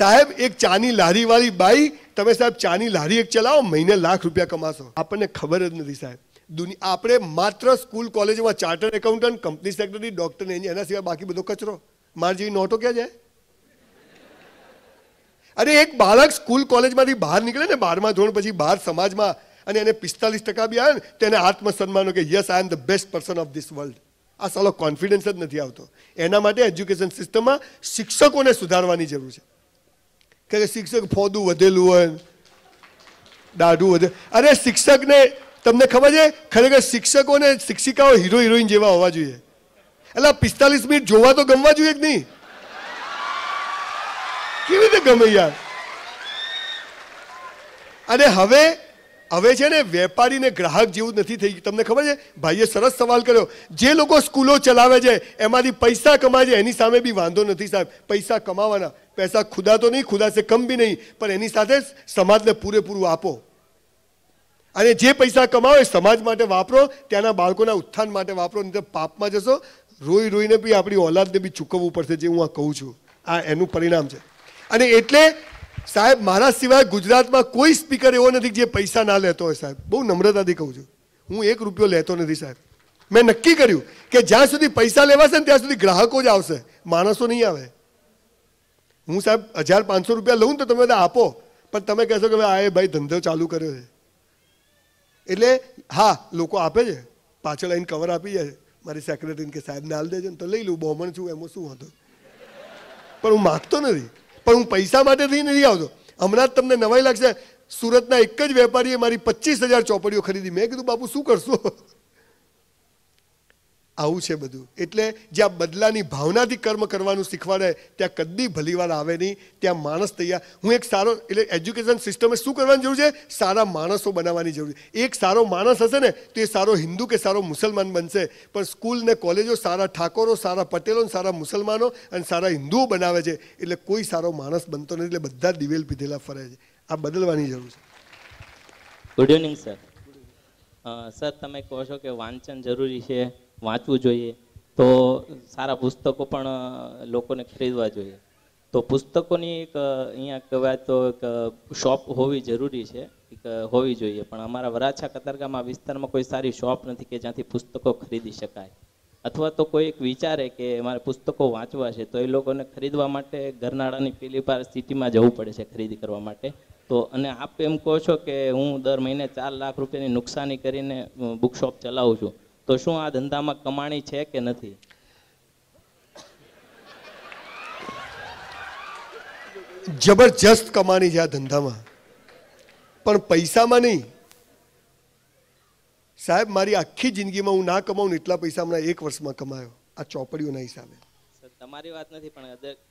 Speaker 1: સાહેબ એક ચાની લારીવાળી બાઈ તમે સાહેબ ચાની લારી એક ચલાવો મહિને લાખ રૂપિયા કમાશો આપણને ખબર જ નથી સાહેબ દુનિયા આપણે માત્ર સ્કૂલ કોલેજમાં chartered accountant company secretary doctor એની એના સિવાય બાકી બધો કચરો માર જેવી નોટો ક્યાં જાય અરે એક બાળક સ્કૂલ કોલેજમાંથી બહાર નીકળે ને બારમા ધોરણ પછી બહાર સમાજમાં અને એને પિસ્તાલીસ ટકા બી આવે ને તેને આત્મસન્માન કે yes I am the best person of this world આ સાલો કોન્ફિડન્સ જ નથી આવતો એના માટે એજ્યુકેશન સિસ્ટમમાં શિક્ષકોને સુધારવાની જરૂર છે કે શિક્ષક ફોદું વધેલું હોય દાઢું વધે અરે શિક્ષકને તમને ખબર છે ખરેખર શિક્ષકો અને શિક્ષિકાઓ હીરો હિરોઈન જેવા હોવા જોઈએ એટલે પિસ્તાલીસ મિનિટ જોવા તો ગમવા જોઈએ કે નહીં કેવી રીતે ગમે યાર અને હવે હવે છે ને વેપારીને ગ્રાહક જેવું નથી થઈ ગયું તમને ખબર છે ભાઈએ સરસ સવાલ કર્યો જે લોકો સ્કૂલો ચલાવે છે એમાંથી પૈસા કમાય છે એની સામે બી વાંધો નથી સાહેબ પૈસા કમાવાના પૈસા ખુદા તો નહીં ખુદા સે કમ બી નહીં પણ એની સાથે સમાજને પૂરેપૂરું આપો અને જે પૈસા કમાવે સમાજ માટે વાપરો ત્યાંના બાળકોના ઉત્થાન માટે વાપરો નહીં પાપમાં જશો રોઈ રોઈને બી આપણી ઓલાદને બી ચૂકવવું પડશે જે હું આ કહું છું આ એનું પરિણામ છે અને એટલે સાહેબ મારા સિવાય ગુજરાતમાં કોઈ સ્પીકર એવો નથી જે પૈસા ના લેતો હોય સાહેબ બહુ નમ્રતાથી કહું છું હું એક રૂપિયો લેતો નથી સાહેબ મેં નક્કી કર્યું કે જ્યાં સુધી પૈસા લેવાશે ને ત્યાં સુધી ગ્રાહકો જ આવશે માણસો નહીં આવે હું સાહેબ હજાર પાંચસો રૂપિયા લઉં તો તમે બધા આપો પણ તમે કહેશો કે ભાઈ આ એ ભાઈ ધંધો ચાલુ કર્યો છે એટલે હા લોકો આપે છે પાછળ આવીને કવર આપી જાય મારી સેક્રેટરી કે સાહેબને હાલ દેજો ને તો લઈ લઉં બહોમણ છું એમાં શું વાંધો પણ હું માગતો નથી પણ હું પૈસા માટેથી નથી આવતો હમણાં જ તમને નવાઈ લાગશે સુરતના એક જ વેપારીએ મારી પચીસ હજાર ચોપડીઓ ખરીદી મેં કીધું બાપુ શું કરશો આવું છે બધું એટલે જ્યાં બદલાની ભાવનાથી કર્મ કરવાનું શીખવાડે ત્યાં કદી ભલીવાર આવે નહીં ત્યાં માણસ તૈયાર હું એક સારો એટલે એજ્યુકેશન સિસ્ટમે શું કરવાની જરૂર છે સારા માણસો બનાવવાની જરૂર છે એક સારો માણસ હશે ને તો એ સારો હિન્દુ કે સારો મુસલમાન બનશે પણ સ્કૂલ ને કોલેજો સારા ઠાકોરો સારા પટેલો સારા મુસલમાનો અને સારા હિન્દુઓ બનાવે છે એટલે કોઈ સારો માણસ બનતો નથી એટલે બધા દિવેલ પીધેલા ફરે છે આ બદલવાની જરૂર છે
Speaker 6: ગુડ ઇવનિંગ સર સર તમે કહો છો કે વાંચન જરૂરી છે વાંચવું જોઈએ તો સારા પુસ્તકો પણ લોકોને ખરીદવા જોઈએ તો પુસ્તકોની એક અહીંયા કહેવાય તો એક શોપ હોવી જરૂરી છે એક હોવી જોઈએ પણ અમારા વરાછા કતારગામ વિસ્તારમાં કોઈ સારી શોપ નથી કે જ્યાંથી પુસ્તકો ખરીદી શકાય અથવા તો કોઈ એક વિચારે કે મારે પુસ્તકો વાંચવા છે તો એ લોકોને ખરીદવા માટે ઘરનાળાની પેલી પાર સિટીમાં જવું પડે છે ખરીદી કરવા માટે તો અને આપ એમ કહો છો કે હું દર મહિને ચાર લાખ રૂપિયાની નુકસાની કરીને બુક શોપ ચલાવું છું તો શું આ ધંધામાં કમાણી છે કે નથી
Speaker 1: જબરજસ્ત કમાણી છે આ ધંધામાં પણ પૈસામાં નહીં સાહેબ મારી આખી જિંદગીમાં હું ના કમાઉં એટલા પૈસા હમણાં એક વર્ષમાં કમાયો આ ચોપડીઓના હિસાબે
Speaker 6: તમારી વાત નથી પણ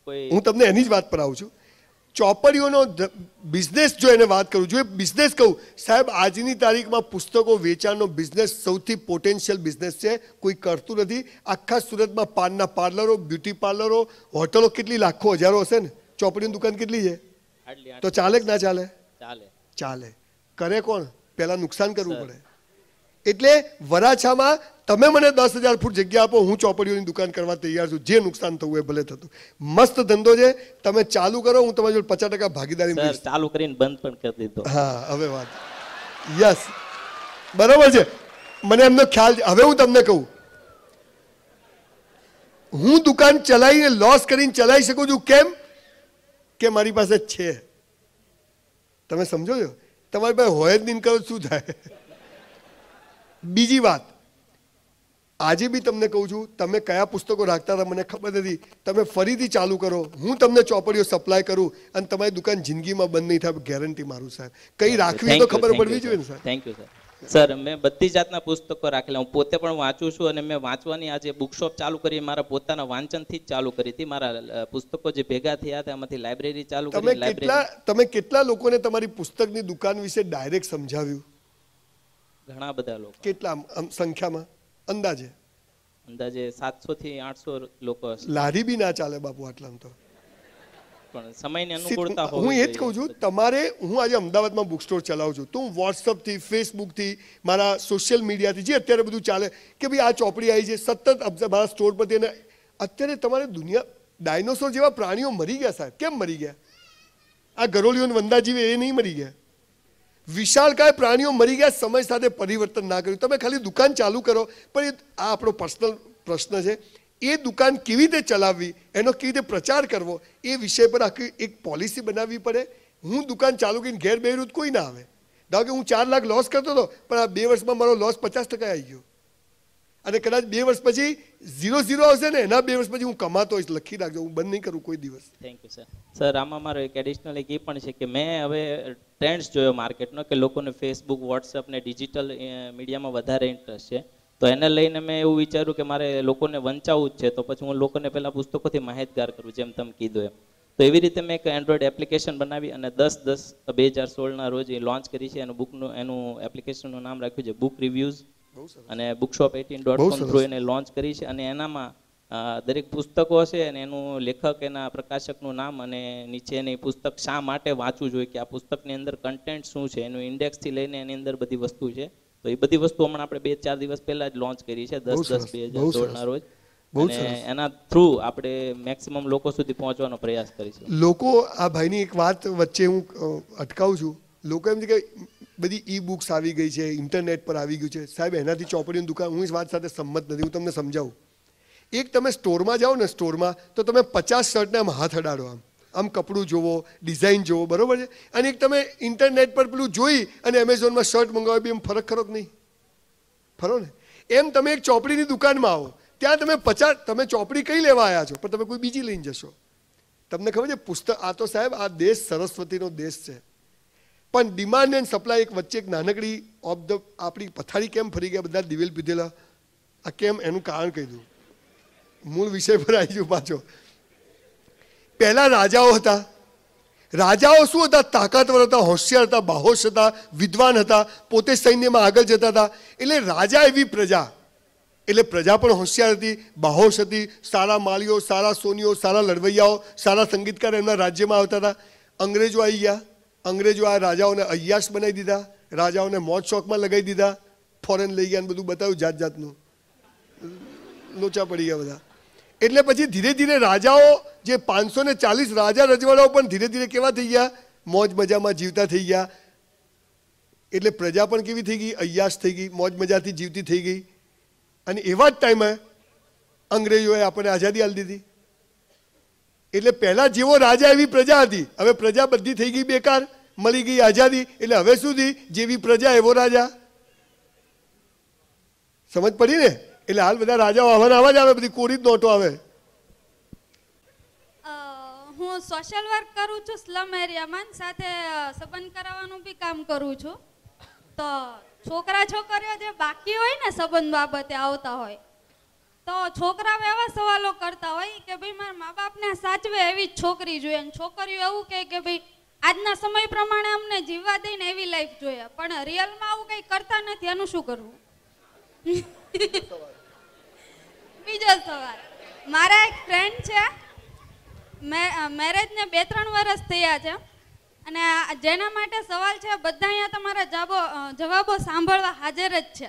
Speaker 6: કોઈ હું તમને એની જ
Speaker 1: વાત પર આવું છું ચોપડીઓનો બિઝનેસ જો એને વાત કરું છું એ બિઝનેસ કહું સાહેબ આજની તારીખમાં પુસ્તકો વેચાણનો બિઝનેસ સૌથી પોટેન્શિયલ બિઝનેસ છે કોઈ કરતું નથી આખા સુરતમાં પાનના પાર્લરો બ્યુટી પાર્લરો હોટલો કેટલી લાખો હજારો હશે ને ચોપડીની દુકાન કેટલી છે તો ચાલે કે ના ચાલે ચાલે ચાલે કરે કોણ પહેલાં નુકસાન કરવું પડે એટલે વરાછામાં તમે મને દસ હજાર ફૂટ જગ્યા આપો હું ચોપડીઓની દુકાન કરવા તૈયાર છું જે નુકસાન થવું એ ભલે થતું મસ્ત ધંધો છે તમે ચાલુ કરો હું તમારી જોડે પચાસ ટકા ભાગીદારી ચાલુ કરીને બંધ પણ કરી દીધો હા હવે વાત યસ બરાબર છે મને એમનો ખ્યાલ છે હવે હું તમને કહું હું દુકાન ચલાવીને લોસ કરીને ચલાવી શકું છું કેમ કે મારી પાસે છે તમે સમજો છો તમારી પાસે હોય જ નહીં કરો શું થાય બીજી વાત આજે બી તમને કહું છું તમે કયા પુસ્તકો રાખતા હતા મને ખબર નથી તમે ફરીથી ચાલુ કરો હું તમને ચોપડીઓ સપ્લાય કરું અને તમારી દુકાન જિંદગીમાં બંધ નહીં થાય ગેરંટી મારું સાહેબ કઈ રાખવી તો ખબર પડવી જોઈએ sir
Speaker 6: thank you sir sir મેં બધી જાતના પુસ્તકો રાખેલા હું પોતે પણ વાંચું છું અને મેં વાંચવાની આજે બુકશોપ ચાલુ કરી મારા પોતાના વાંચનથી જ ચાલુ કરી હતી મારા પુસ્તકો જે ભેગા થયા હતા એમાંથી લાઇબ્રેરી ચાલુ કરી કેટલા
Speaker 1: તમે કેટલા લોકોને તમારી પુસ્તકની દુકાન વિશે ડાયરેક્ટ સમજાવ્યું
Speaker 6: ઘણા બધા લોકો
Speaker 1: કેટલા સંખ્યામાં અંદાજે
Speaker 6: અંદાજે સાતસો થી આઠસો લોકો લારી
Speaker 1: બી ના ચાલે બાપુ આટલા તો
Speaker 6: પણ સમયને અનુકૂળતા હું એ જ કહું
Speaker 1: છું તમારે હું આજે અમદાવાદમાં બુક સ્ટોર ચલાવું છું તું તો થી વોટ્સઅપથી થી મારા સોશિયલ મીડિયાથી જે અત્યારે બધું ચાલે કે ભાઈ આ ચોપડી આવી છે સતત મારા સ્ટોર પરથી અને અત્યારે તમારે દુનિયા ડાયનોસોર જેવા પ્રાણીઓ મરી ગયા સાહેબ કેમ મરી ગયા આ ગરોળીઓ વંદાજીવે એ નહીં મરી ગયા વિશાળકાય પ્રાણીઓ મરી ગયા સમય સાથે પરિવર્તન ના કર્યું તમે ખાલી દુકાન ચાલુ કરો પણ એ આ આપણો પર્સનલ પ્રશ્ન છે એ દુકાન કેવી રીતે ચલાવવી એનો કેવી રીતે પ્રચાર કરવો એ વિષય પર આખી એક પોલિસી બનાવવી પડે હું દુકાન ચાલુ કરીને ઘેર બેરું કોઈ ના આવે ધારો કે હું ચાર લાખ લોસ કરતો હતો પણ આ બે વર્ષમાં મારો લોસ પચાસ ટકા આવી ગયો અને કદાચ બે વર્ષ પછી ઝીરો ઝીરો આવશે ને એના બે વર્ષ પછી હું કમાતો હોઈશ લખી રાખજો હું બંધ નહીં કરું કોઈ દિવસ થેન્ક યુ સર
Speaker 6: સર આમાં મારો એક એડિશનલ એક એ પણ છે કે મેં હવે ટ્રેન્ડ્સ જોયો માર્કેટનો કે લોકોને ફેસબુક વોટ્સઅપ ને ડિજિટલ મીડિયામાં વધારે ઇન્ટરેસ્ટ છે તો એને લઈને મેં એવું વિચાર્યું કે મારે લોકોને વંચાવવું જ છે તો પછી હું લોકોને પહેલાં પુસ્તકોથી માહિતગાર કરું જેમ તમે કીધું એમ તો એવી રીતે મેં એક એન્ડ્રોઈડ એપ્લિકેશન બનાવી અને દસ દસ બે હજાર સોળના રોજ એ લોન્ચ કરી છે એનું બુકનું એનું એપ્લિકેશનનું નામ રાખ્યું છે બુક રિવ્યૂઝ અને bookshop eighteen dot com through એને લોન્ચ કરી છે અને એનામાં દરેક પુસ્તકો હશે અને એનું લેખક એના પ્રકાશકનું નામ અને નીચે પુસ્તક શા માટે વાંચવું જોઈએ કે આ પુસ્તકની અંદર કન્ટેન્ટ શું છે એનું ઇન્ડેક્સથી લઈને એની અંદર બધી વસ્તુ છે તો એ બધી વસ્તુ હમણાં આપણે બે ચાર દિવસ પહેલા જ લોન્ચ કરી છે દસ દસ બે હજાર સોળના રોજ અને એના થ્રુ આપણે મેક્સિમમ લોકો સુધી પહોંચવાનો પ્રયાસ કરીશું
Speaker 1: લોકો આ ભાઈની એક વાત વચ્ચે હું અટકાવું છું લોકો એમ કે બધી ઈ બુક્સ આવી ગઈ છે ઇન્ટરનેટ પર આવી ગયું છે સાહેબ એનાથી ચોપડીની દુકાન હું એ વાત સાથે સંમત નથી હું તમને સમજાવું એક તમે સ્ટોરમાં જાઓ ને સ્ટોરમાં તો તમે પચાસ શર્ટને આમ હાથ અડાડો આમ આમ કપડું જોવો ડિઝાઇન જોવો બરાબર છે અને એક તમે ઇન્ટરનેટ પર પેલું જોઈ અને એમેઝોનમાં શર્ટ મંગાવો બી એમ ફરક ખરો જ નહીં ખરો ને એમ તમે એક ચોપડીની દુકાનમાં આવો ત્યાં તમે પચાસ તમે ચોપડી કઈ લેવા આવ્યા છો પણ તમે કોઈ બીજી લઈને જશો તમને ખબર છે પુસ્તક આ તો સાહેબ આ દેશ સરસ્વતીનો દેશ છે પણ ડિમાન્ડ એન્ડ સપ્લાય એક વચ્ચે એક નાનકડી ઓફ ધ આપણી પથારી કેમ ફરી ગયા બધા દિવેલ પીધેલા આ કેમ એનું કારણ કહી દઉં મૂળ વિષય પર આવી ગયું પાછો પહેલાં રાજાઓ હતા રાજાઓ શું હતા તાકાતવર હતા હોશિયાર હતા બાહોશ હતા વિદ્વાન હતા પોતે સૈન્યમાં આગળ જતા હતા એટલે રાજા એવી પ્રજા એટલે પ્રજા પણ હોશિયાર હતી બાહોશ હતી સારા માળીઓ સારા સોનીઓ સારા લડવૈયાઓ સારા સંગીતકાર એમના રાજ્યમાં આવતા હતા અંગ્રેજો આવી ગયા અંગ્રેજો આ રાજાઓને અયાશ બનાવી દીધા રાજાઓને મોજશોખમાં લગાઈ દીધા ફોરેન લઈ ગયાન બધું બતાવ્યું જાત જાત નું લોચા પડી ગયા બધા એટલે પછી ધીરે ધીરે રાજાઓ જે 540 રાજા રજવાડાઓ પણ ધીરે ધીરે કેવા થઈ ગયા મોજ મજામાં જીવતા થઈ ગયા એટલે પ્રજા પણ કેવી થઈ ગઈ અયાશ થઈ ગઈ મોજ મજાથી જીવતી થઈ ગઈ અને એવા જ ટાઈમે અંગ્રેજોએ આપણે આઝાદી આપી દીધી એટલે પહેલા જેવો રાજા એવી પ્રજા હતી હવે પ્રજા બધી થઈ ગઈ બેકાર મળી ગઈ આઝાદી એટલે હવે સુધી જેવી પ્રજા એવો રાજા સમજ પડી ને એટલે હાલ બધા રાજાઓ આવવાના આવા જ આવે બધી કોરી જ નોટો આવે
Speaker 7: હું સોશિયલ વર્ક કરું છું સ્લમ એરિયામાં સાથે સંબંધ કરાવવાનું બી કામ કરું છું તો છોકરા છોકરીઓ જે બાકી હોય ને સંબંધ બાબતે આવતા હોય તો છોકરાઓ એવા સવાલો કરતા હોય કે ભાઈ મારા મા બાપને સાચવે એવી જ છોકરી જોઈએ અને છોકરીઓ એવું કહે કે ભાઈ આજના સમય પ્રમાણે અમને જીવવા દઈને એવી લાઈફ જોઈએ પણ રિયલમાં આવું કંઈ કરતા નથી એનું શું કરવું બીજો સવાલ મારા એક ફ્રેન્ડ છે મેરેજને બે ત્રણ વર્ષ થયા છે અને જેના માટે સવાલ છે બધા અહીંયા તમારા જવાબો જવાબો સાંભળવા હાજર જ છે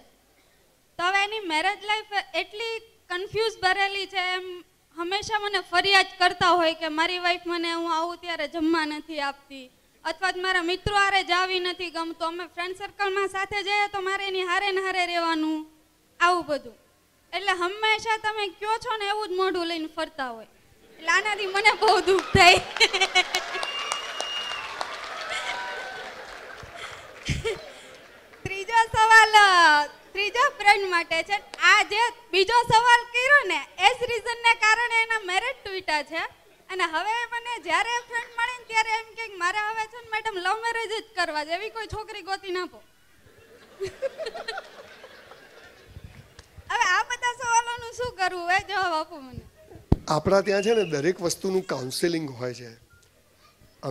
Speaker 7: તો હવે એની મેરેજ લાઈફ એટલી કન્ફ્યુઝ ભરેલી છે એમ હંમેશા મને ફરિયાદ કરતા હોય કે મારી વાઈફ મને હું આવું ત્યારે જમવા નથી આપતી અથવા તો મારા મિત્રો હારે જાવી નથી ગમતો અમે ફ્રેન્ડ સર્કલમાં સાથે જઈએ તો મારે એની હારે ને હારે રહેવાનું આવું બધું એટલે હંમેશા તમે કયો છો ને એવું જ મોઢું લઈને ફરતા હોય એટલે આનાથી મને બહુ દુઃખ થાય ત્રીજો સવાલ ત્રીજો ફ્રેન્ડ માટે છે આ જે બીજો સવાલ કર્યો ને એ જ રીઝનને કારણે એના મેરેજ તૂટ્યા છે અને હવે મને જ્યારે ફ્રેન્ડ મળે ને ત્યારે એમ કે મારે હવે છે ને મેડમ લવ મેરેજ જ કરવા છે એવી કોઈ છોકરી ગોતી નાખો હવે આ બધા સવાલોનું શું કરવું એ જવાબ આપો મને
Speaker 1: આપણા ત્યાં છે ને દરેક વસ્તુનું કાઉન્સેલિંગ હોય છે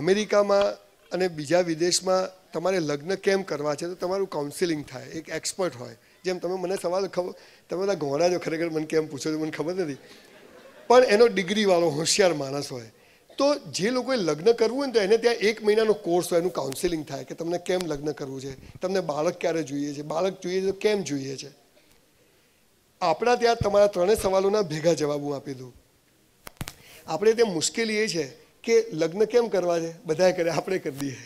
Speaker 1: અમેરિકામાં અને બીજા વિદેશમાં તમારે લગ્ન કેમ કરવા છે તો તમારું કાઉન્સેલિંગ થાય એક એક્સપર્ટ હોય જેમ તમે મને સવાલ ખબર તમે બધા ઘોડા જો ખરેખર મને કેમ પૂછો છો મને ખબર નથી પણ એનો ડિગ્રીવાળો હોશિયાર માણસ હોય તો જે લોકોએ લગ્ન કરવું હોય ને તો એને ત્યાં એક મહિનાનો કોર્સ હોય એનું કાઉન્સેલિંગ થાય કે તમને કેમ લગ્ન કરવું છે તમને બાળક ક્યારે જોઈએ છે બાળક જોઈએ તો કેમ જોઈએ છે આપણા ત્યાં તમારા ત્રણેય સવાલોના ભેગા જવાબ હું આપી દઉં આપણે ત્યાં મુશ્કેલી એ છે કે લગ્ન કેમ કરવા છે બધાએ કરે આપણે કરી દઈએ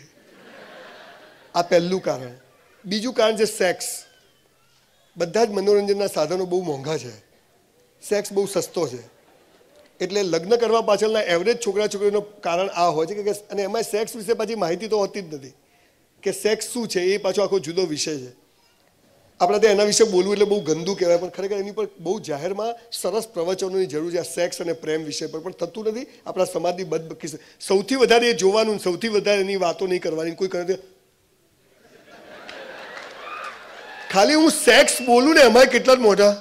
Speaker 1: આ પહેલું કારણ બીજું કારણ છે સેક્સ બધા જ મનોરંજનના સાધનો બહુ મોંઘા છે સેક્સ બહુ સસ્તો છે એટલે લગ્ન કરવા પાછળના એવરેજ છોકરા છોકરીનું કારણ આ હોય છે કે અને એમાં સેક્સ વિશે પાછી માહિતી તો હોતી જ નથી કે સેક્સ શું છે એ પાછો આખો જુદો વિષય છે આપણે તો એના વિશે બોલવું એટલે બહુ ગંદુ કહેવાય પણ ખરેખર એની પર બહુ જાહેરમાં સરસ પ્રવચનોની જરૂર છે આ સેક્સ અને પ્રેમ વિષય પર પણ થતું નથી આપણા સમાજની બદબકી સૌથી વધારે એ જોવાનું સૌથી વધારે એની વાતો નહીં કરવાની કોઈ કરે ખાલી હું સેક્સ બોલું ને એમાં કેટલા જ મોટા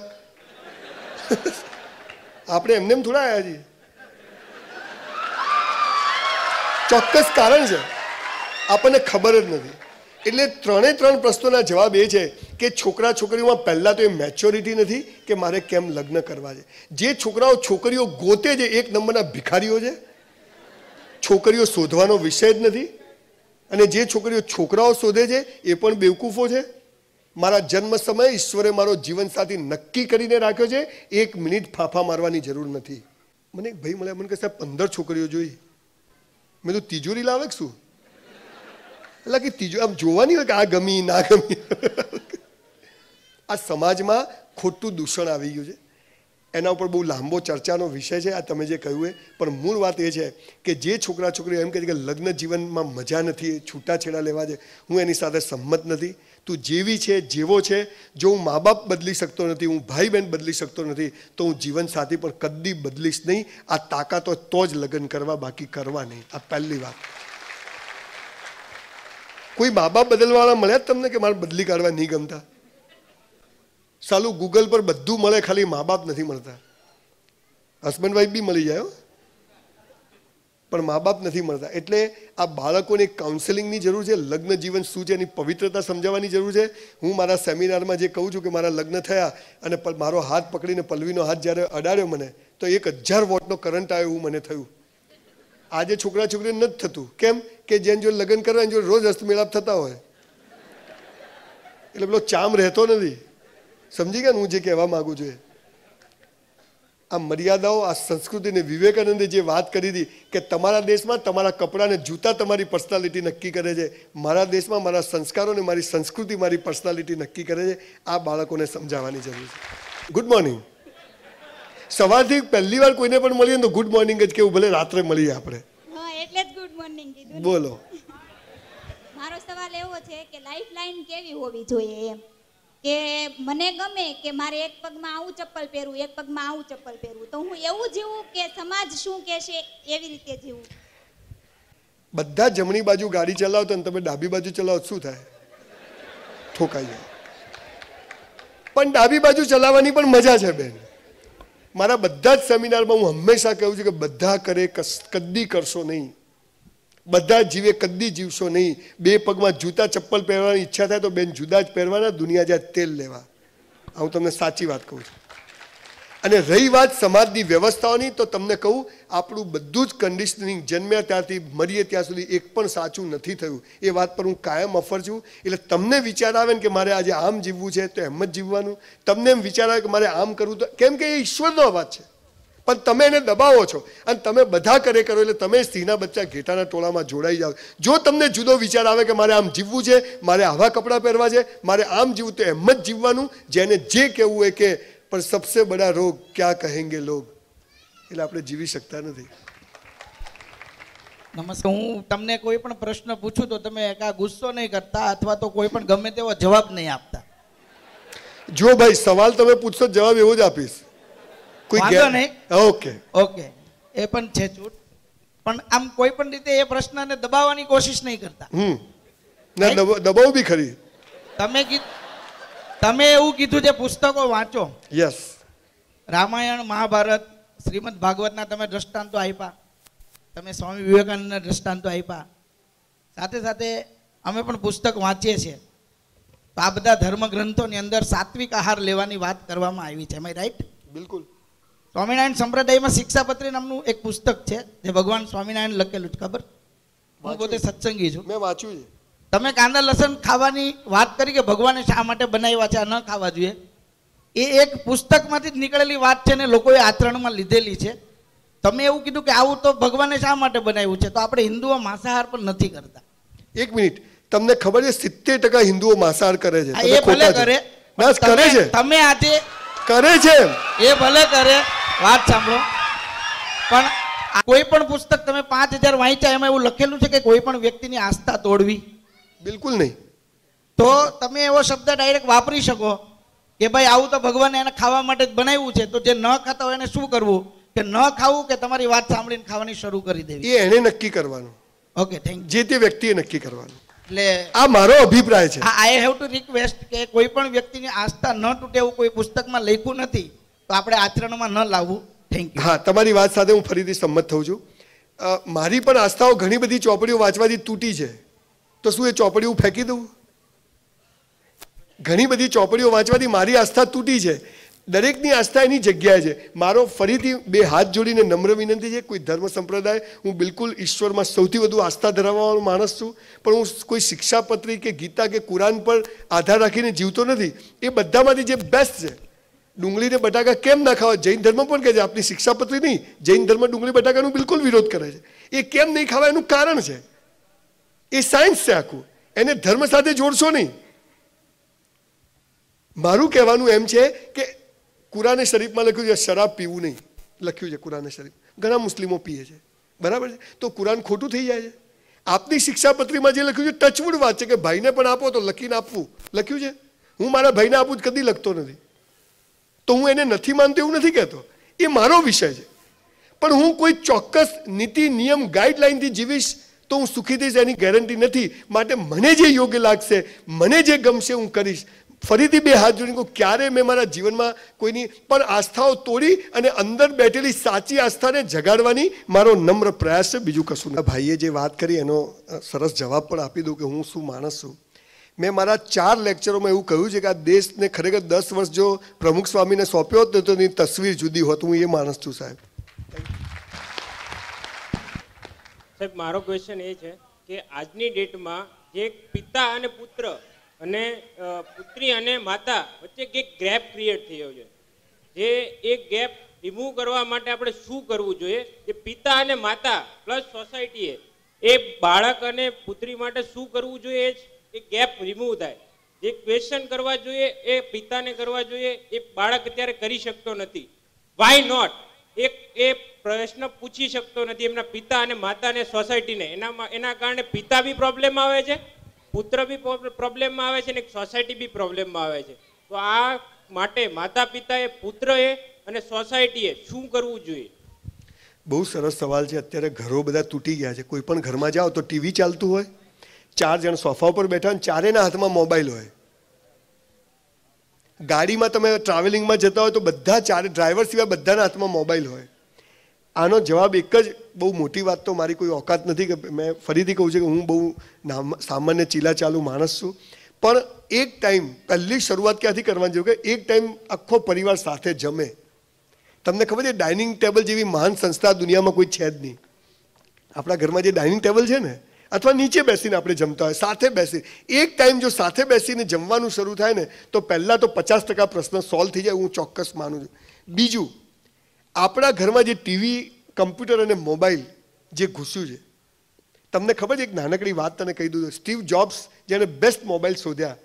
Speaker 1: આપણે એમને એમ થોડા આવ્યા છીએ ચોક્કસ કારણ છે આપણને ખબર જ નથી એટલે ત્રણે ત્રણ પ્રશ્નોના જવાબ એ છે કે છોકરા છોકરીઓમાં પહેલાં તો એ મેચ્યોરિટી નથી કે મારે કેમ લગ્ન કરવા છે જે છોકરાઓ છોકરીઓ ગોતે છે એક નંબરના ભિખારીઓ છે છોકરીઓ શોધવાનો વિષય જ નથી અને જે છોકરીઓ છોકરાઓ શોધે છે એ પણ બેવકૂફો છે મારા જન્મ સમયે ઈશ્વરે મારો જીવન જીવનસાથી નક્કી કરીને રાખ્યો છે એક મિનિટ ફાંફા મારવાની જરૂર નથી મને એક ભાઈ મળ્યા મને કહે સાહેબ પંદર છોકરીઓ જોઈ મેં તું તિજોરી લાવે શું એટલે કે તિજો આમ જોવાની હોય કે આ ગમી ના ગમી આ સમાજમાં ખોટું દૂષણ આવી ગયું છે એના ઉપર બહુ લાંબો ચર્ચાનો વિષય છે આ તમે જે કહ્યું એ પણ મૂળ વાત એ છે કે જે છોકરા છોકરીઓ એમ કહે છે કે લગ્ન જીવનમાં મજા નથી છૂટાછેડા લેવા છે હું એની સાથે સંમત નથી તું જેવી છે જેવો છે જો હું મા બાપ બદલી શકતો નથી હું ભાઈ બહેન બદલી શકતો નથી તો હું જીવન સાથી પર કદી બદલીશ નહીં આ તાકાત હોય તો જ લગ્ન કરવા બાકી કરવા નહીં આ પહેલી વાત કોઈ મા બાપ બદલવાવાળા મળ્યા તમને કે મારે બદલી કાઢવા નહીં ગમતા સાલું ગૂગલ પર બધું મળે ખાલી મા બાપ નથી મળતા હસબન્ડ વાઈફ બી મળી જાય પણ મા બાપ નથી મળતા એટલે આ બાળકોને કાઉન્સેલિંગની જરૂર છે લગ્ન જીવન શું છે એની પવિત્રતા સમજાવવાની જરૂર છે હું મારા સેમિનારમાં જે કહું છું કે મારા લગ્ન થયા અને મારો હાથ પકડીને પલવીનો હાથ જ્યારે અડાડ્યો મને તો એક હજાર વોટનો કરંટ આવ્યો એવું મને થયું આજે છોકરા છોકરી નથી થતું કેમ કે જેમ જો લગ્ન કરવા જો રોજ હસ્તમેળાપ થતા હોય એટલે પેલો ચામ રહેતો નથી સમજી ગયા હું જે કહેવા માગું છું આ મર્યાદાઓ આ સંસ્કૃતિને વિવેકાનંદે જે વાત કરી હતી કે તમારા દેશમાં તમારા કપડાને જૂતા તમારી પર્સનાલિટી નક્કી કરે છે મારા દેશમાં મારા સંસ્કારોને મારી સંસ્કૃતિ મારી પર્સનાલિટી નક્કી કરે છે આ બાળકોને સમજાવવાની જરૂર છે ગુડ મોર્નિંગ સવારથી પહેલી વાર કોઈને પણ મળીએ તો ગુડ મોર્નિંગ જ કેવું ભલે રાત્રે મળીએ આપણે
Speaker 7: એટલે ગુડ મોર્નિંગ બોલો મારો સવાલ એવો છે કે લાઈફ લાઈન કેવી હોવી જોઈએ એમ કે મને ગમે કે મારે એક પગમાં આવું ચપ્પલ પહેરવું એક પગમાં આવું ચપ્પલ પહેરવું તો હું એવું જીવું કે સમાજ શું કહેશે એવી રીતે જીવું
Speaker 1: બધા જમણી બાજુ ગાડી ચલાવતા ને તમે ડાબી બાજુ ચલાવો શું થાય ઠોકાઈ જાય પણ ડાબી બાજુ ચલાવવાની પણ મજા છે બેન મારા બધા જ સેમિનારમાં હું હંમેશા કહું છું કે બધા કરે કસ કદી કરશો નહીં બધા જીવે કદી જીવશો નહીં બે પગમાં જૂતા ચપ્પલ પહેરવાની ઈચ્છા થાય તો બેન જુદા જ પહેરવાના દુનિયા જ્યાં તેલ લેવા આ હું તમને સાચી વાત કહું છું અને રહી વાત સમાજની વ્યવસ્થાઓની તો તમને કહું આપણું બધું જ કન્ડિશનિંગ જન્મ્યા ત્યાંથી મરીએ ત્યાં સુધી એક પણ સાચું નથી થયું એ વાત પર હું કાયમ અફર છું એટલે તમને વિચાર આવે ને કે મારે આજે આમ જીવવું છે તો એમ જ જીવવાનું તમને એમ વિચાર આવે કે મારે આમ કરવું તો કેમ કે એ ઈશ્વરનો અવાજ છે પણ તમે એને દબાવો છો અને તમે બધા કરે કરો એટલે તમે સિંહના બચ્ચા ઘેટાના ટોળામાં જોડાઈ જાઓ જો તમને જુદો વિચાર આવે કે મારે આમ જીવવું છે મારે આવા કપડાં પહેરવા છે મારે આમ જીવવું તો એમ જ જીવવાનું જેને જે કહેવું એ કે પણ સબસે બડા રોગ ક્યાં કહેંગે લોગ એટલે આપણે જીવી શકતા નથી
Speaker 4: નમસ્તે હું તમને કોઈ પણ પ્રશ્ન પૂછું તો તમે એકા ગુસ્સો નહીં કરતા અથવા તો કોઈ પણ ગમે તેવો જવાબ નહીં આપતા
Speaker 1: જો ભાઈ સવાલ તમે પૂછશો જવાબ એવો જ આપીશ વાંધો નહીં ઓકે ઓકે
Speaker 4: એ પણ છે છૂટ પણ આમ કોઈ પણ રીતે એ પ્રશ્નને દબાવવાની કોશિશ નહીં કરતા
Speaker 1: હમ ના દબાવ બી ખરી
Speaker 4: તમે તમે એવું કીધું જે પુસ્તકો વાંચો યસ રામાયણ મહાભારત શ્રીમદ ભાગવતના તમે દ્રષ્ટાંતો આપ્યા તમે સ્વામી વિવેકાનંદના દ્રષ્ટાંતો આપ્યા સાથે સાથે અમે પણ પુસ્તક વાંચીએ છીએ તો આ બધા ધર્મગ્રંથોની અંદર સાત્વિક આહાર લેવાની વાત કરવામાં આવી છે એમ રાઈટ બિલકુલ સ્વામિનારાયણ સંપ્રદાયમાં શિક્ષાપત્રી નામનું એક પુસ્તક છે જે ભગવાન સ્વામિનારાયણ લખેલું છે ખબર હું પોતે સત્સંગી છું મેં વાંચ્યું છે તમે કાંદા લસણ ખાવાની વાત કરી કે ભગવાને શા માટે બનાવ્યા છે આ ન ખાવા જોઈએ એ એક પુસ્તકમાંથી જ નીકળેલી વાત છે ને લોકોએ આચરણમાં લીધેલી છે તમે એવું કીધું કે આવું તો ભગવાને શા માટે બનાવ્યું છે તો આપણે હિન્દુઓ માંસાહાર પણ નથી કરતા
Speaker 1: એક મિનિટ તમને ખબર છે સિત્તેર ટકા હિન્દુઓ માંસાહાર કરે છે એ ભલે કરે કરે છે
Speaker 4: તમે આજે કરે છે એ ભલે કરે વાત સાંભળો પણ કોઈ પણ પુસ્તક તમે પાંચ હજાર વાંચ્યા એમાં એવું લખેલું છે કે કોઈ પણ વ્યક્તિની આસ્થા તોડવી બિલકુલ નહીં તો તમે એવો શબ્દ ડાયરેક્ટ વાપરી શકો કે ભાઈ આવું તો ભગવાને એને ખાવા માટે જ બનાવ્યું છે તો જે ન ખાતા હોય એને શું કરવું કે ન ખાવું કે તમારી વાત સાંભળીને ખાવાની શરૂ કરી દેવી એ
Speaker 1: એને નક્કી કરવાનું ઓકે થેન્ક જે તે વ્યક્તિએ નક્કી કરવાનું
Speaker 4: એટલે આ મારો અભિપ્રાય છે આઈ હેવ ટુ રિક્વેસ્ટ કે કોઈ પણ વ્યક્તિની આસ્થા ન તૂટે એવું કોઈ પુસ્તકમાં લખ્યું નથી તો આપણે આચરણમાં ન લાવવું
Speaker 1: થેન્ક યુ હા તમારી વાત સાથે હું ફરીથી સંમત થઉં છું મારી પણ આસ્થાઓ ઘણી બધી ચોપડીઓ વાંચવાથી તૂટી છે તો શું એ ચોપડીઓ ફેંકી દઉં ઘણી બધી ચોપડીઓ વાંચવાથી મારી આસ્થા તૂટી છે દરેકની આસ્થા એની જગ્યાએ છે મારો ફરીથી બે હાથ જોડીને નમ્ર વિનંતી છે કોઈ ધર્મ સંપ્રદાય હું બિલકુલ ઈશ્વરમાં સૌથી વધુ આસ્થા ધરાવવાનો માણસ છું પણ હું કોઈ શિક્ષાપત્રી કે ગીતા કે કુરાન પર આધાર રાખીને જીવતો નથી એ બધામાંથી જે બેસ્ટ છે ડુંગળીને બટાકા કેમ ના ખાવા જૈન ધર્મ પણ કહે છે આપણી શિક્ષાપત્રી નહીં જૈન ધર્મ ડુંગળી બટાકાનું બિલકુલ વિરોધ કરે છે એ કેમ નહીં ખાવા એનું કારણ છે એ સાયન્સ છે આખું એને ધર્મ સાથે જોડશો નહીં મારું કહેવાનું એમ છે કે કુરાને શરીફમાં લખ્યું છે શરાબ પીવું નહીં લખ્યું છે કુરાને શરીફ ઘણા મુસ્લિમો પીએ છે બરાબર છે તો કુરાન ખોટું થઈ જાય છે આપની શિક્ષાપત્રીમાં જે લખ્યું છે ટચવુડ વાત છે કે ભાઈને પણ આપો તો લખીને આપવું લખ્યું છે હું મારા ભાઈને આપું જ કદી લખતો નથી તો હું એને નથી માનતો એવું નથી કહેતો એ મારો વિષય છે પણ હું કોઈ ચોક્કસ નીતિ નિયમ ગાઈડલાઇનથી જીવીશ તો હું સુખી થઈશ એની ગેરંટી નથી માટે મને જે યોગ્ય લાગશે મને જે ગમશે હું કરીશ ફરીથી બે હાથ જોડીને ક્યારે મેં મારા જીવનમાં કોઈની પણ આસ્થાઓ તોડી અને અંદર બેઠેલી સાચી આસ્થાને જગાડવાની મારો નમ્ર પ્રયાસ છે બીજું કશું ભાઈએ જે વાત કરી એનો સરસ જવાબ પણ આપી દઉં કે હું શું માણસ છું મેં મારા ચાર લેક્ચરોમાં એવું કહ્યું છે કે આ દેશને ખરેખર દસ વર્ષ જો પ્રમુખ સ્વામીને સોંપ્યો હતો તો એની તસવીર જુદી હોત હું એ માણસ છું સાહેબ
Speaker 5: સાહેબ મારો ક્વેશ્ચન એ છે કે આજની ડેટમાં જે પિતા અને પુત્ર અને પુત્રી અને માતા વચ્ચે એક ગેપ ક્રિએટ થયો છે જે એ ગેપ રિમૂવ કરવા માટે આપણે શું કરવું જોઈએ કે પિતા અને માતા પ્લસ સોસાયટીએ એ બાળક અને પુત્રી માટે શું કરવું જોઈએ એ એ ગેપ રિમૂવ થાય જે ક્વેશ્ચન કરવા જોઈએ એ પિતાને કરવા જોઈએ એ બાળક અત્યારે કરી શકતો નથી વાય નોટ એ એ પ્રશ્ન પૂછી શકતો નથી એમના પિતા અને માતાને સોસાયટીને એનામાં એના કારણે પિતા બી પ્રોબ્લેમ આવે છે પુત્ર બી પ્રોબ્લેમમાં આવે છે અને સોસાયટી બી પ્રોબ્લેમમાં આવે છે તો આ માટે માતા પિતાએ પુત્રએ અને સોસાયટીએ શું કરવું જોઈએ
Speaker 1: બહુ સરસ સવાલ છે અત્યારે ઘરો બધા તૂટી ગયા છે કોઈ પણ ઘરમાં જાઓ તો ટીવી ચાલતું હોય ચાર જણ સોફા ઉપર બેઠા અને ચારેના હાથમાં મોબાઈલ હોય ગાડીમાં તમે ટ્રાવેલિંગમાં જતા હોય તો બધા ચારે ડ્રાઈવર સિવાય બધાના હાથમાં મોબાઈલ હોય આનો જવાબ એક જ બહુ મોટી વાત તો મારી કોઈ ઓકાત નથી કે મેં ફરીથી કહું છું કે હું બહુ સામાન્ય ચીલા ચાલુ માણસ છું પણ એક ટાઈમ પહેલી શરૂઆત ક્યાંથી કરવાની જોઈએ કે એક ટાઈમ આખો પરિવાર સાથે જમે તમને ખબર છે ડાઇનિંગ ટેબલ જેવી મહાન સંસ્થા દુનિયામાં કોઈ છે જ નહીં આપણા ઘરમાં જે ડાઇનિંગ ટેબલ છે ને અથવા નીચે બેસીને આપણે જમતા હોય સાથે બેસી એક ટાઈમ જો સાથે બેસીને જમવાનું શરૂ થાય ને તો પહેલાં તો પચાસ ટકા પ્રશ્ન સોલ્વ થઈ જાય હું ચોક્કસ માનું છું બીજું આપણા ઘરમાં જે ટીવી કમ્પ્યુટર અને મોબાઈલ જે ઘૂસ્યું છે તમને ખબર છે એક નાનકડી વાત તને કહી દઉં સ્ટીવ જોબ્સ જેણે બેસ્ટ મોબાઈલ શોધ્યા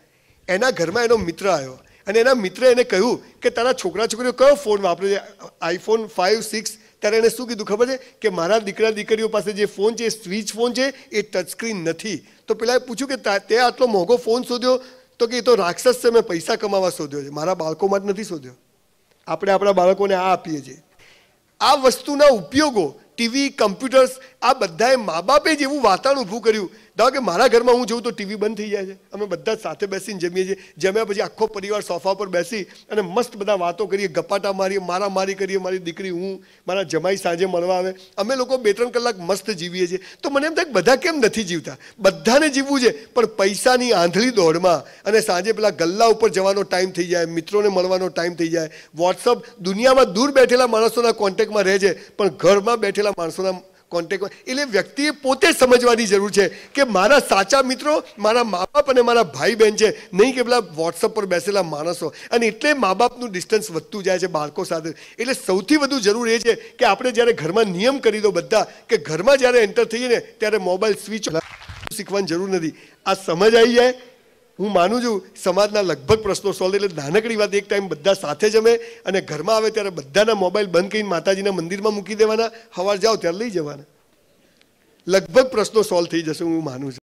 Speaker 1: એના ઘરમાં એનો મિત્ર આવ્યો અને એના મિત્રે એને કહ્યું કે તારા છોકરા છોકરીઓ કયો ફોન વાપરે છે આઈફોન ફાઇવ સિક્સ ત્યારે એણે શું કીધું ખબર છે કે મારા દીકરા દીકરીઓ પાસે જે ફોન છે એ સ્વિચ ફોન છે એ ટચસ્ક્રીન નથી તો પેલાએ પૂછ્યું કે તે આટલો મોંઘો ફોન શોધ્યો તો કે એ તો રાક્ષસ છે મેં પૈસા કમાવા શોધ્યો છે મારા બાળકોમાં જ નથી શોધ્યો આપણે આપણા બાળકોને આ આપીએ છીએ આ વસ્તુના ઉપયોગો ટીવી કમ્પ્યુટર્સ આ બધાએ મા બાપે જ એવું વાતાવરણ ઊભું કર્યું ધારો કે મારા ઘરમાં હું જોઉં તો ટીવી બંધ થઈ જાય છે અમે બધા સાથે બેસીને જમીએ છીએ જમ્યા પછી આખો પરિવાર સોફા પર બેસી અને મસ્ત બધા વાતો કરીએ ગપાટા મારીએ મારા મારી કરીએ મારી દીકરી હું મારા જમાઈ સાંજે મળવા આવે અમે લોકો બે ત્રણ કલાક મસ્ત જીવીએ છીએ તો મને એમ થાય બધા કેમ નથી જીવતા બધાને જીવવું છે પણ પૈસાની આંધળી દોડમાં અને સાંજે પેલા ગલ્લા ઉપર જવાનો ટાઈમ થઈ જાય મિત્રોને મળવાનો ટાઈમ થઈ જાય વોટ્સઅપ દુનિયામાં દૂર બેઠેલા માણસોના કોન્ટેક્ટમાં રહે છે પણ ઘરમાં બેઠેલા માણસોના કોન્ટેક એટલે વ્યક્તિએ પોતે સમજવાની જરૂર છે કે મારા સાચા મિત્રો મારા મા બાપ અને મારા ભાઈ બહેન છે નહીં કે પેલા વોટ્સઅપ પર બેસેલા માણસો અને એટલે મા બાપનું ડિસ્ટન્સ વધતું જાય છે બાળકો સાથે એટલે સૌથી વધુ જરૂર એ છે કે આપણે જ્યારે ઘરમાં નિયમ કરી દો બધા કે ઘરમાં જ્યારે એન્ટર થઈએ ને ત્યારે મોબાઈલ સ્વિચ શીખવાની જરૂર નથી આ સમજ આવી જાય હું માનું છું સમાજના લગભગ પ્રશ્નો સોલ્વ એટલે નાનકડી વાત એક ટાઈમ બધા સાથે જમે અને ઘરમાં આવે ત્યારે બધાના મોબાઈલ બંધ કરીને માતાજીના મંદિરમાં મૂકી દેવાના હવાર જાઓ ત્યારે લઈ જવાના લગભગ પ્રશ્નો સોલ્વ થઈ જશે હું માનું છું